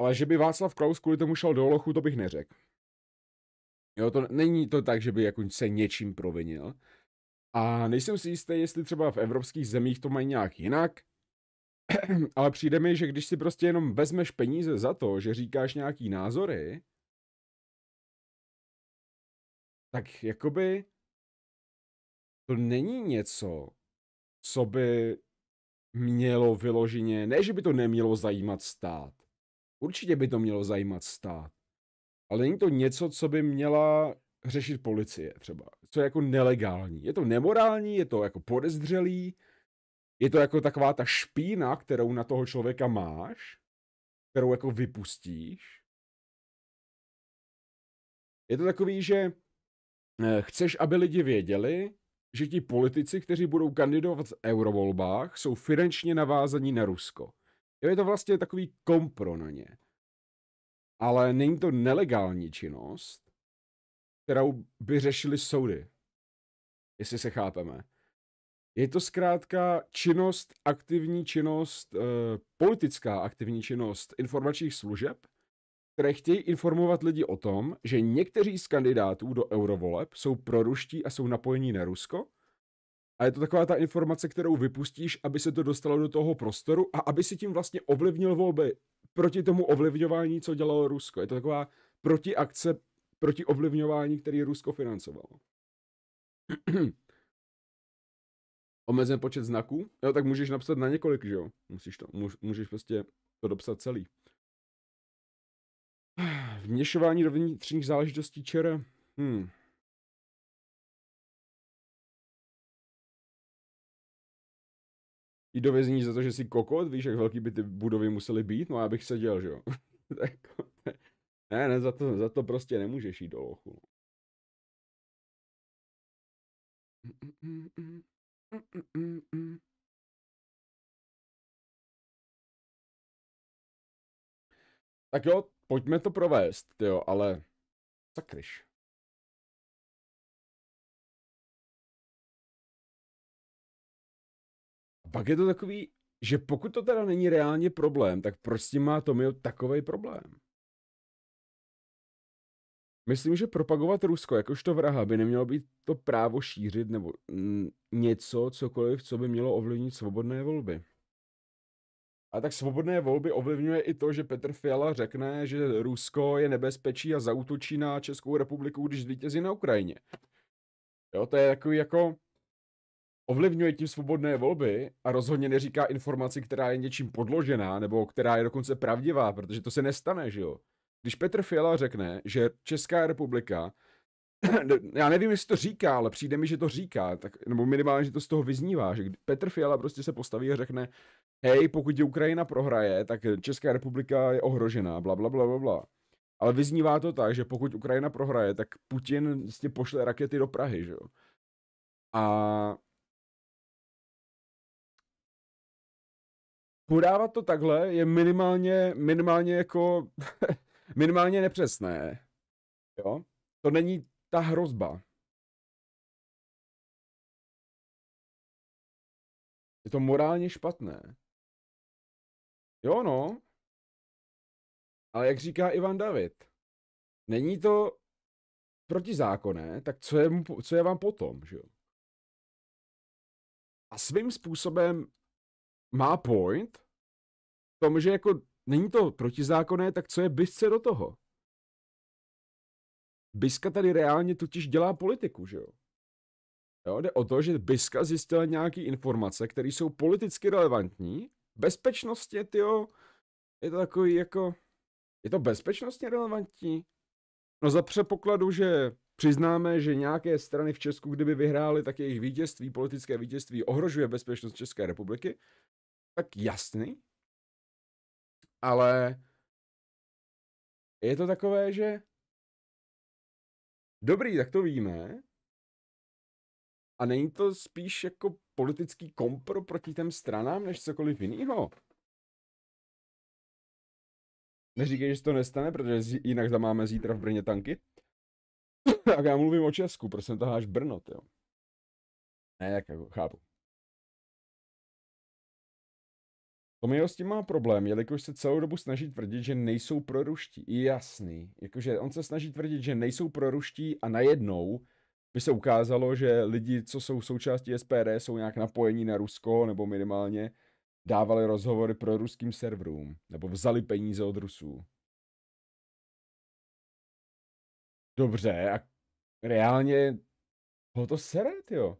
Ale že by Václav Klaus kvůli tomu šel do lochu, to bych neřekl. Jo, to není to tak, že by jako se něčím provinil. A nejsem si jistý, jestli třeba v evropských zemích to mají nějak jinak, ale přijde mi, že když si prostě jenom vezmeš peníze za to, že říkáš nějaký názory, tak jakoby to není něco, co by mělo vyloženě, ne že by to nemělo zajímat stát. Určitě by to mělo zajímat stát. Ale není to něco, co by měla řešit policie třeba, co je jako nelegální. Je to nemorální, je to jako podezřelý, je to jako taková ta špína, kterou na toho člověka máš, kterou jako vypustíš. Je to takový, že Eh, chceš, aby lidi věděli, že ti politici, kteří budou kandidovat v eurovolbách, jsou finančně navázaní na Rusko. Jo, je to vlastně takový kompro na ně. Ale není to nelegální činnost, kterou by řešili soudy. Jestli se chápeme. Je to zkrátka činnost, aktivní činnost, eh, politická aktivní činnost informačních služeb, které chtějí informovat lidi o tom, že někteří z kandidátů do eurovoleb jsou proruští a jsou napojení na Rusko. A je to taková ta informace, kterou vypustíš, aby se to dostalo do toho prostoru a aby si tím vlastně ovlivnil volby proti tomu ovlivňování, co dělalo Rusko. Je to taková protiakce proti ovlivňování, který Rusko financovalo. Omezen počet znaků? Jo, tak můžeš napsat na několik, že jo? Musíš to, můžeš prostě to dopsat celý. Vměšování do vnitřních záležitostí čere. Hmm. I do vězení za to, že si kokot, víš, jak velký by ty budovy musely být, no já bych seděl, že jo. ne, ne, za to, za to prostě nemůžeš jít do lochu. No. Mm, mm, mm, mm, mm, mm, mm. mm. Tak jo, pojďme to provést, jo, ale sakryš. Pak je to takový, že pokud to teda není reálně problém, tak prostě má to Tomio takový problém. Myslím, že propagovat Rusko jakožto vraha by nemělo být to právo šířit nebo něco, cokoliv, co by mělo ovlivnit svobodné volby. A tak svobodné volby ovlivňuje i to, že Petr Fiala řekne, že Rusko je nebezpečí a zautočí na Českou republiku, když zvítězí na Ukrajině. Jo, to je takový jako ovlivňuje tím svobodné volby a rozhodně neříká informaci, která je něčím podložená nebo která je dokonce pravdivá, protože to se nestane, že jo. Když Petr Fiala řekne, že Česká republika, já nevím, jestli to říká, ale přijde mi, že to říká, tak, nebo minimálně, že to z toho vyznívá, že Petr Fiala prostě se postaví a řekne, hej, pokud je Ukrajina prohraje, tak Česká republika je ohrožená, bla, bla, bla, bla, bla. Ale vyznívá to tak, že pokud Ukrajina prohraje, tak Putin vlastně pošle rakety do Prahy, že jo. A podávat to takhle je minimálně, minimálně jako, minimálně nepřesné. Jo? To není ta hrozba. Je to morálně špatné. Jo, no. Ale jak říká Ivan David, není to protizákonné, tak co je, co je vám potom, že jo? A svým způsobem má point v tom, že jako není to protizákonné, tak co je bysce do toho? Biska tady reálně totiž dělá politiku, že jo? jo jde o to, že Biska zjistila nějaké informace, které jsou politicky relevantní bezpečnostně, tyjo, je to takový jako, je to bezpečnostně relevantní? No za přepokladu, že přiznáme, že nějaké strany v Česku, kdyby vyhrály, tak jejich vítězství, politické vítězství ohrožuje bezpečnost České republiky, tak jasný. Ale je to takové, že dobrý, tak to víme, a není to spíš jako politický kompro proti těm stranám, než cokoliv jiného? Neříkej, že to nestane, protože jinak tam máme zítra v Brně tanky. tak já mluvím o Česku, proč jsem taháš Brno, jo. Ne, jak jako, chápu. Tomio s tím má problém, jelikož se celou dobu snaží tvrdit, že nejsou proruští. jasný. Jakože on se snaží tvrdit, že nejsou proruští a najednou by se ukázalo, že lidi, co jsou součástí SPD, jsou nějak napojení na Rusko, nebo minimálně dávali rozhovory pro ruským serverům, nebo vzali peníze od Rusů. Dobře, a reálně ho to seret, jo.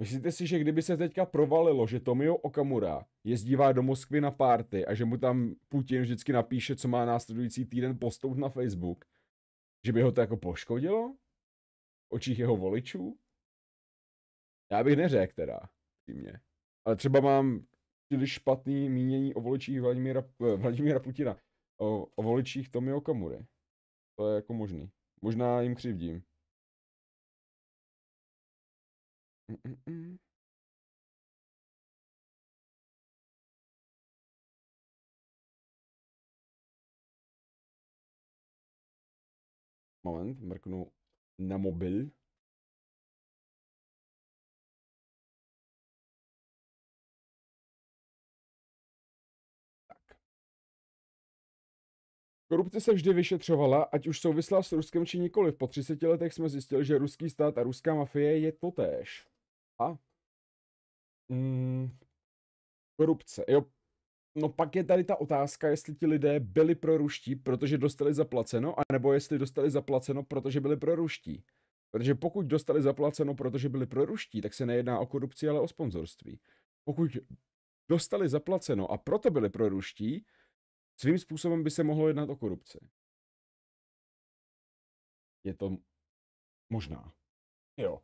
Myslíte si, že kdyby se teďka provalilo, že Tomio Okamura jezdívá do Moskvy na párty a že mu tam Putin vždycky napíše, co má následující týden postout na Facebook, že by ho to jako poškodilo? V očích jeho voličů? Já bych neřekl teda, přímě. Ale třeba mám příliš špatný mínění o voličích Vladimíra, eh, Vladimíra Putina. O, o voličích Tomi Okamury. To je jako možný. Možná jim křivdím. Mm-mm. Moment, mrknu na mobil. Tak. Korupce se vždy vyšetřovala, ať už souvislá s Ruskem či nikoliv. Po 30 letech jsme zjistili, že ruský stát a ruská mafie je totéž. A? Mm, korupce. Jo, No pak je tady ta otázka, jestli ti lidé byli proruští, protože dostali zaplaceno, anebo jestli dostali zaplaceno, protože byli proruští. Protože pokud dostali zaplaceno, protože byli proruští, tak se nejedná o korupci, ale o sponzorství. Pokud dostali zaplaceno a proto byli proruští, svým způsobem by se mohlo jednat o korupci. Je to možná. Jo.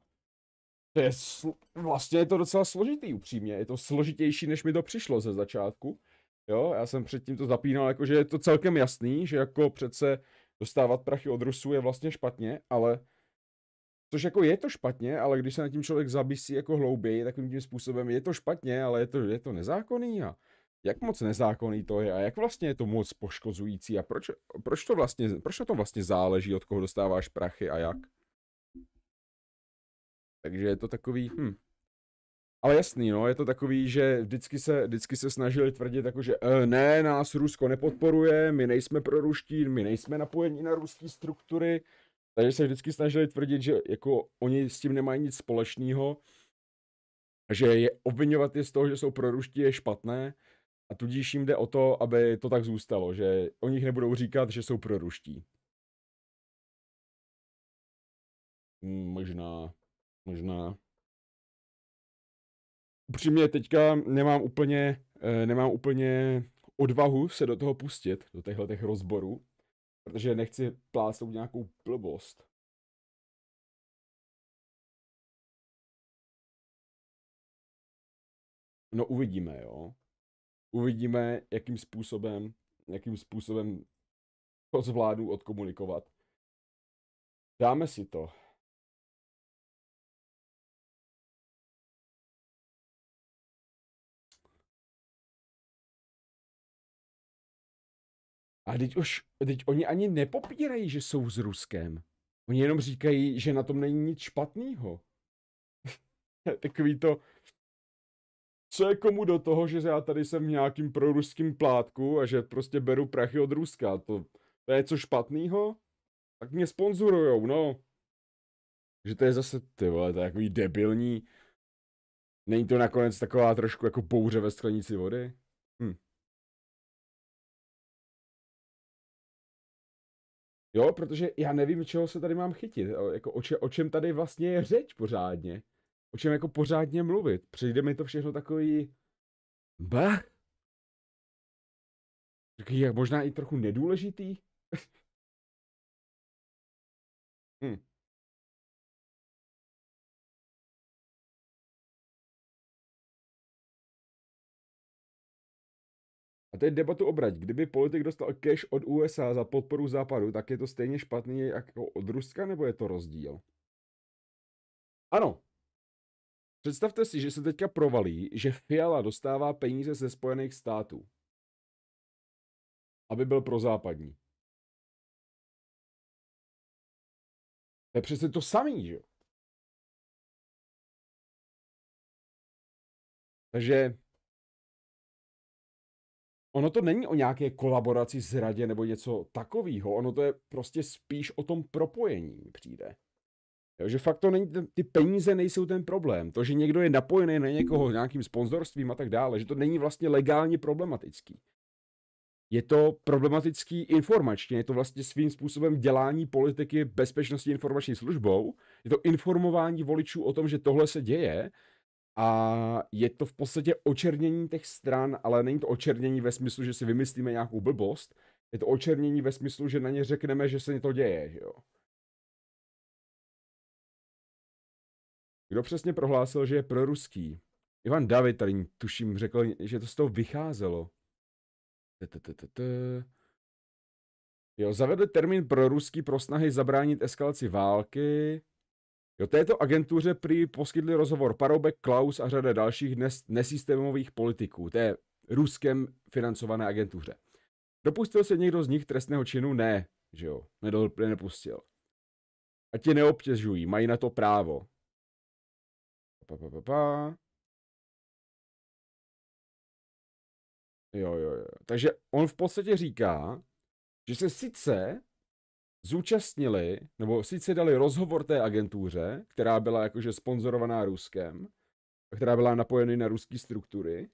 To je sl- vlastně je to docela složitý upřímně. Je to složitější, než mi to přišlo ze začátku. Jo, já jsem předtím to zapínal, jakože je to celkem jasný, že jako přece dostávat prachy od Rusů je vlastně špatně, ale což jako je to špatně, ale když se na tím člověk zabisí jako hlouběji takovým tím způsobem, je to špatně, ale je to, je to nezákonný a jak moc nezákonný to je a jak vlastně je to moc poškozující a proč, proč to vlastně, proč to vlastně záleží, od koho dostáváš prachy a jak? Takže je to takový, hm, ale jasný, no, je to takový, že vždycky se, vždycky se snažili tvrdit jako, že e, ne, nás Rusko nepodporuje, my nejsme pro ruští, my nejsme napojeni na ruské struktury, takže se vždycky snažili tvrdit, že jako oni s tím nemají nic společného, že je obvinovat je z toho, že jsou proruští, je špatné a tudíž jim jde o to, aby to tak zůstalo, že o nich nebudou říkat, že jsou proruští. Hm, možná, možná upřímně teďka nemám úplně, eh, nemám úplně odvahu se do toho pustit, do těchto těch rozborů, protože nechci plácnout nějakou blbost. No uvidíme, jo. Uvidíme, jakým způsobem, jakým způsobem to zvládnu odkomunikovat. Dáme si to. A teď už, teď oni ani nepopírají, že jsou s Ruskem. Oni jenom říkají, že na tom není nic špatného. Takový to, co je komu do toho, že já tady jsem v nějakým proruským plátku a že prostě beru prachy od Ruska. To, to je co špatného? Tak mě sponzorujou, no. Že to je zase, ty vole, to je takový debilní. Není to nakonec taková trošku jako bouře ve sklenici vody? Hm. Jo, protože já nevím, čeho se tady mám chytit, jako o, če, o čem tady vlastně je řeč pořádně, o čem jako pořádně mluvit. Přijde mi to všechno takový... Bah! Takový jak možná i trochu nedůležitý. hm. A teď debatu obrať. Kdyby politik dostal cash od USA za podporu západu, tak je to stejně špatný jako od Ruska, nebo je to rozdíl? Ano. Představte si, že se teďka provalí, že Fiala dostává peníze ze Spojených států. Aby byl prozápadní. To je přece to samý, že Takže ono to není o nějaké kolaboraci s radě nebo něco takového, ono to je prostě spíš o tom propojení přijde. Jo, že fakt to není, ty peníze nejsou ten problém. To, že někdo je napojený na někoho nějakým sponzorstvím a tak dále, že to není vlastně legálně problematický. Je to problematický informačně, je to vlastně svým způsobem dělání politiky bezpečnosti informační službou, je to informování voličů o tom, že tohle se děje a je to v podstatě očernění těch stran, ale není to očernění ve smyslu, že si vymyslíme nějakou blbost, je to očernění ve smyslu, že na ně řekneme, že se něco děje, že jo. Kdo přesně prohlásil, že je proruský? Ivan David tady tuším řekl, že to z toho vycházelo. Jo, zavedli termín proruský pro snahy zabránit eskalaci války. Jo, této agentuře prý poskytli rozhovor Paroubek, Klaus a řada dalších nes- nesystémových politiků, té ruskem financované agentuře. Dopustil se někdo z nich trestného činu? Ne, že jo, nedol- nepustil. A ti neobtěžují, mají na to právo. Pa, pa, pa, pa. Jo, jo, jo. Takže on v podstatě říká, že se sice zúčastnili, nebo sice dali rozhovor té agentuře, která byla jakože sponzorovaná Ruskem, která byla napojena na ruské struktury,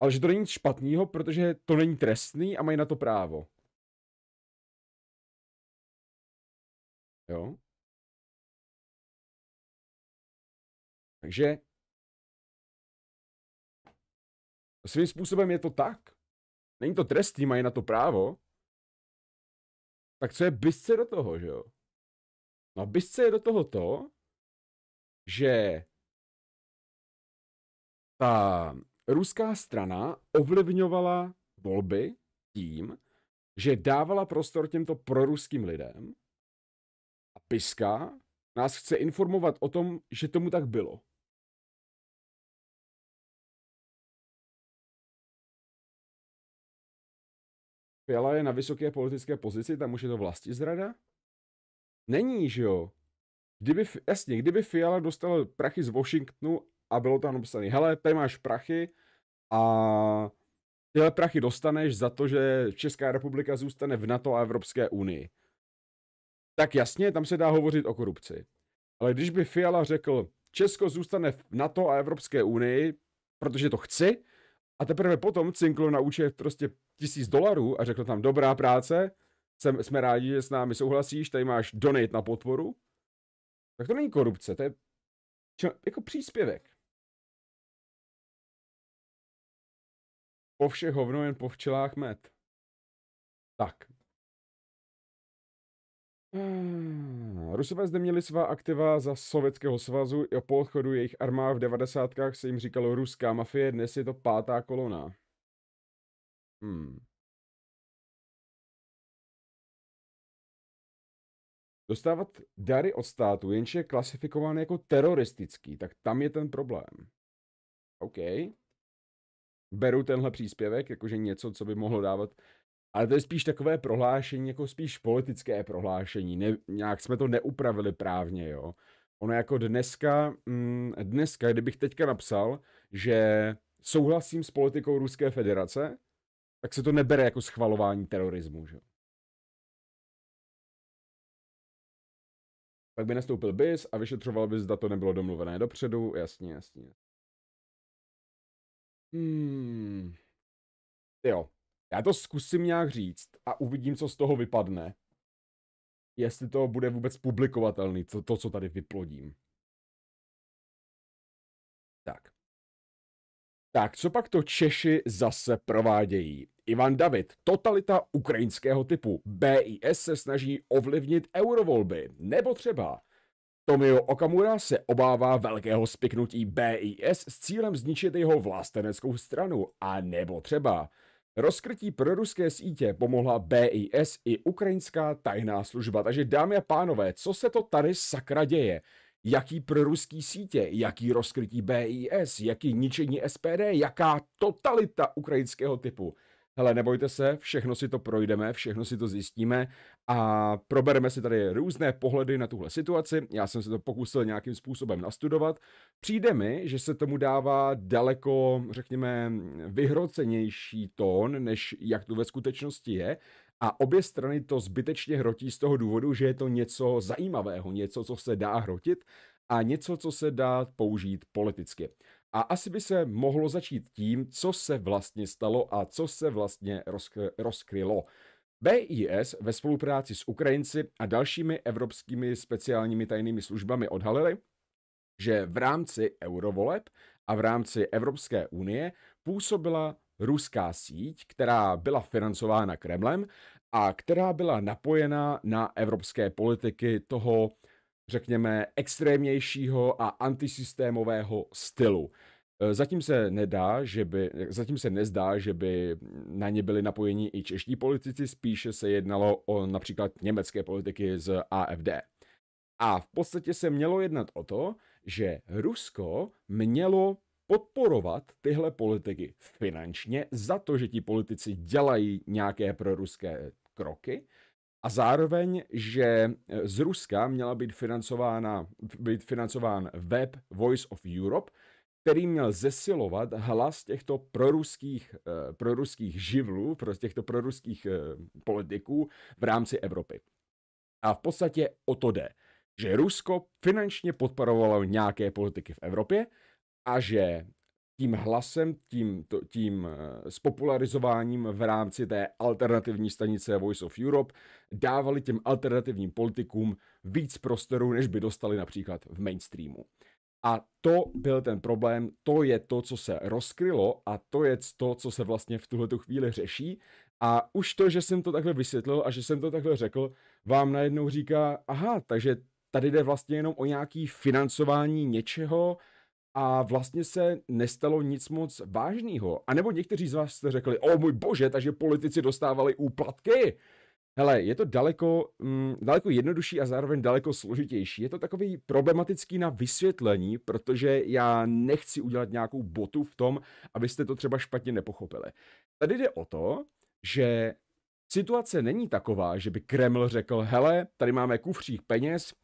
ale že to není nic špatného, protože to není trestný a mají na to právo. Jo? Takže svým způsobem je to tak. Není to trestný, mají na to právo, tak co je bysce do toho, že jo? No bysce je do toho to, že ta ruská strana ovlivňovala volby tím, že dávala prostor těmto proruským lidem a Piska nás chce informovat o tom, že tomu tak bylo. Fiala je na vysoké politické pozici, tam už je to vlasti zrada? Není, že jo? Kdyby, jasně, kdyby Fiala dostal prachy z Washingtonu a bylo tam napsané, hele, tady máš prachy a tyhle prachy dostaneš za to, že Česká republika zůstane v NATO a Evropské unii. Tak jasně, tam se dá hovořit o korupci. Ale když by Fiala řekl, Česko zůstane v NATO a Evropské unii, protože to chci, a teprve potom cinklo na účet prostě tisíc dolarů a řekl tam dobrá práce, jsem, jsme rádi, že s námi souhlasíš, tady máš donate na podporu. Tak to není korupce, to je čo, jako příspěvek. Po vše hovno jen po včelách med. Tak, Hmm, Rusové zde měli svá aktiva za Sovětského svazu i o po odchodu jejich armád v devadesátkách se jim říkalo ruská mafie, dnes je to pátá kolona. Hmm. Dostávat dary od státu, jenže je klasifikován jako teroristický, tak tam je ten problém. OK. Beru tenhle příspěvek, jakože něco, co by mohlo dávat ale to je spíš takové prohlášení, jako spíš politické prohlášení. Ne, nějak jsme to neupravili právně, jo. Ono jako dneska, mm, dneska, kdybych teďka napsal, že souhlasím s politikou Ruské federace, tak se to nebere jako schvalování terorismu, že Pak by nastoupil BIS a vyšetřoval by, zda to nebylo domluvené dopředu, jasně, jasně. Hmm. Jo, já to zkusím nějak říct a uvidím, co z toho vypadne. Jestli to bude vůbec publikovatelný, to, to co tady vyplodím. Tak. Tak, co pak to Češi zase provádějí? Ivan David, totalita ukrajinského typu. BIS se snaží ovlivnit eurovolby. Nebo třeba Tomio Okamura se obává velkého spiknutí BIS s cílem zničit jeho vlasteneckou stranu. A nebo třeba Rozkrytí proruské sítě pomohla BIS i ukrajinská tajná služba. Takže dámy a pánové, co se to tady sakra děje? Jaký proruský sítě, jaký rozkrytí BIS, jaký ničení SPD, jaká totalita ukrajinského typu hele, nebojte se, všechno si to projdeme, všechno si to zjistíme a probereme si tady různé pohledy na tuhle situaci. Já jsem se to pokusil nějakým způsobem nastudovat. Přijde mi, že se tomu dává daleko, řekněme, vyhrocenější tón, než jak to ve skutečnosti je. A obě strany to zbytečně hrotí z toho důvodu, že je to něco zajímavého, něco, co se dá hrotit a něco, co se dá použít politicky. A asi by se mohlo začít tím, co se vlastně stalo a co se vlastně rozk- rozkrylo. BIS ve spolupráci s Ukrajinci a dalšími evropskými speciálními tajnými službami odhalili, že v rámci eurovoleb a v rámci Evropské unie působila ruská síť, která byla financována Kremlem a která byla napojená na evropské politiky toho řekněme, extrémnějšího a antisystémového stylu. Eh, zatím se nedá, že by, zatím se nezdá, že by na ně byli napojeni i čeští politici, spíše se jednalo o například německé politiky z AFD. A v podstatě se mělo jednat o to, že Rusko mělo podporovat tyhle politiky finančně za to, že ti politici dělají nějaké proruské kroky, a zároveň, že eh, z Ruska měla být, financována, být financován web Voice of Europe, který měl zesilovat hlas těchto proruských, eh, proruských živlů, pro těchto proruských eh, politiků v rámci Evropy. A v podstatě o to jde, že Rusko finančně podporovalo nějaké politiky v Evropě a že tím hlasem, tím, to, tím eh, spopularizováním v rámci té alternativní stanice Voice of Europe dávali těm alternativním politikům víc prostoru, než by dostali například v mainstreamu. A to byl ten problém, to je to, co se rozkrylo a to je to, co se vlastně v tuhle chvíli řeší. A už to, že jsem to takhle vysvětlil a že jsem to takhle řekl, vám najednou říká, aha, takže tady jde vlastně jenom o nějaký financování něčeho, a vlastně se nestalo nic moc vážného. A nebo někteří z vás jste řekli, o můj bože, takže politici dostávali úplatky. Hele, je to daleko, mm, daleko jednodušší a zároveň daleko složitější. Je to takový problematický na vysvětlení, protože já nechci udělat nějakou botu v tom, abyste to třeba špatně nepochopili. Tady jde o to, že situace není taková, že by Kreml řekl, hele, tady máme kufřík peněz,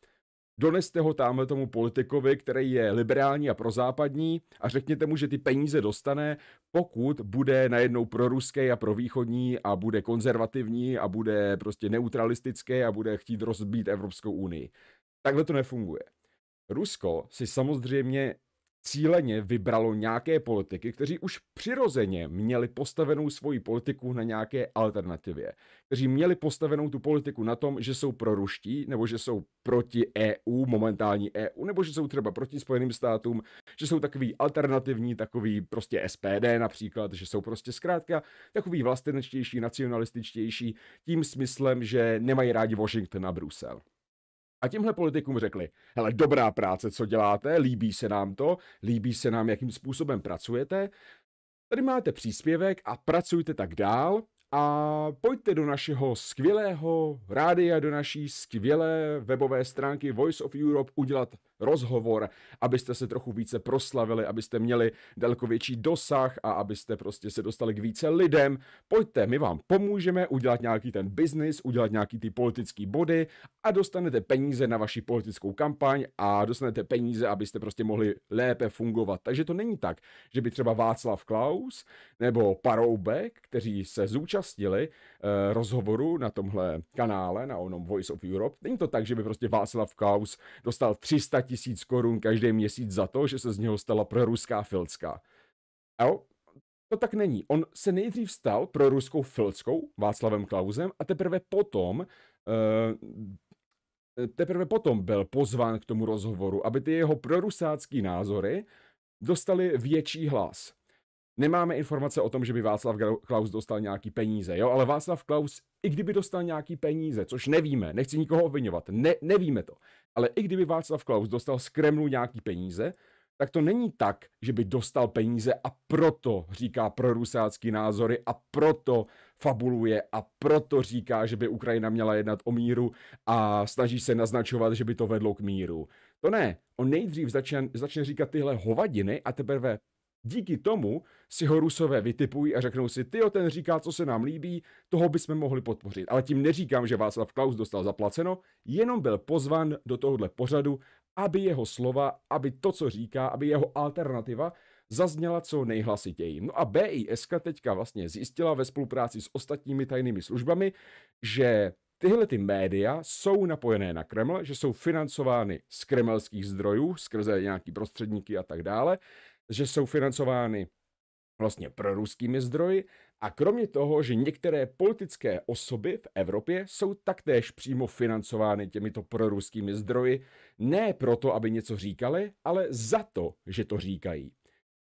doneste ho tamhle tomu politikovi, který je liberální a prozápadní a řekněte mu, že ty peníze dostane, pokud bude najednou proruský a provýchodní a bude konzervativní a bude prostě neutralistický a bude chtít rozbít Evropskou unii. Takhle to nefunguje. Rusko si samozřejmě cíleně vybralo nějaké politiky, kteří už přirozeně měli postavenou svoji politiku na nějaké alternativě. Kteří měli postavenou tu politiku na tom, že jsou proruští, nebo že jsou proti EU, momentální EU, nebo že jsou třeba proti Spojeným státům, že jsou takový alternativní, takový prostě SPD například, že jsou prostě zkrátka takový vlastenečtější, nacionalističtější, tím smyslem, že nemají rádi Washington a Brusel a těmhle politikům řekli, hele, dobrá práce, co děláte, líbí se nám to, líbí se nám, jakým způsobem pracujete, tady máte příspěvek a pracujte tak dál a pojďte do našeho skvělého rádia, do naší skvělé webové stránky Voice of Europe udělat rozhovor, abyste se trochu více proslavili, abyste měli daleko větší dosah a abyste prostě se dostali k více lidem. Pojďte, my vám pomůžeme udělat nějaký ten biznis, udělat nějaký ty politický body a dostanete peníze na vaši politickou kampaň a dostanete peníze, abyste prostě mohli lépe fungovat. Takže to není tak, že by třeba Václav Klaus nebo Paroubek, kteří se zúčastnili účastnili eh, rozhovoru na tomhle kanále, na onom Voice of Europe. Není to tak, že by prostě Václav Klaus dostal 300 tisíc korun každý měsíc za to, že se z něho stala proruská filcka. Jo, to tak není. On se nejdřív stal pro ruskou filckou Václavem Klausem a teprve potom eh, teprve potom byl pozván k tomu rozhovoru, aby ty jeho prorusácký názory dostali větší hlas. Nemáme informace o tom, že by Václav Klaus dostal nějaký peníze, jo, ale Václav Klaus, i kdyby dostal nějaký peníze, což nevíme, nechci nikoho obvinovat, ne, nevíme to, ale i kdyby Václav Klaus dostal z Kremlu nějaký peníze, tak to není tak, že by dostal peníze a proto říká prorusácký názory a proto fabuluje a proto říká, že by Ukrajina měla jednat o míru a snaží se naznačovat, že by to vedlo k míru. To ne. On nejdřív začne, začne říkat tyhle hovadiny a teprve Díky tomu si ho rusové vytipují a řeknou si, ty ten říká, co se nám líbí, toho bychom mohli podpořit. Ale tím neříkám, že Václav Klaus dostal zaplaceno, jenom byl pozvan do tohohle pořadu, aby jeho slova, aby to, co říká, aby jeho alternativa zazněla co nejhlasitěji. No a BISK teďka vlastně zjistila ve spolupráci s ostatními tajnými službami, že tyhle ty média jsou napojené na Kreml, že jsou financovány z kremelských zdrojů, skrze nějaký prostředníky a tak dále, že jsou financovány vlastně proruskými zdroji a kromě toho, že některé politické osoby v Evropě jsou taktéž přímo financovány těmito proruskými zdroji, ne proto, aby něco říkali, ale za to, že to říkají.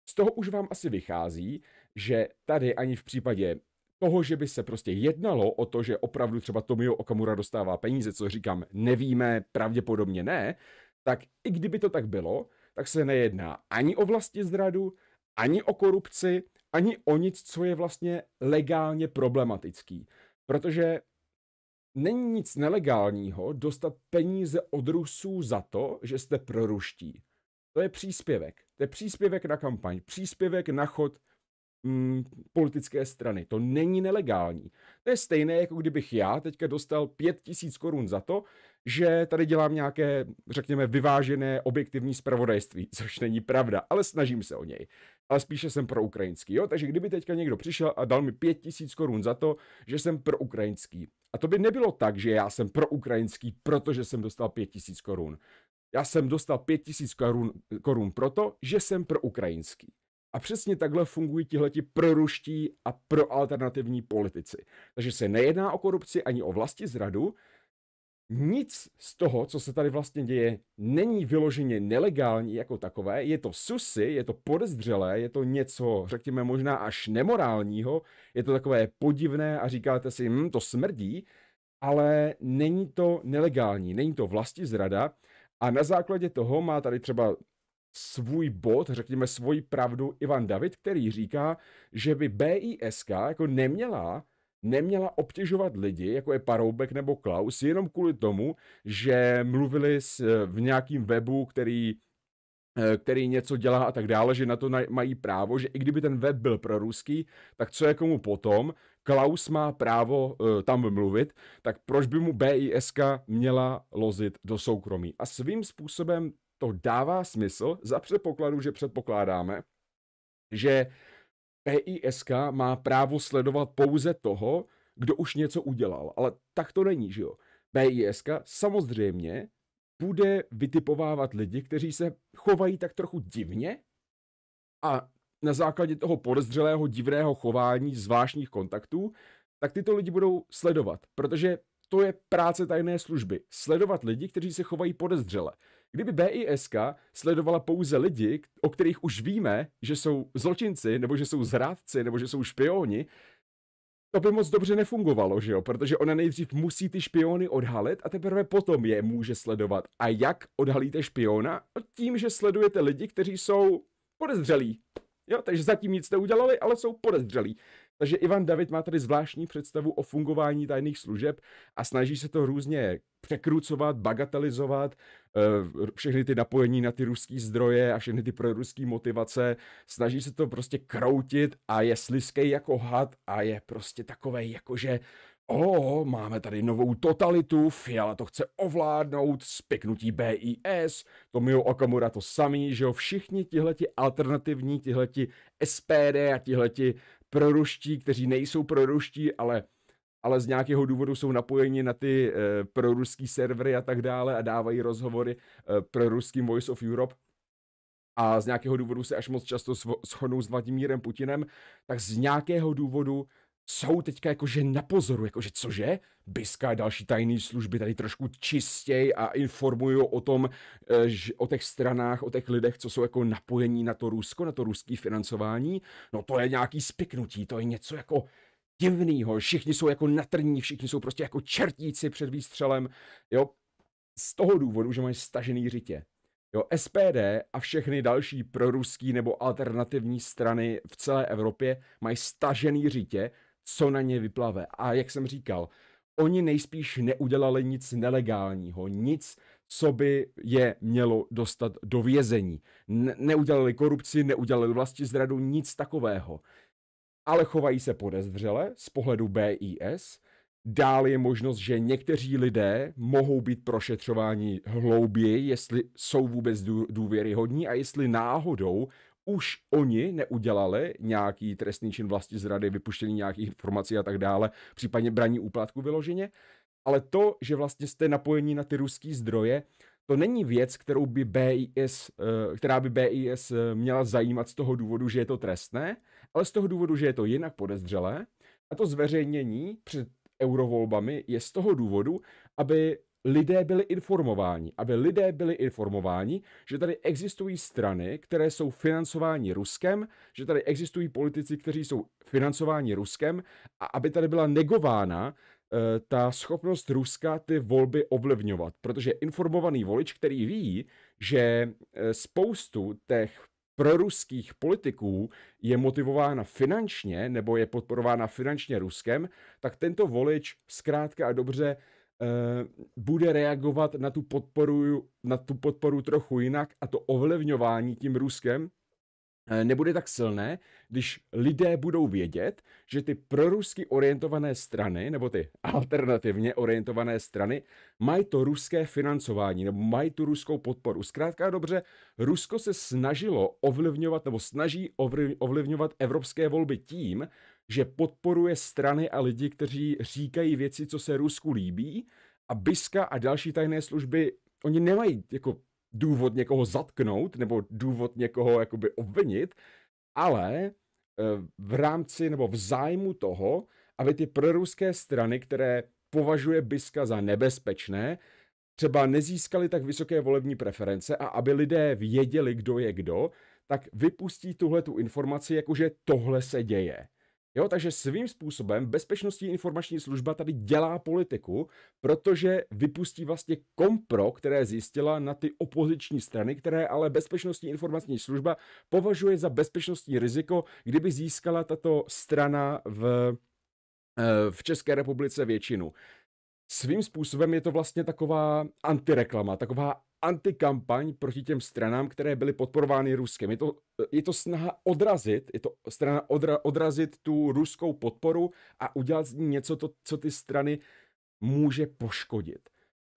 Z toho už vám asi vychází, že tady ani v případě toho, že by se prostě jednalo o to, že opravdu třeba Tomio Okamura dostává peníze, co říkám, nevíme, pravděpodobně ne, tak i kdyby to tak bylo, tak se nejedná ani o vlastní zradu, ani o korupci, ani o nic, co je vlastně legálně problematický. Protože není nic nelegálního dostat peníze od Rusů za to, že jste proruští. To je příspěvek. To je příspěvek na kampaň, příspěvek na chod mm, politické strany. To není nelegální. To je stejné, jako kdybych já teďka dostal pět tisíc korun za to, že tady dělám nějaké, řekněme, vyvážené objektivní spravodajství, což není pravda, ale snažím se o něj. Ale spíše jsem pro ukrajinský, jo? Takže kdyby teďka někdo přišel a dal mi pět tisíc korun za to, že jsem pro ukrajinský. A to by nebylo tak, že já jsem pro ukrajinský, protože jsem dostal pět tisíc korun. Já jsem dostal pět tisíc korun, korun proto, že jsem pro ukrajinský. A přesně takhle fungují tihleti proruští a proalternativní politici. Takže se nejedná o korupci ani o vlasti zradu, nic z toho, co se tady vlastně děje, není vyloženě nelegální jako takové. Je to susy, je to podezřelé, je to něco, řekněme, možná až nemorálního, je to takové podivné a říkáte si, hm, to smrdí, ale není to nelegální, není to vlasti zrada. A na základě toho má tady třeba svůj bod, řekněme svoji pravdu Ivan David, který říká, že by BISK jako neměla neměla obtěžovat lidi, jako je Paroubek nebo Klaus, jenom kvůli tomu, že mluvili s, eh, v nějakým webu, který eh, který něco dělá a tak dále, že na to mají právo, že i kdyby ten web byl proruský, tak co je komu potom, Klaus má právo uh, tam mluvit, tak proč by mu BISK měla lozit do soukromí? A svým způsobem to dává smysl za předpokladu, že předpokládáme, že EISK má právo sledovat pouze toho, kdo už něco udělal. Ale tak to není, že jo? BISK samozřejmě bude vytipovávat lidi, kteří se chovají tak trochu divně a na základě toho podezřelého divného chování, zvláštních kontaktů, tak tyto lidi budou sledovat, protože to je práce tajné služby. Sledovat lidi, kteří se chovají podezřele. Kdyby BISK sledovala pouze lidi, o kterých už víme, že jsou zločinci, nebo že jsou zrádci, nebo že jsou špioni, to by moc dobře nefungovalo, že jo? Protože ona nejdřív musí ty špiony odhalit a teprve potom je může sledovat. A jak odhalíte špiona? No tím, že sledujete lidi, kteří jsou podezřelí. Jo, takže zatím nic neudělali, ale jsou podezřelí. Takže Ivan David má tady zvláštní představu o fungování tajných služeb a snaží se to různě překrucovat, bagatelizovat, eh, všechny ty napojení na ty ruský zdroje a všechny ty proruský motivace, snaží se to prostě kroutit a je sliský jako had a je prostě takovej jakože o, máme tady novou totalitu, Fiala to chce ovládnout, spiknutí BIS, Tomio Okamura to samý, že jo, všichni tihleti alternativní, tihleti SPD a tihleti proruští, kteří nejsou proruští, ale ale z nějakého důvodu jsou napojeni na ty e, proruský servery a tak dále a dávají rozhovory e, pro ruským Voice of Europe a z nějakého důvodu se až moc často shodnou s Vladimírem Putinem, tak z nějakého důvodu jsou teďka jakože na pozoru, jakože cože? Biska a další tajné služby tady trošku čistěj a informují o tom, eh, že o těch stranách, o těch lidech, co jsou jako napojení na to Rusko, na to ruský financování. No to je nějaký spiknutí, to je něco jako divnýho, všichni jsou jako natrní, všichni jsou prostě jako čertíci před výstřelem, jo, z toho důvodu, že mají stažený řitě. Jo, SPD a všechny další proruský nebo alternativní strany v celé Evropě mají stažený řitě, co na ně vyplave. A jak jsem říkal, oni nejspíš neudělali nic nelegálního, nic, co by je mělo dostat do vězení. N- neudělali korupci, neudělali vlasti zradu, nic takového. Ale chovají se podezřele z pohledu BIS. Dál je možnost, že někteří lidé mohou být prošetřováni hlouběji, jestli jsou vůbec důvěryhodní a jestli náhodou už oni neudělali nějaký trestný čin vlasti zrady, vypuštění nějakých informací a tak dále, případně braní úplatku vyloženě, ale to, že vlastně jste napojení na ty ruský zdroje, to není věc, kterou by BIS, eh, která by BIS eh, měla zajímat z toho důvodu, že je to trestné, ale z toho důvodu, že je to jinak podezřelé. A to zveřejnění před eurovolbami je z toho důvodu, aby lidé byli informováni. Aby lidé byli informováni, že tady existují strany, které jsou financováni Ruskem, že tady existují politici, kteří jsou financováni Ruskem a aby tady byla negována eh, ta schopnost Ruska ty volby ovlivňovat, protože informovaný volič, který ví, že eh, spoustu těch proruských politiků je motivována finančně nebo je podporována finančně Ruskem, tak tento volič zkrátka a dobře Eh, bude reagovat na tu podporu, na tu podporu trochu jinak a to ovlivňování tím Ruskem eh, nebude tak silné, když lidé budou vědět, že ty prorusky orientované strany, nebo ty alternativně orientované strany, mají to ruské financování, nebo mají tu ruskou podporu. Zkrátka dobře, Rusko se snažilo ovlivňovat, nebo snaží ovlivňovat evropské volby tím, že podporuje strany a lidi, kteří říkají věci, co se Rusku líbí a Biska a další tajné služby, oni nemají jako důvod někoho zatknout nebo důvod někoho jakoby obvinit, ale e, v rámci nebo v zájmu toho, aby ty proruské strany, které považuje Biska za nebezpečné, třeba nezískali tak vysoké volební preference a aby lidé věděli, kdo je kdo, tak vypustí tuhle tu informaci, jakože tohle se děje. Jo, takže svým způsobem Bezpečnostní informační služba tady dělá politiku, protože vypustí vlastně kompro, které zjistila na ty opoziční strany, které ale Bezpečnostní informační služba považuje za bezpečnostní riziko, kdyby získala tato strana v, eh, v České republice většinu svým způsobem je to vlastně taková antireklama, taková antikampaň proti těm stranám, které byly podporovány Ruskem. Je to, je to snaha odrazit, je to strana odra, odrazit tu ruskou podporu a udělat z ní něco, to, co ty strany může poškodit.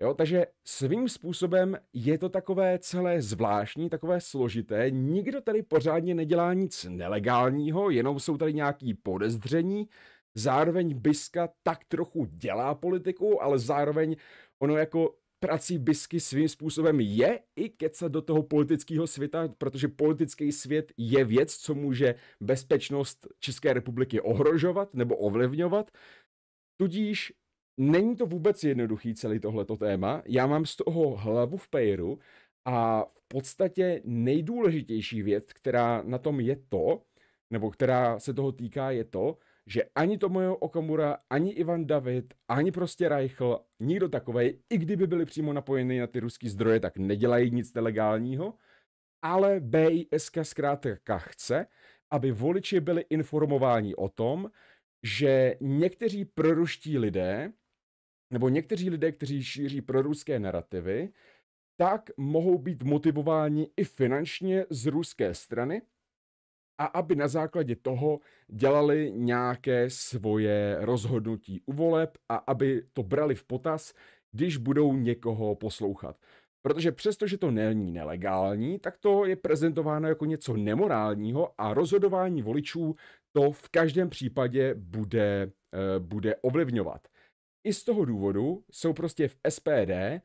Jo, takže svým způsobem je to takové celé zvláštní, takové složité. Nikdo tady pořádně nedělá nic nelegálního, jenom jsou tady nějaký podezření. Zároveň Biska tak trochu dělá politiku, ale zároveň ono jako prací Bisky svým způsobem je i kecat do toho politického světa, protože politický svět je věc, co může bezpečnost České republiky ohrožovat nebo ovlivňovat. Tudíž není to vůbec jednoduchý celý tohleto téma. Já mám z toho hlavu v pejru a v podstatě nejdůležitější věc, která na tom je to, nebo která se toho týká, je to, že ani Tomojo Okamura, ani Ivan David, ani prostě Reichl, nikdo takovej, i kdyby byli přímo napojeni na ty ruský zdroje, tak nedělají nic nelegálního, ale BISK zkrátka chce, aby voliči byli informováni o tom, že někteří proruští lidé, nebo někteří lidé, kteří šíří proruské narrativy, tak mohou být motivováni i finančně z ruské strany, a aby na základě toho dělali nějaké svoje rozhodnutí u voleb a aby to brali v potaz, když budou někoho poslouchat. Protože přesto, že to není nelegální, tak to je prezentováno jako něco nemorálního a rozhodování voličů to v každém případě bude, eh, bude ovlivňovat. I z toho důvodu jsou prostě v SPD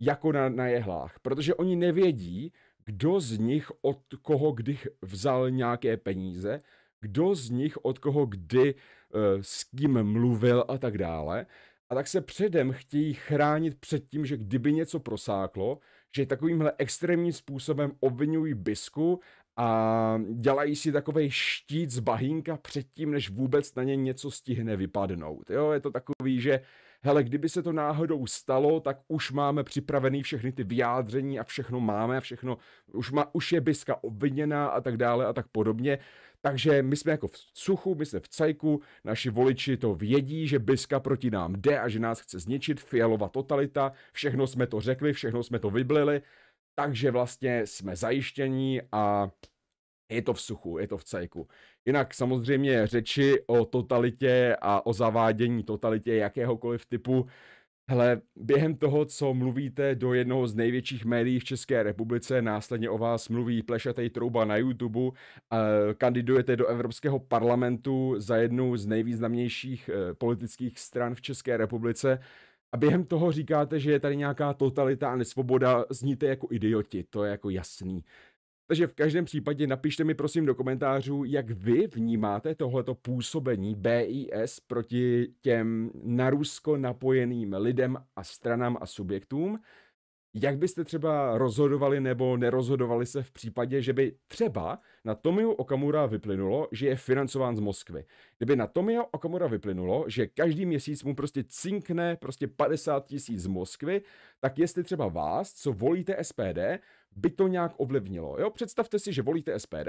jako na, na jehlách, protože oni nevědí, kdo z nich od koho kdy vzal nějaké peníze, kdo z nich od koho kdy eh, s kým mluvil a tak dále. A tak se předem chtějí chránit před tím, že kdyby něco prosáklo, že takovýmhle extrémním způsobem obvinují bisku a dělají si takový štít z bahínka předtím, než vůbec na ně něco stihne vypadnout. Jo, je to takový, že uh, hele, kdyby se to náhodou stalo, tak už máme připravený všechny ty vyjádření a všechno máme a všechno, už, má, už je Biska obviněná a tak dále a tak podobně. Takže my jsme jako v suchu, my jsme v cajku, naši voliči to vědí, že Biska proti nám jde a že nás chce zničit, fialová totalita, všechno jsme to řekli, všechno jsme to vyblili, takže vlastně jsme zajištění a je to v suchu, je to v cajku. Jinak samozřejmě řeči o totalitě a o zavádění totalitě jakéhokoliv typu, hele, během toho, co mluvíte do jednoho z největších médií v České republice, následně o vás mluví plešatej trouba na YouTube, eh, kandidujete do Evropského parlamentu za jednu z nejvýznamnějších eh, politických stran v České republice, a během toho říkáte, že je tady nějaká totalita a nesvoboda, zníte jako idioti, to je jako jasný. Takže v každém případě napište mi prosím do komentářů, jak vy vnímáte tohleto působení BIS proti těm na Rusko napojeným lidem a stranám a subjektům. Jak byste třeba rozhodovali nebo nerozhodovali se v případě, že by třeba na Tomio Okamura vyplynulo, že je financován z Moskvy? Kdyby na Tomio Okamura vyplynulo, že každý měsíc mu prostě cinkne prostě 50 tisíc z Moskvy, tak jestli třeba vás, co volíte SPD, by to nějak ovlivnilo. Jo, představte si, že volíte SPD,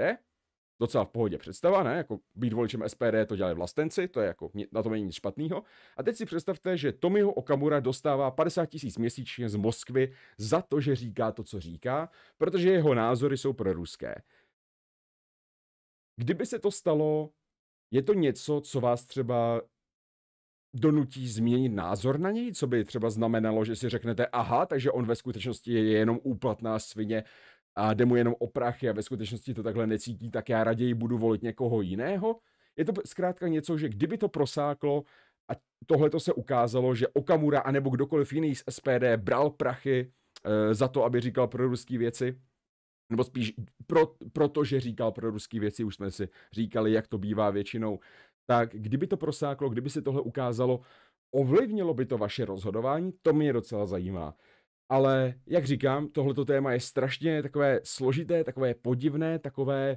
docela v pohodě představa, ne? Jako být voličem SPD to dělali vlastenci, to je jako, na tom není nic špatného. A teď si představte, že Tomiho Okamura dostává 50 tisíc měsíčně z Moskvy za to, že říká to, co říká, protože jeho názory jsou proruské. Kdyby se to stalo, je to něco, co vás třeba donutí změnit názor na něj, co by třeba znamenalo, že si řeknete, aha, takže on ve skutečnosti je jenom úplatná svině a jde mu jenom o prachy a ve skutečnosti to takhle necítí, tak já raději budu volit někoho jiného. Je to zkrátka něco, že kdyby to prosáklo a tohle to se ukázalo, že Okamura anebo kdokoliv jiný z SPD bral prachy e, za to, aby říkal pro ruské věci, nebo spíš pro, proto, že říkal pro ruské věci, už jsme si říkali, jak to bývá většinou tak kdyby to prosáklo, kdyby se tohle ukázalo, ovlivnilo by to vaše rozhodování, to mě docela zajímá. Ale jak říkám, tohleto téma je strašně takové složité, takové podivné, takové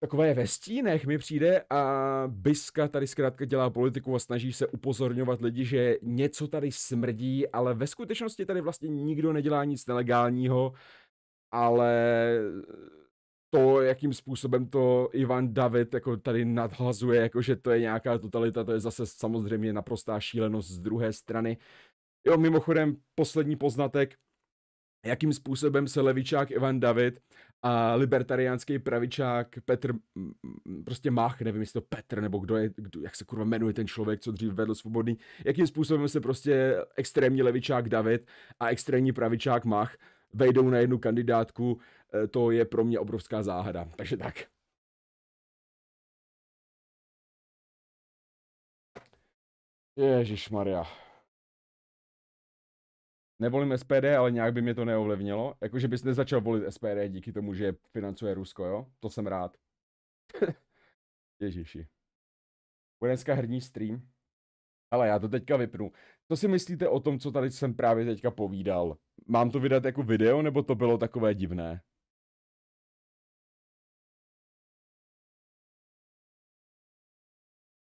takové ve stínech mi přijde a Biska tady zkrátka dělá politiku a snaží se upozorňovat lidi, že něco tady smrdí, ale ve skutečnosti tady vlastně nikdo nedělá nic nelegálního, ale to, jakým způsobem to Ivan David jako tady nadhazuje, jako že to je nějaká totalita, to je zase samozřejmě naprostá šílenost z druhé strany. Jo, mimochodem, poslední poznatek, jakým způsobem se levičák Ivan David a libertariánský pravičák Petr, prostě Mach, nevím jestli to Petr nebo kdo je, kdo, jak se kurva jmenuje ten člověk, co dřív vedl svobodný, jakým způsobem se prostě extrémní levičák David a extrémní pravičák Mach vejdou na jednu kandidátku Eh, to je pro mě obrovská záhada. Takže tak. Ježíš Maria. Nevolím SPD, ale nějak by mě to neovlivnilo. Jakože bys nezačal volit SPD díky tomu, že financuje Rusko, jo? To jsem rád. Ježíši. Bude dneska hrdní stream. Ale já to teďka vypnu. Co si myslíte o tom, co tady jsem právě teďka povídal? Mám to vydat jako video, nebo to bylo takové divné?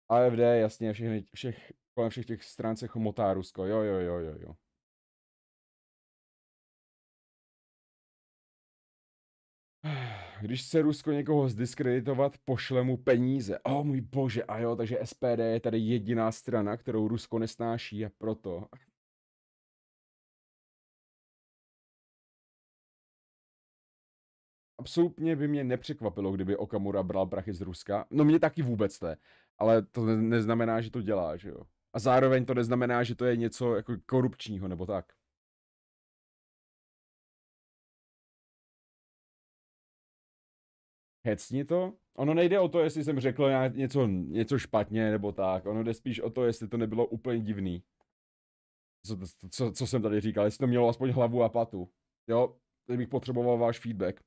AFD, jasně, všechny, všech, kolem všech těch se motá Rusko, jo, jo, jo, jo, jo. Když se Rusko někoho zdiskreditovat, pošle mu peníze. O oh, můj bože, a jo, takže SPD je tady jediná strana, kterou Rusko nesnáší a proto. Absolutně by mě nepřekvapilo, kdyby Okamura bral prachy z Ruska. No mě taky vůbec ne ale to neznamená, že to dělá, že jo. A zároveň to neznamená, že to je něco jako korupčního nebo tak. Hecni to? Ono nejde o to, jestli jsem řekl něco, něco špatně nebo tak. Ono jde spíš o to, jestli to nebylo úplně divný. Co, co, co jsem tady říkal, jestli to mělo aspoň hlavu a patu. Jo, teď bych potřeboval váš feedback.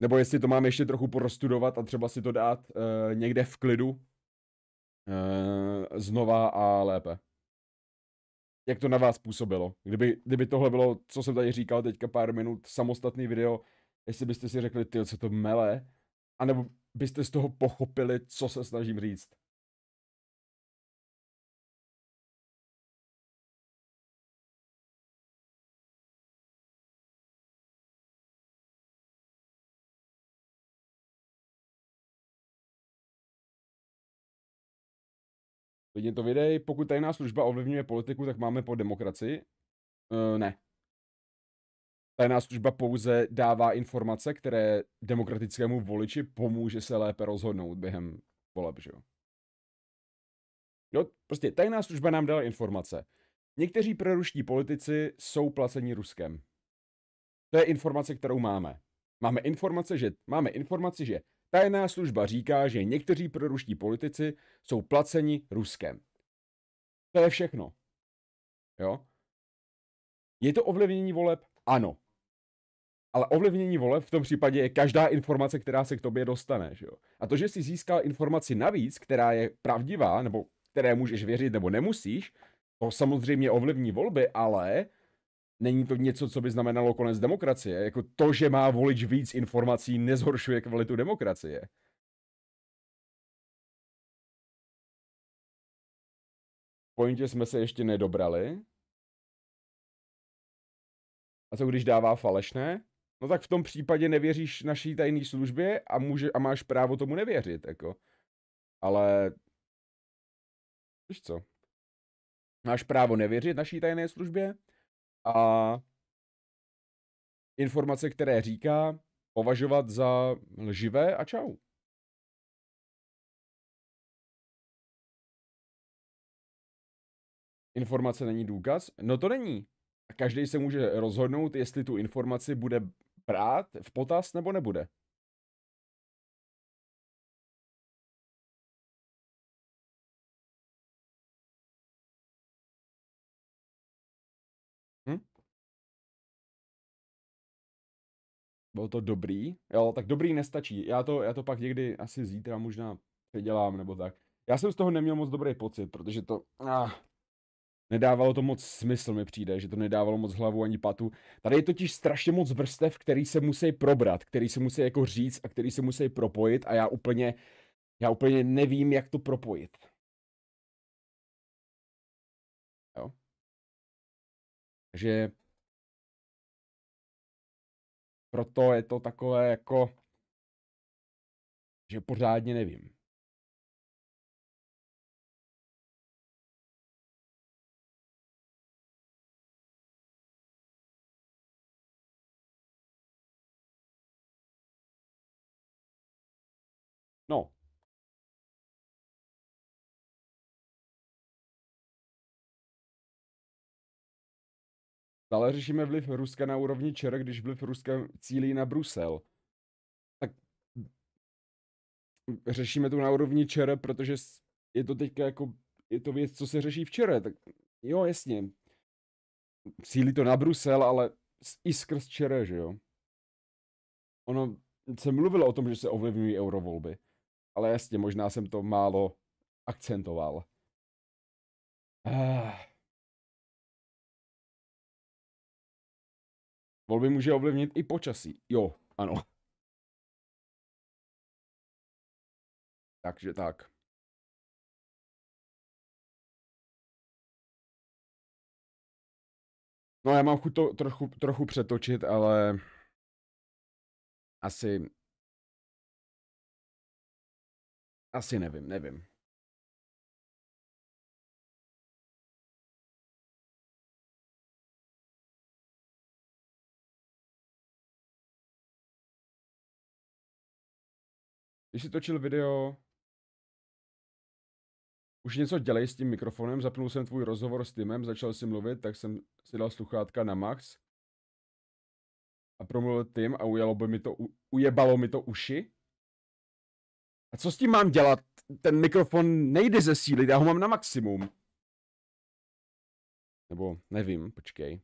Nebo jestli to mám ještě trochu prostudovat a třeba si to dát e, někde v klidu, Eh, znova a lépe. Jak to na vás působilo? Kdyby, kdyby tohle bylo, co jsem tady říkal teďka pár minut, samostatný video, jestli byste si řekli, ty, co to mele, anebo byste z toho pochopili, co se snažím říct. Klidně to videj, Pokud tajná služba ovlivňuje politiku, tak máme po demokracii. E, ne. Tajná služba pouze dává informace, které demokratickému voliči pomůže se lépe rozhodnout během voleb, že jo. Jo, prostě tajná služba nám dala informace. Někteří proruští politici jsou placeni Ruskem. To je informace, kterou máme. Máme informace, že máme informaci, že Tajná služba říká, že někteří proruští politici jsou placeni Ruskem. To je všechno. Jo? Je to ovlivnění voleb? Ano. Ale ovlivnění voleb v tom případě je každá informace, která se k tobě dostane. Že jo? A to, že jsi získal informaci navíc, která je pravdivá, nebo které můžeš věřit, nebo nemusíš, to samozřejmě ovlivní volby, ale není to něco, co by znamenalo konec demokracie. Jako to, že má volič víc informací, nezhoršuje kvalitu demokracie. Pointě jsme se ještě nedobrali. A co když dává falešné? No tak v tom případě nevěříš naší tajné službě a, může, a máš právo tomu nevěřit, jako. Ale... Víš co? Máš právo nevěřit naší tajné službě, a informace, které říká, považovat za lživé a čau. Informace není důkaz? No to není. A každý se může rozhodnout, jestli tu informaci bude brát v potaz nebo nebude. bylo to dobrý. Jo, tak dobrý nestačí. Já to, já to pak někdy asi zítra možná předělám nebo tak. Já jsem z toho neměl moc dobrý pocit, protože to... Ah, nedávalo to moc smysl, mi přijde, že to nedávalo moc hlavu ani patu. Tady je totiž strašně moc vrstev, který se musí probrat, který se musí jako říct a který se musí propojit a já úplně, já úplně nevím, jak to propojit. Jo. Takže proto je to takové jako, že pořádně nevím. Stále řešíme vliv Ruska na úrovni ČR, když vliv Ruska cílí na Brusel. Tak řešíme to na úrovni ČR, protože je to teďka jako, je to věc, co se řeší včera, tak jo, jasně. Cílí to na Brusel, ale i skrz ČR, že jo. Ono se mluvilo o tom, že se ovlivňují eurovolby, ale jasně, možná jsem to málo akcentoval. Ah. Volby může ovlivnit i počasí. Jo, ano. Takže tak. No já mám chuť to trochu, trochu přetočit, ale asi... Asi nevím, nevím. Když si točil video, už něco dělej s tím mikrofonem, zapnul jsem tvůj rozhovor s Timem, začal si mluvit, tak jsem si dal sluchátka na max a promluvil Tim a ujalo by mi to, ujebalo mi to uši. A co s tím mám dělat? Ten mikrofon nejde zesílit, já ho mám na maximum. Nebo nevím, počkej.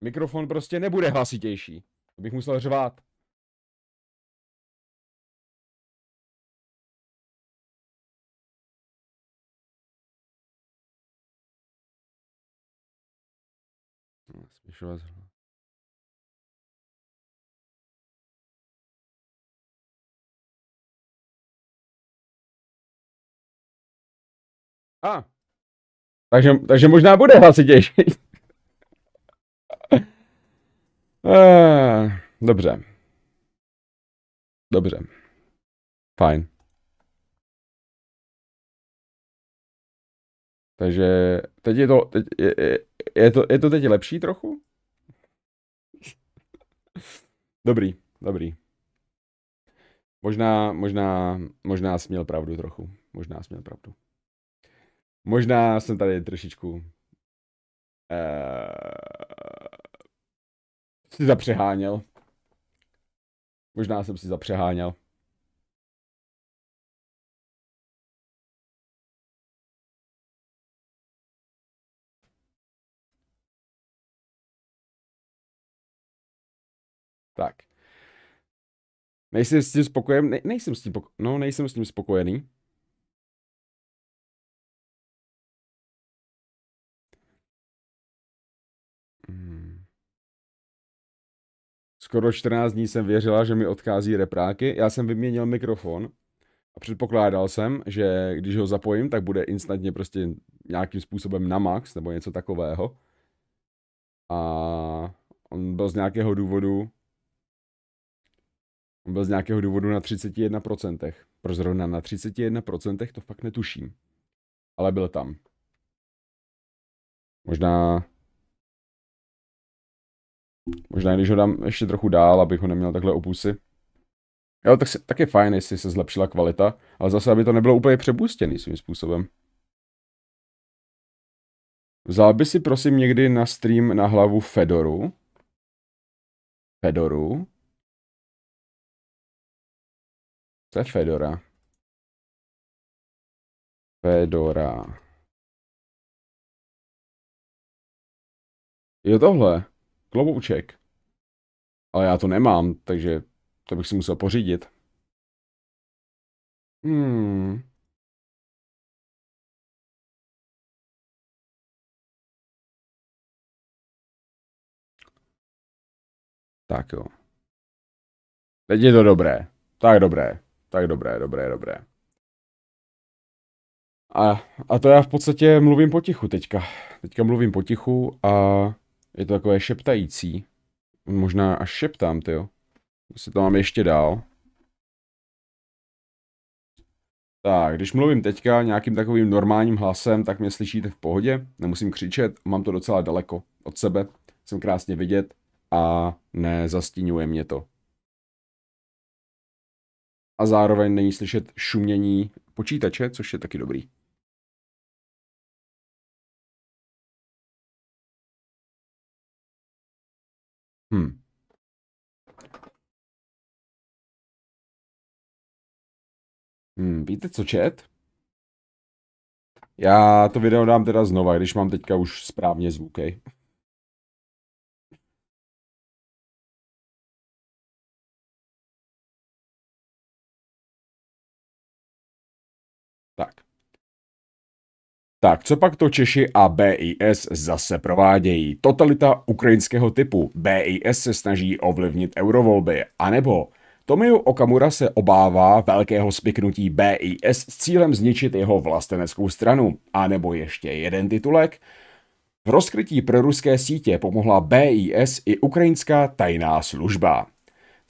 Mikrofon prostě nebude hlasitější. To bych musel řvát. No, směšovat A, ah. takže, takže možná bude hlasitější. Eee, eh, dobře. Dobře. Fajn. Takže teď je to, teď je, je, je, to, je to teď lepší trochu? Dobrý, dobrý. Možná, možná, možná jsi měl pravdu trochu. Možná jsi měl pravdu. Možná jsem tady trošičku... Uh si zapřeháněl. Možná jsem si zapřeháněl. Tak. Nejsem s tím spokojen, ne, nejsem s tím, poko- no nejsem s tím spokojený. skoro 14 dní jsem věřila, že mi odchází repráky. Já jsem vyměnil mikrofon a předpokládal jsem, že když ho zapojím, tak bude instantně prostě nějakým způsobem na max nebo něco takového. A on byl z nějakého důvodu on byl z nějakého důvodu na 31%. Pro zrovna na 31% to fakt netuším. Ale byl tam. Možná Možná, když ho dám ještě trochu dál, abych ho neměl takhle opusy. Jo, tak, si, tak je fajn, jestli se zlepšila kvalita, ale zase, aby to nebylo úplně přepustěný svým způsobem. Vzal by si prosím někdy na stream na hlavu Fedoru? Fedoru? To je Fedora. Fedora. Jo tohle klobouček. Ale já to nemám, takže to bych si musel pořídit. Hmm. Tak jo. Teď je to dobré. Tak dobré. Tak dobré, dobré, dobré. A, a to já v podstatě mluvím potichu teďka. Teďka mluvím potichu a je to takové šeptající. Možná až šeptám, ty jo. Jestli to mám ještě dál. Tak, když mluvím teďka nějakým takovým normálním hlasem, tak mě slyšíte v pohodě, nemusím křičet, mám to docela daleko od sebe, jsem krásně vidět a nezastínuje mě to. A zároveň není slyšet šumění počítače, což je taky dobrý. Hm. Hmm, víte co, chat? Já to video dám teda znova, když mám teďka už správně Okay? Tak co pak to Češi a BIS zase provádějí? Totalita ukrajinského typu. BIS se snaží ovlivnit eurovolby. A nebo Tomiu Okamura se obává velkého spiknutí BIS s cílem zničit jeho vlasteneckou stranu. A nebo ještě jeden titulek. V rozkrytí proruské sítě pomohla BIS i ukrajinská tajná služba.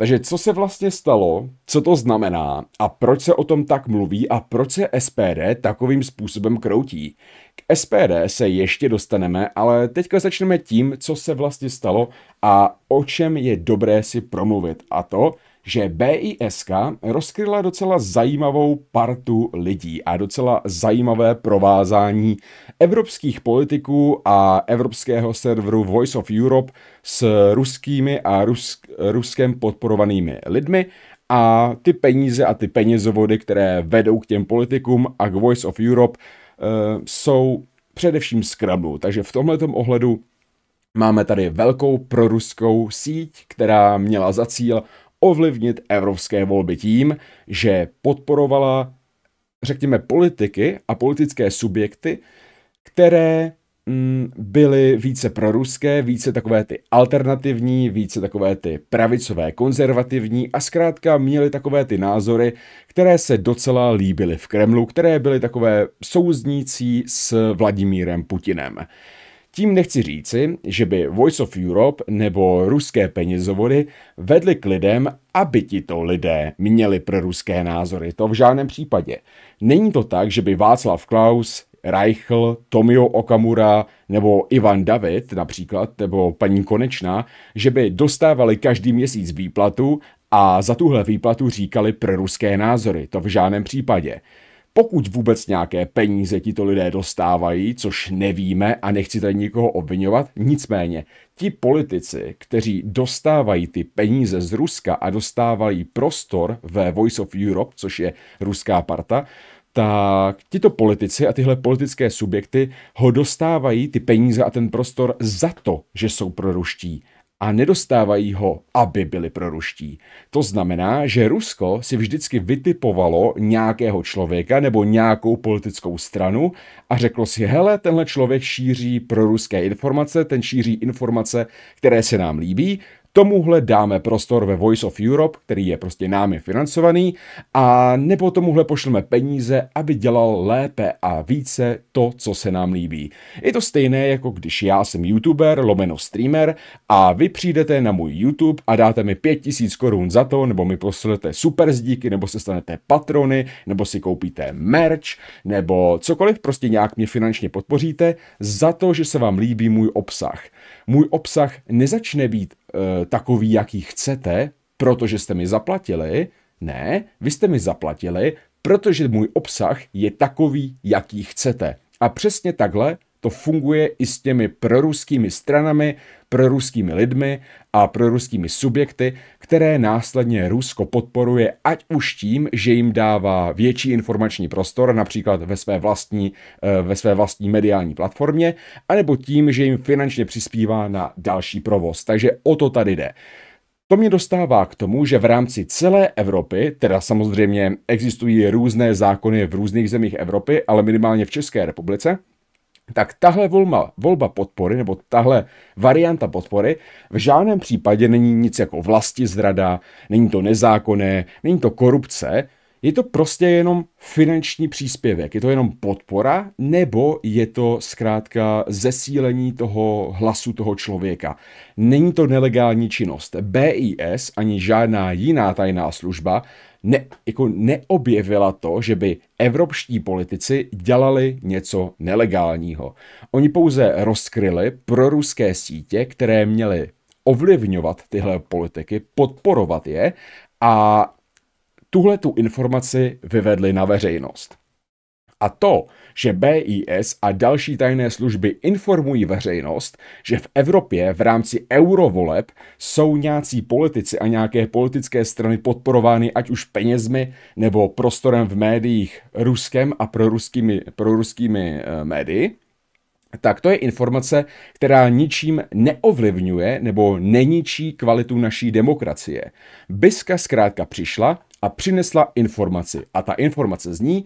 Takže co se vlastně stalo, co to znamená a proč se o tom tak mluví a proč se SPD takovým způsobem kroutí? K SPD se ještě dostaneme, ale teďka začneme tím, co se vlastně stalo a o čem je dobré si promluvit. A to, že BISK rozkryla docela zajímavou partu lidí a docela zajímavé provázání evropských politiků a evropského serveru Voice of Europe s ruskými a rusk, ruskem podporovanými lidmi a ty peníze a ty penězovody, které vedou k těm politikům a k Voice of Europe, eh, jsou především z Takže v tomto ohledu máme tady velkou proruskou síť, která měla za cíl ovlivnit evropské volby tím, že podporovala, řekněme, politiky a politické subjekty, které mm, byly více proruské, více takové ty alternativní, více takové ty pravicové, konzervativní a zkrátka měly takové ty názory, které se docela líbily v Kremlu, které byly takové souznící s Vladimírem Putinem. Tím nechci říci, že by Voice of Europe nebo ruské penězovody vedly k lidem, aby tito lidé měli pro ruské názory. To v žádném případě. Není to tak, že by Václav Klaus, Reichl, Tomio Okamura nebo Ivan David například, nebo paní Konečná, že by dostávali každý měsíc výplatu a za tuhle výplatu říkali pro ruské názory. To v žádném případě. Pokud vůbec nějaké peníze tito lidé dostávají, což nevíme a nechci tady nikoho obvinovat, nicméně ti politici, kteří dostávají ty peníze z Ruska a dostávají prostor ve Voice of Europe, což je ruská parta, tak tito politici a tyhle politické subjekty ho dostávají ty peníze a ten prostor za to, že jsou proruští a nedostávají ho, aby byli proruští. To znamená, že Rusko si vždycky vytipovalo nějakého člověka nebo nějakou politickou stranu a řeklo si, hele, tenhle člověk šíří proruské informace, ten šíří informace, které se nám líbí, Tomuhle dáme prostor ve Voice of Europe, který je prostě námi financovaný, a nebo tomuhle pošleme peníze, aby dělal lépe a více to, co se nám líbí. Je to stejné, jako když já jsem youtuber, lomeno streamer, a vy přijdete na můj YouTube a dáte mi 5000 korun za to, nebo mi pošlete super zdíky, nebo se stanete patrony, nebo si koupíte merch, nebo cokoliv, prostě nějak mě finančně podpoříte za to, že se vám líbí můj obsah. Můj obsah nezačne být e, takový, jaký chcete, protože jste mi zaplatili. Ne, vy jste mi zaplatili, protože můj obsah je takový, jaký chcete. A přesně takhle to funguje i s těmi proruskými stranami, proruskými lidmi a proruskými subjekty, které následně Rusko podporuje ať už tím, že jim dává větší informační prostor, například ve své vlastní, eh, ve své vlastní mediální platformě, anebo tím, že jim finančně přispívá na další provoz. Takže o to tady jde. To mě dostává k tomu, že v rámci celé Evropy, teda samozřejmě existují různé zákony v různých zemích Evropy, ale minimálně v České republice, tak tahle volba, volba podpory, nebo tahle varianta podpory, v žádném případě není nic jako vlasti zrada, není to nezákonné, není to korupce, je to prostě jenom finanční příspěvek, je to jenom podpora, nebo je to zkrátka zesílení toho hlasu toho člověka. Není to nelegální činnost. BIS ani žádná jiná tajná služba ne, jako neobjevila to, že by evropští politici dělali něco nelegálního. Oni pouze rozkryli proruské sítě, které měly ovlivňovat tyhle politiky, podporovat je a tuhle tu informaci vyvedli na veřejnost. A to, že BIS a další tajné služby informují veřejnost, že v Evropě v rámci eurovoleb jsou nějací politici a nějaké politické strany podporovány ať už penězmi nebo prostorem v médiích ruskem a proruskými, proruskými eh, médii, tak to je informace, která ničím neovlivňuje nebo neničí kvalitu naší demokracie. Biska zkrátka přišla a přinesla informaci. A ta informace zní,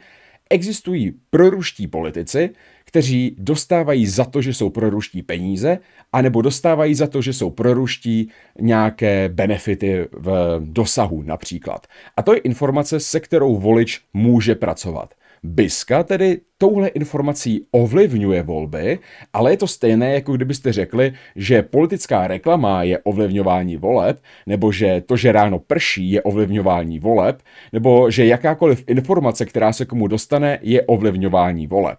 existují proruští politici, kteří dostávají za to, že jsou proruští peníze, anebo dostávají za to, že jsou proruští nějaké benefity v dosahu například. A to je informace, se kterou volič může pracovat. Biska tedy touhle informací ovlivňuje volby, ale je to stejné, jako kdybyste řekli, že politická reklama je ovlivňování voleb, nebo že to, že ráno prší, je ovlivňování voleb, nebo že jakákoliv informace, která se komu dostane, je ovlivňování voleb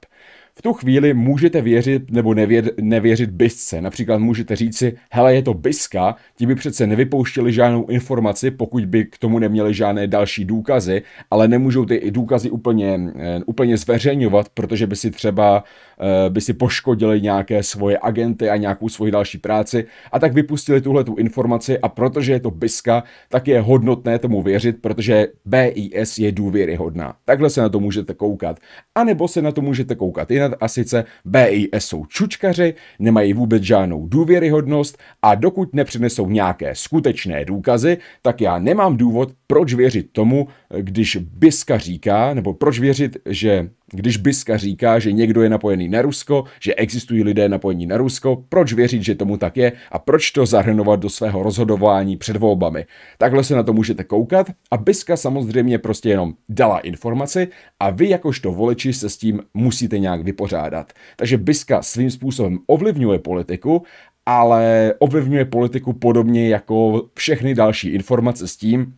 v tu chvíli můžete věřit nebo nevěd, nevěřit bisce. Například můžete říci, hele, je to biska, ti by přece nevypouštěli žádnou informaci, pokud by k tomu neměli žádné další důkazy, ale nemůžou ty důkazy úplně, eh, úplně zveřejňovat, protože by si třeba Eh, by si poškodili nějaké svoje agenty a nějakou svoji další práci a tak vypustili tuhle tu informaci a protože je to biska, tak je hodnotné tomu věřit, protože BIS je důvěryhodná. Takhle se na to můžete koukat. A nebo se na to můžete koukat jinak a sice BIS jsou čučkaři, nemají vůbec žádnou důvěryhodnost a dokud nepřinesou nějaké skutečné důkazy, tak já nemám důvod, proč věřit tomu, když biska říká, nebo proč věřit, že když Biska říká, že někdo je napojený na Rusko, že existují lidé napojení na Rusko, proč věřit, že tomu tak je a proč to zahrnovat do svého rozhodování před volbami? Takhle se na to můžete koukat a Biska samozřejmě prostě jenom dala informaci a vy jakožto voliči se s tím musíte nějak vypořádat. Takže Biska svým způsobem ovlivňuje politiku ale ovlivňuje politiku podobně jako všechny další informace s tím,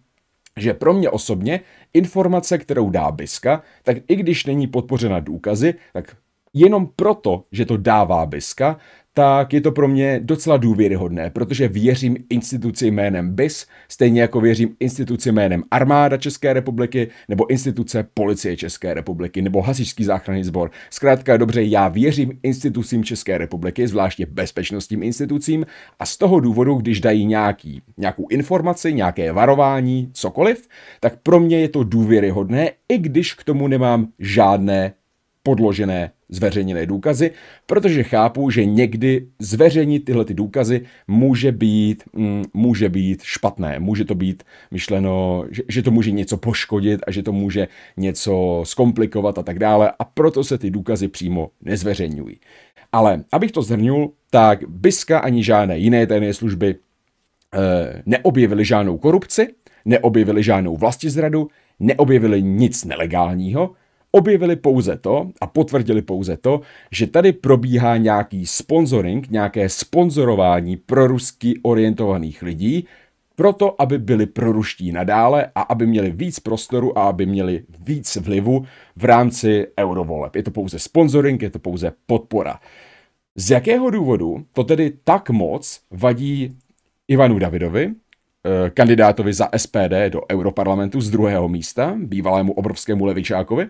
že pro mě osobně informace, kterou dá Biska, tak i když není podpořena důkazy, tak jenom proto, že to dává Biska, tak je to pro mě docela důvěryhodné, protože věřím instituci jménem BIS, stejně jako věřím instituci jménem Armáda České republiky nebo instituce Policie České republiky nebo Hasičský záchranný sbor. Zkrátka dobře, já věřím institucím České republiky, zvláště bezpečnostním institucím a z toho důvodu, když dají nějaký, nějakou informaci, nějaké varování, cokoliv, tak pro mě je to důvěryhodné, i když k tomu nemám žádné podložené zveřejněné důkazy, protože chápu, že někdy zveřejnit tyhle ty důkazy může být, mm, může být špatné. Může to být myšleno, že, že to může něco poškodit a že to může něco zkomplikovat a tak dále a proto se ty důkazy přímo nezveřejňují. Ale abych to zhrnul, tak Biska ani žádné jiné tajné služby eh, neobjevili žádnou korupci, neobjevili žádnou vlastizradu, neobjevili nic nelegálního, objevili pouze to a potvrdili pouze to, že tady probíhá nějaký sponsoring, nějaké sponzorování prorusky orientovaných lidí, proto, aby byli proruští nadále a aby měli víc prostoru a aby měli víc vlivu v rámci eurovoleb. Je to pouze sponsoring, je to pouze podpora. Z jakého důvodu to tedy tak moc vadí Ivanu Davidovi, eh, kandidátovi za SPD do europarlamentu z druhého místa, bývalému obrovskému levičákovi,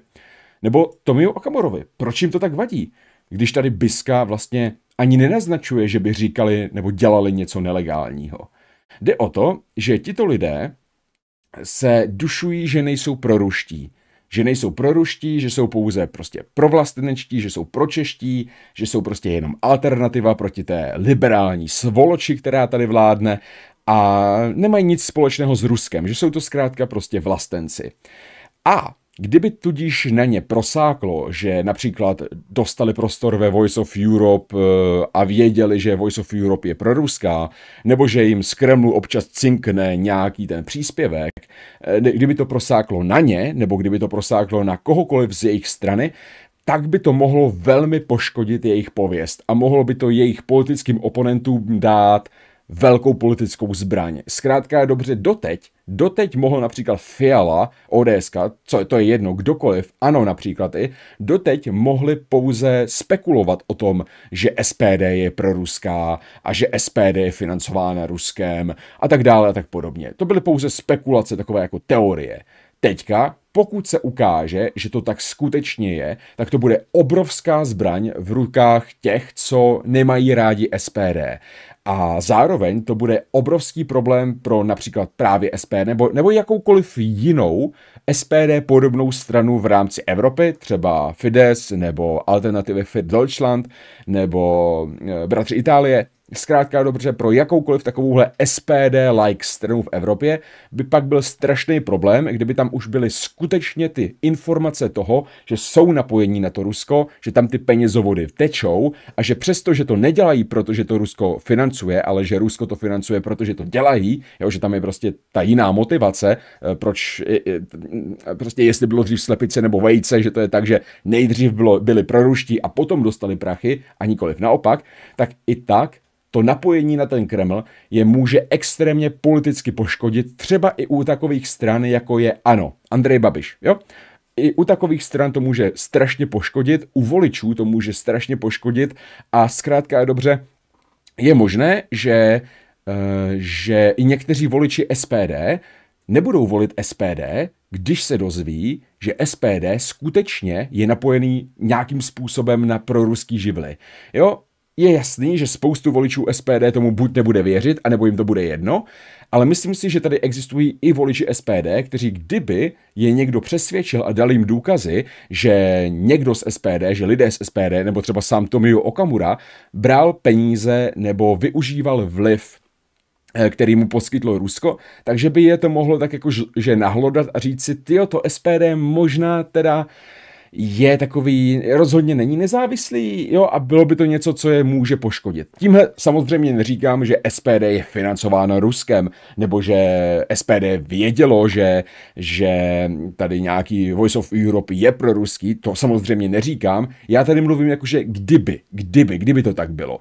nebo Tomio Okamorovi, Proč jim to tak vadí? Když tady Biska vlastně ani nenaznačuje, že by říkali nebo dělali něco nelegálního. Jde o to, že tito lidé se dušují, že nejsou proruští. Že nejsou proruští, že jsou pouze prostě provlastenečtí, že jsou pročeští, že jsou prostě jenom alternativa proti té liberální svoloči, která tady vládne a nemají nic společného s Ruskem, že jsou to zkrátka prostě vlastenci. A Kdyby tudíž na ně prosáklo, že například dostali prostor ve Voice of Europe eh, a věděli, že Voice of Europe je proruská, nebo že jim z Kremlu občas cinkne nějaký ten příspěvek, eh, kdyby to prosáklo na ně, nebo kdyby to prosáklo na kohokoliv z jejich strany, tak by to mohlo velmi poškodit jejich pověst a mohlo by to jejich politickým oponentům dát velkou politickou zbraň. Zkrátka dobře doteď, doteď mohl například Fiala, ODS, co to je jedno, kdokoliv, ano například i, doteď mohli pouze spekulovat o tom, že SPD je proruská a že SPD je financována Ruskem a tak dále a tak podobně. To byly pouze spekulace, takové jako teorie. Teďka, pokud se ukáže, že to tak skutečně je, tak to bude obrovská zbraň v rukách těch, co nemají rádi SPD. A zároveň to bude obrovský problém pro například právě SPD nebo, nebo jakoukoliv jinou SPD podobnou stranu v rámci Evropy, třeba Fides nebo Alternative für Deutschland nebo eh, Bratři Itálie, Zkrátka dobře, pro jakoukoliv takovouhle SPD-like stranu v Evropě by pak byl strašný problém, kdyby tam už byly skutečně ty informace toho, že jsou napojení na to Rusko, že tam ty penězovody tečou a že přesto, že to nedělají, protože to Rusko financuje, ale že Rusko to financuje, protože to dělají, jo, že tam je prostě ta jiná motivace, eh, proč eh, eh, prostě jestli bylo dřív slepice nebo vejce, že to je tak, že nejdřív bylo, byli proruští a potom dostali prachy a nikoliv naopak, tak i tak to napojení na ten Kreml je může extrémně politicky poškodit třeba i u takových stran, jako je ANO, Andrej Babiš, jo? I u takových stran to může strašně poškodit, u voličů to může strašně poškodit a zkrátka dobře, je možné, že, eh, že i někteří voliči SPD nebudou volit SPD, když se dozví, že SPD skutečně je napojený nějakým způsobem na proruský živly. Jo, je jasný, že spoustu voličů SPD tomu buď nebude věřit, anebo jim to bude jedno, ale myslím si, že tady existují i voliči SPD, kteří kdyby je někdo přesvědčil a dal jim důkazy, že někdo z SPD, že lidé z SPD, nebo třeba sám Tomio Okamura, bral peníze nebo využíval vliv eh, který mu poskytlo Rusko, takže by je to mohlo tak jakože nahlodat a říct si, tyjo, to SPD možná teda je takový, rozhodně není nezávislý, jo, a bylo by to něco, co je může poškodit. Tímhle samozřejmě neříkám, že SPD je financováno Ruskem, nebo že SPD vědělo, že, že tady nějaký Voice of Europe je pro ruský, to samozřejmě neříkám. Já tady mluvím jakože kdyby, kdyby, kdyby to tak bylo.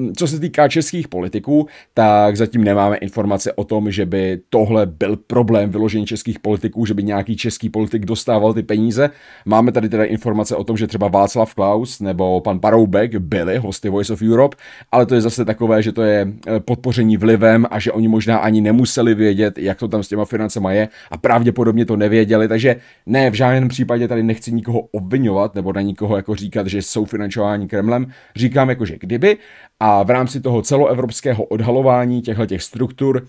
Mm, co se týká českých politiků, tak zatím nemáme informace o tom, že by tohle byl problém vyložení českých politiků, že by nějaký český politik dostával ty peníze. Máme tady teda informace o tom, že třeba Václav Klaus nebo pan Paroubek byli hosty Voice of Europe, ale to je zase takové, že to je e, podpoření vlivem a že oni možná ani nemuseli vědět, jak to tam s těma financema je a pravděpodobně to nevěděli, takže ne, v žádném případě tady nechci nikoho obvinovat nebo na nikoho jako říkat, že jsou financováni Kremlem. Říkám jako, že kdyby a v rámci toho celoevropského odhalování těchto struktur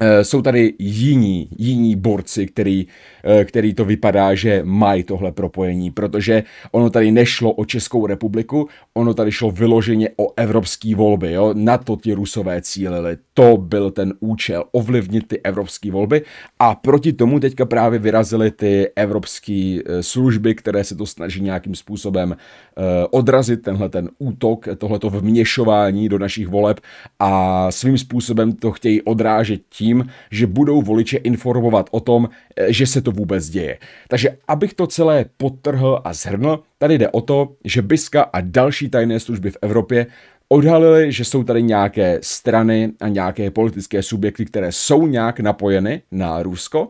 Eh, jsou tady jiní, jiní borci, který, eh, který to vypadá, že mají tohle propojení, protože ono tady nešlo o Českou republiku, ono tady šlo vyloženě o evropské volby, jo? na to ti rusové cílili, to byl ten účel, ovlivnit ty evropské volby a proti tomu teďka právě vyrazily ty evropské eh, služby, které se to snaží nějakým způsobem odrazit, tenhle ten útok, tohleto vměšování do našich voleb a svým způsobem to chtějí odrážet tím, že budou voliče informovat o tom, eh, že se to vůbec děje. Takže abych to celé potrhl a zhrnul, tady jde o to, že Biska a další tajné služby v Evropě odhalili, že jsou tady nějaké strany a nějaké politické subjekty, které jsou nějak napojeny na Rusko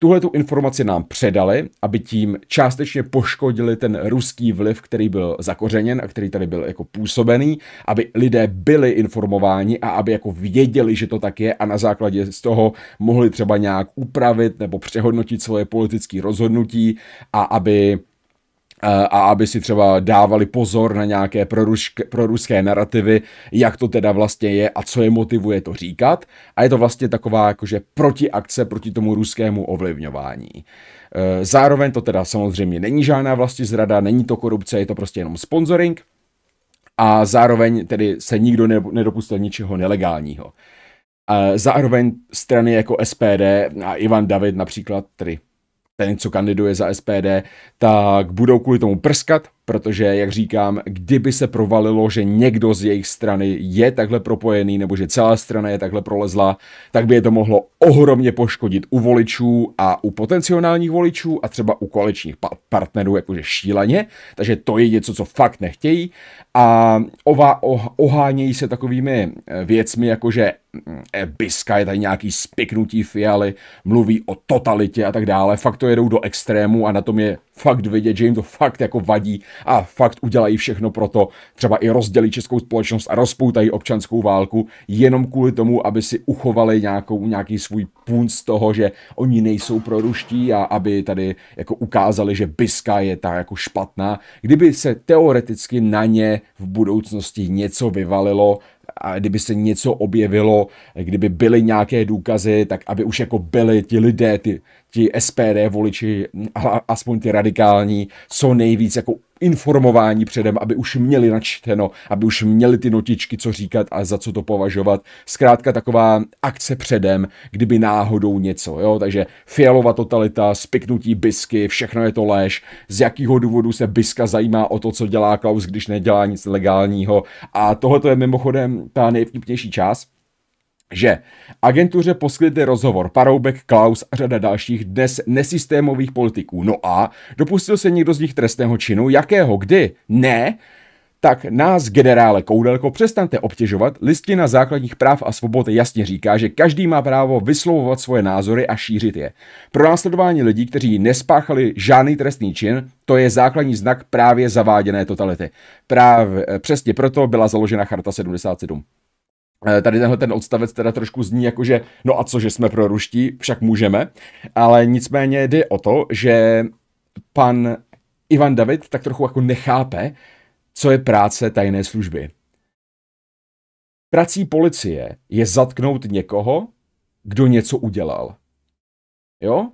Tuhle tu informaci nám předali, aby tím částečně poškodili ten ruský vliv, který byl zakořeněn a který tady byl jako působený, aby lidé byli informováni a aby jako věděli, že to tak je a na základě z toho mohli třeba nějak upravit nebo přehodnotit svoje politické rozhodnutí a aby Eh, a aby si třeba dávali pozor na nějaké proruské, proruské narrativy, jak to teda vlastně je a co je motivuje to říkat. A je to vlastně taková jakože protiakce proti tomu ruskému ovlivňování. Eh, zároveň to teda samozřejmě není žádná vlastně zrada, není to korupce, je to prostě jenom sponsoring a zároveň tedy se nikdo nedopustil ničeho nelegálního. Eh, zároveň strany jako SPD a Ivan David například, tedy ten, co kandiduje za SPD, tak budou kvůli tomu prskat, protože, jak říkám, kdyby se provalilo, že někdo z jejich strany je takhle propojený, nebo že celá strana je takhle prolezla, tak by je to mohlo ohromně poškodit u voličů a u potenciálních voličů a třeba u koaličních pa- partnerů, jakože šíleně, takže to je něco, co fakt nechtějí a ova, oh, ohánějí se takovými eh, věcmi, jakože Eh, Biska, je tady nějaký spiknutí Fialy, mluví o totalitě a tak dále. Fakt to jedou do extrému a na tom je fakt vidět, že jim to fakt jako vadí a fakt udělají všechno pro to, třeba i rozdělí českou společnost a rozpoutají občanskou válku jenom kvůli tomu, aby si uchovali nějakou, nějaký svůj půn z toho, že oni nejsou proruští a aby tady jako ukázali, že Biska je ta jako špatná. Kdyby se teoreticky na ně v budoucnosti něco vyvalilo, a kdyby se něco objevilo, kdyby byly nějaké důkazy, tak aby už jako byli ti lidé, ty, ti SPD voliči, ale aspoň ty radikální, co nejvíc jako informování předem, aby už měli načteno, aby už měli ty notičky, co říkat a za co to považovat. Zkrátka taková akce předem, kdyby náhodou něco, jo, takže fialová totalita, spiknutí bisky, všechno je to lež, z jakého důvodu se biska zajímá o to, co dělá Klaus, když nedělá nic legálního a tohle je mimochodem ta nejvtipnější část, že agentuře poskytli rozhovor Paroubek, Klaus a řada dalších dnes nesystémových politiků. No a dopustil se někdo z nich trestného činu? Jakého? Kdy? Ne? Tak nás, generále Koudelko, přestante obtěžovat. Listina základních práv a svobod jasně říká, že každý má právo vyslovovat svoje názory a šířit je. Pro následování lidí, kteří nespáchali žádný trestný čin, to je základní znak právě zaváděné totality. Právě eh, přesně proto byla založena Charta 77. Eh, tady tenhle ten odstavec teda trošku zní jako, že no a co, že jsme ruští, však můžeme, ale nicméně jde o to, že pan Ivan David tak trochu jako nechápe, co je práce tajné služby. Prací policie je zatknout někoho, kdo něco udělal. Jo?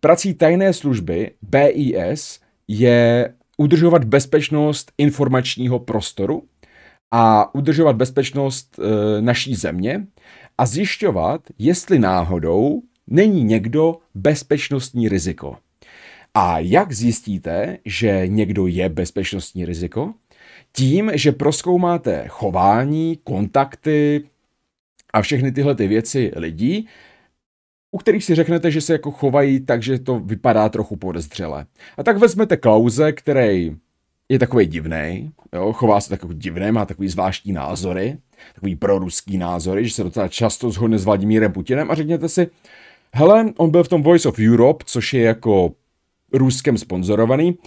Prací tajné služby BIS je udržovat bezpečnost informačního prostoru a udržovat bezpečnost e, naší země a zjišťovat, jestli náhodou není někdo bezpečnostní riziko. A jak zjistíte, že někdo je bezpečnostní riziko? Tím, že proskoumáte chování, kontakty a všechny tyhle ty věci lidí, u kterých si řeknete, že se jako chovají tak, že to vypadá trochu podezřele. A tak vezmete Klauze, který je takový divný, chová se takový jako divný, má takový zvláštní názory, takový proruský názory, že se docela často zhodne s Vladimírem Putinem a řekněte si, hele, on byl v tom Voice of Europe, což je jako Ruskem sponzorovaný,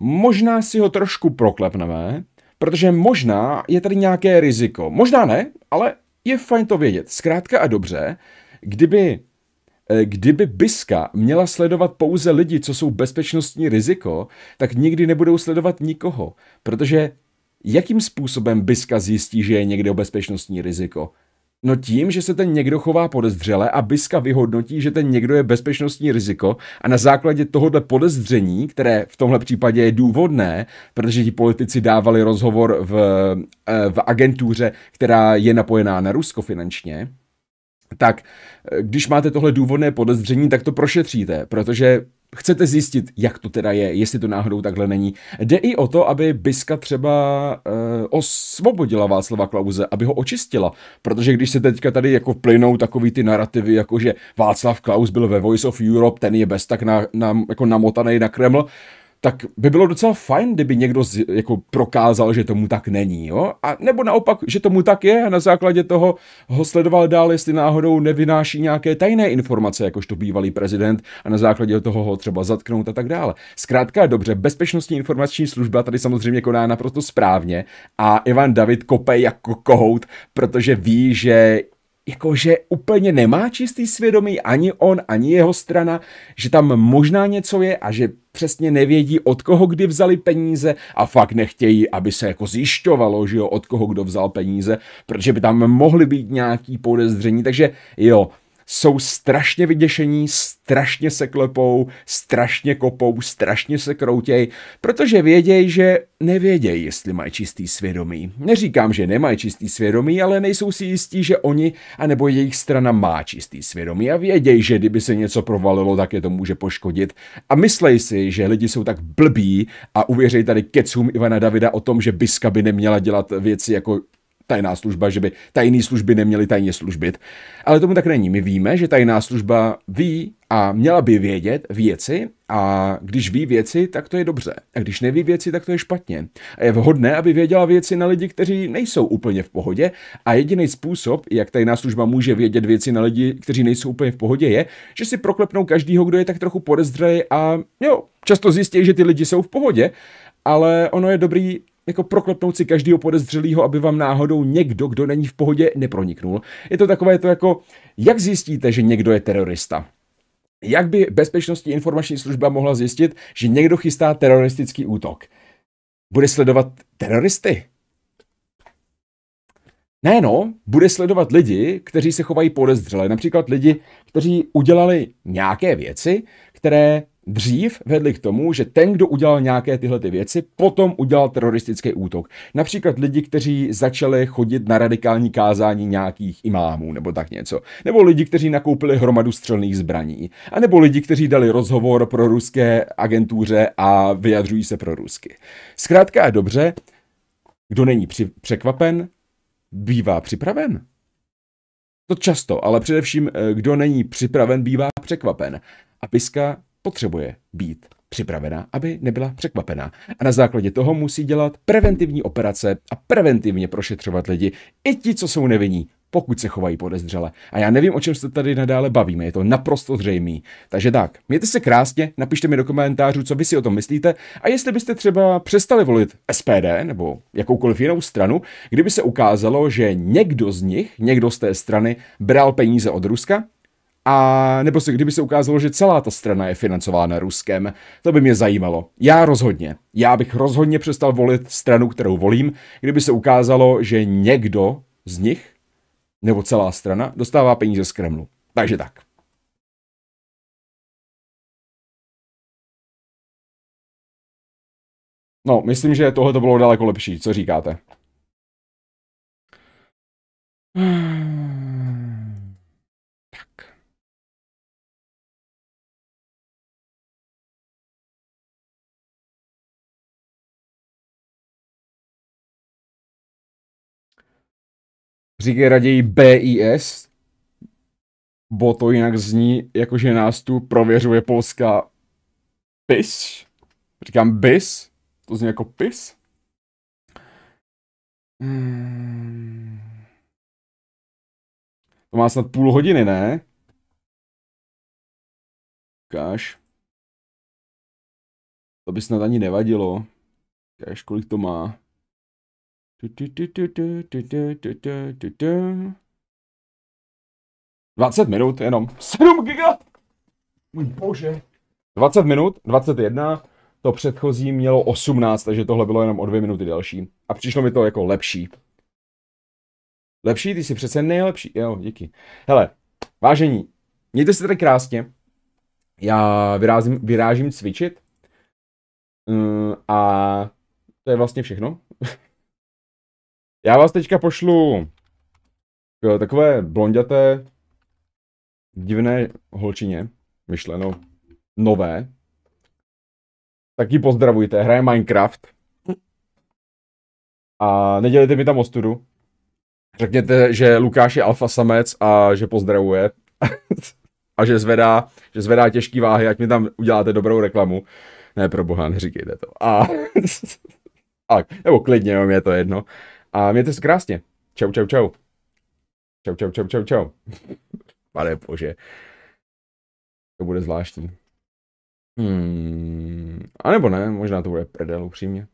možná si ho trošku proklepneme, protože možná je tady nějaké riziko. Možná ne, ale je fajn to vědět. Zkrátka a dobře, kdyby Eh, kdyby Biska měla sledovat pouze lidi, co jsou bezpečnostní riziko, tak nikdy nebudou sledovat nikoho, protože jakým způsobem Biska zjistí, že je někde bezpečnostní riziko? No tím, že se ten někdo chová podezřele a Biska vyhodnotí, že ten někdo je bezpečnostní riziko a na základě tohohle podezření, které v tomhle případě je důvodné, protože ti politici dávali rozhovor v, eh, v agentuře, která je napojená na Rusko finančně, tak eh, když máte tohle důvodné podezření, tak to prošetříte, protože chcete zjistit, jak to teda je, jestli to náhodou takhle není. Jde i o to, aby Biska třeba e, osvobodila Václava Klauze, aby ho očistila, protože když se teďka tady jako plynou takový ty narrativy, jako že Václav Klaus byl ve Voice of Europe, ten je bez tak na, na, jako namotaný na Kreml, tak by bylo docela fajn, kdyby někdo z, jako prokázal, že tomu tak není, jo? A nebo naopak, že tomu tak je a na základě toho ho sledoval dál, jestli náhodou nevynáší nějaké tajné informace, jakožto bývalý prezident a na základě toho ho třeba zatknout a tak dále. Zkrátka dobře, Bezpečnostní informační služba tady samozřejmě koná naprosto správně a Ivan David kope jako kohout, protože ví, že jakože úplně nemá čistý svědomí ani on, ani jeho strana, že tam možná něco je a že přesně nevědí, od koho kdy vzali peníze a fakt nechtějí, aby se jako zjišťovalo, že jo, od koho kdo vzal peníze, protože by tam mohly být nějaký podezření, takže jo, jsou strašně vyděšení, strašně se klepou, strašně kopou, strašně se kroutějí, protože vědějí, že nevědějí, jestli mají čistý svědomí. Neříkám, že nemají čistý svědomí, ale nejsou si jistí, že oni anebo jejich strana má čistý svědomí a vědějí, že kdyby se něco provalilo, tak je to může poškodit. A myslej si, že lidi jsou tak blbí a uvěřej tady kecům Ivana Davida o tom, že Biska by neměla dělat věci jako tajná služba, že by tajné služby neměly tajně službit. Ale tomu tak není. My víme, že tajná služba ví a měla by vědět věci a když ví věci, tak to je dobře. A když neví věci, tak to je špatně. A je vhodné, aby věděla věci na lidi, kteří nejsou úplně v pohodě a jediný způsob, jak tajná služba může vědět věci na lidi, kteří nejsou úplně v pohodě, je, že si proklepnou každýho, kdo je tak trochu podezřelý a jo, často zjistí, že ty lidi jsou v pohodě, ale ono je dobrý jako proklepnout si každého podezřelého, aby vám náhodou někdo, kdo není v pohodě, neproniknul. Je to takové to jako, jak zjistíte, že někdo je terorista? Jak by bezpečnostní informační služba mohla zjistit, že někdo chystá teroristický útok? Bude sledovat teroristy? Ne, no, bude sledovat lidi, kteří se chovají podezřele. Například lidi, kteří udělali nějaké věci, které dřív vedly k tomu, že ten, kdo udělal nějaké tyhle ty věci, potom udělal teroristický útok. Například lidi, kteří začali chodit na radikální kázání nějakých imámů nebo tak něco. Nebo lidi, kteří nakoupili hromadu střelných zbraní. A nebo lidi, kteří dali rozhovor pro ruské agentuře a vyjadřují se pro rusky. Zkrátka a dobře, kdo není při- překvapen, bývá připraven. To často, ale především, eh, kdo není připraven, bývá překvapen. A Piska potřebuje být připravena, aby nebyla překvapená. A na základě toho musí dělat preventivní operace a preventivně prošetřovat lidi, i ti, co jsou nevinní, pokud se chovají podezřele. A já nevím, o čem se tady nadále bavíme, je to naprosto zřejmý. Takže tak, mějte se krásně, napište mi do komentářů, co vy si o tom myslíte a jestli byste třeba přestali volit SPD nebo jakoukoliv jinou stranu, kdyby se ukázalo, že někdo z nich, někdo z té strany bral peníze od Ruska, a nebo se, kdyby se ukázalo, že celá ta strana je financována Ruskem, to by mě zajímalo. Já rozhodně. Já bych rozhodně přestal volit stranu, kterou volím, kdyby se ukázalo, že někdo z nich, nebo celá strana, dostává peníze z Kremlu. Takže tak. No, myslím, že tohle to bylo daleko lepší. Co říkáte? Říkej raději BIS, bo to jinak zní, jakože nás tu prověřuje polská PIS. Říkám BIS, to zní jako PIS. Hmm. To má snad půl hodiny, ne? Ukáž. To by snad ani nevadilo. Ukáž, kolik to má. 20 minut jenom. 7 giga! Můj bože. 20 minut, 21. To předchozí mělo 18, takže tohle bylo jenom o 2 minuty delší. A přišlo mi to jako lepší. Lepší, ty jsi přece nejlepší. Jo, díky. Hele, vážení, mějte se tady krásně. Já vyrázím, vyrážím cvičit. Mm, a to je vlastně všechno. Já vás teďka pošlu k takové blondiaté divné holčině, myšleno nové. Tak ji pozdravujte, hraje Minecraft. A nedělejte mi tam ostudu. Řekněte, že Lukáš je alfa samec a že pozdravuje. a že zvedá, že zvedá těžký váhy, ať mi tam uděláte dobrou reklamu. Ne, pro boha, neříkejte to. A, a nebo klidně, jo, mě je to jedno. A mějte se krásně. Čau, čau, čau. Čau, čau, čau, čau, čau. Pane bože. To bude zvláštní. Hmm. A nebo ne, možná to bude prdel, upřímně.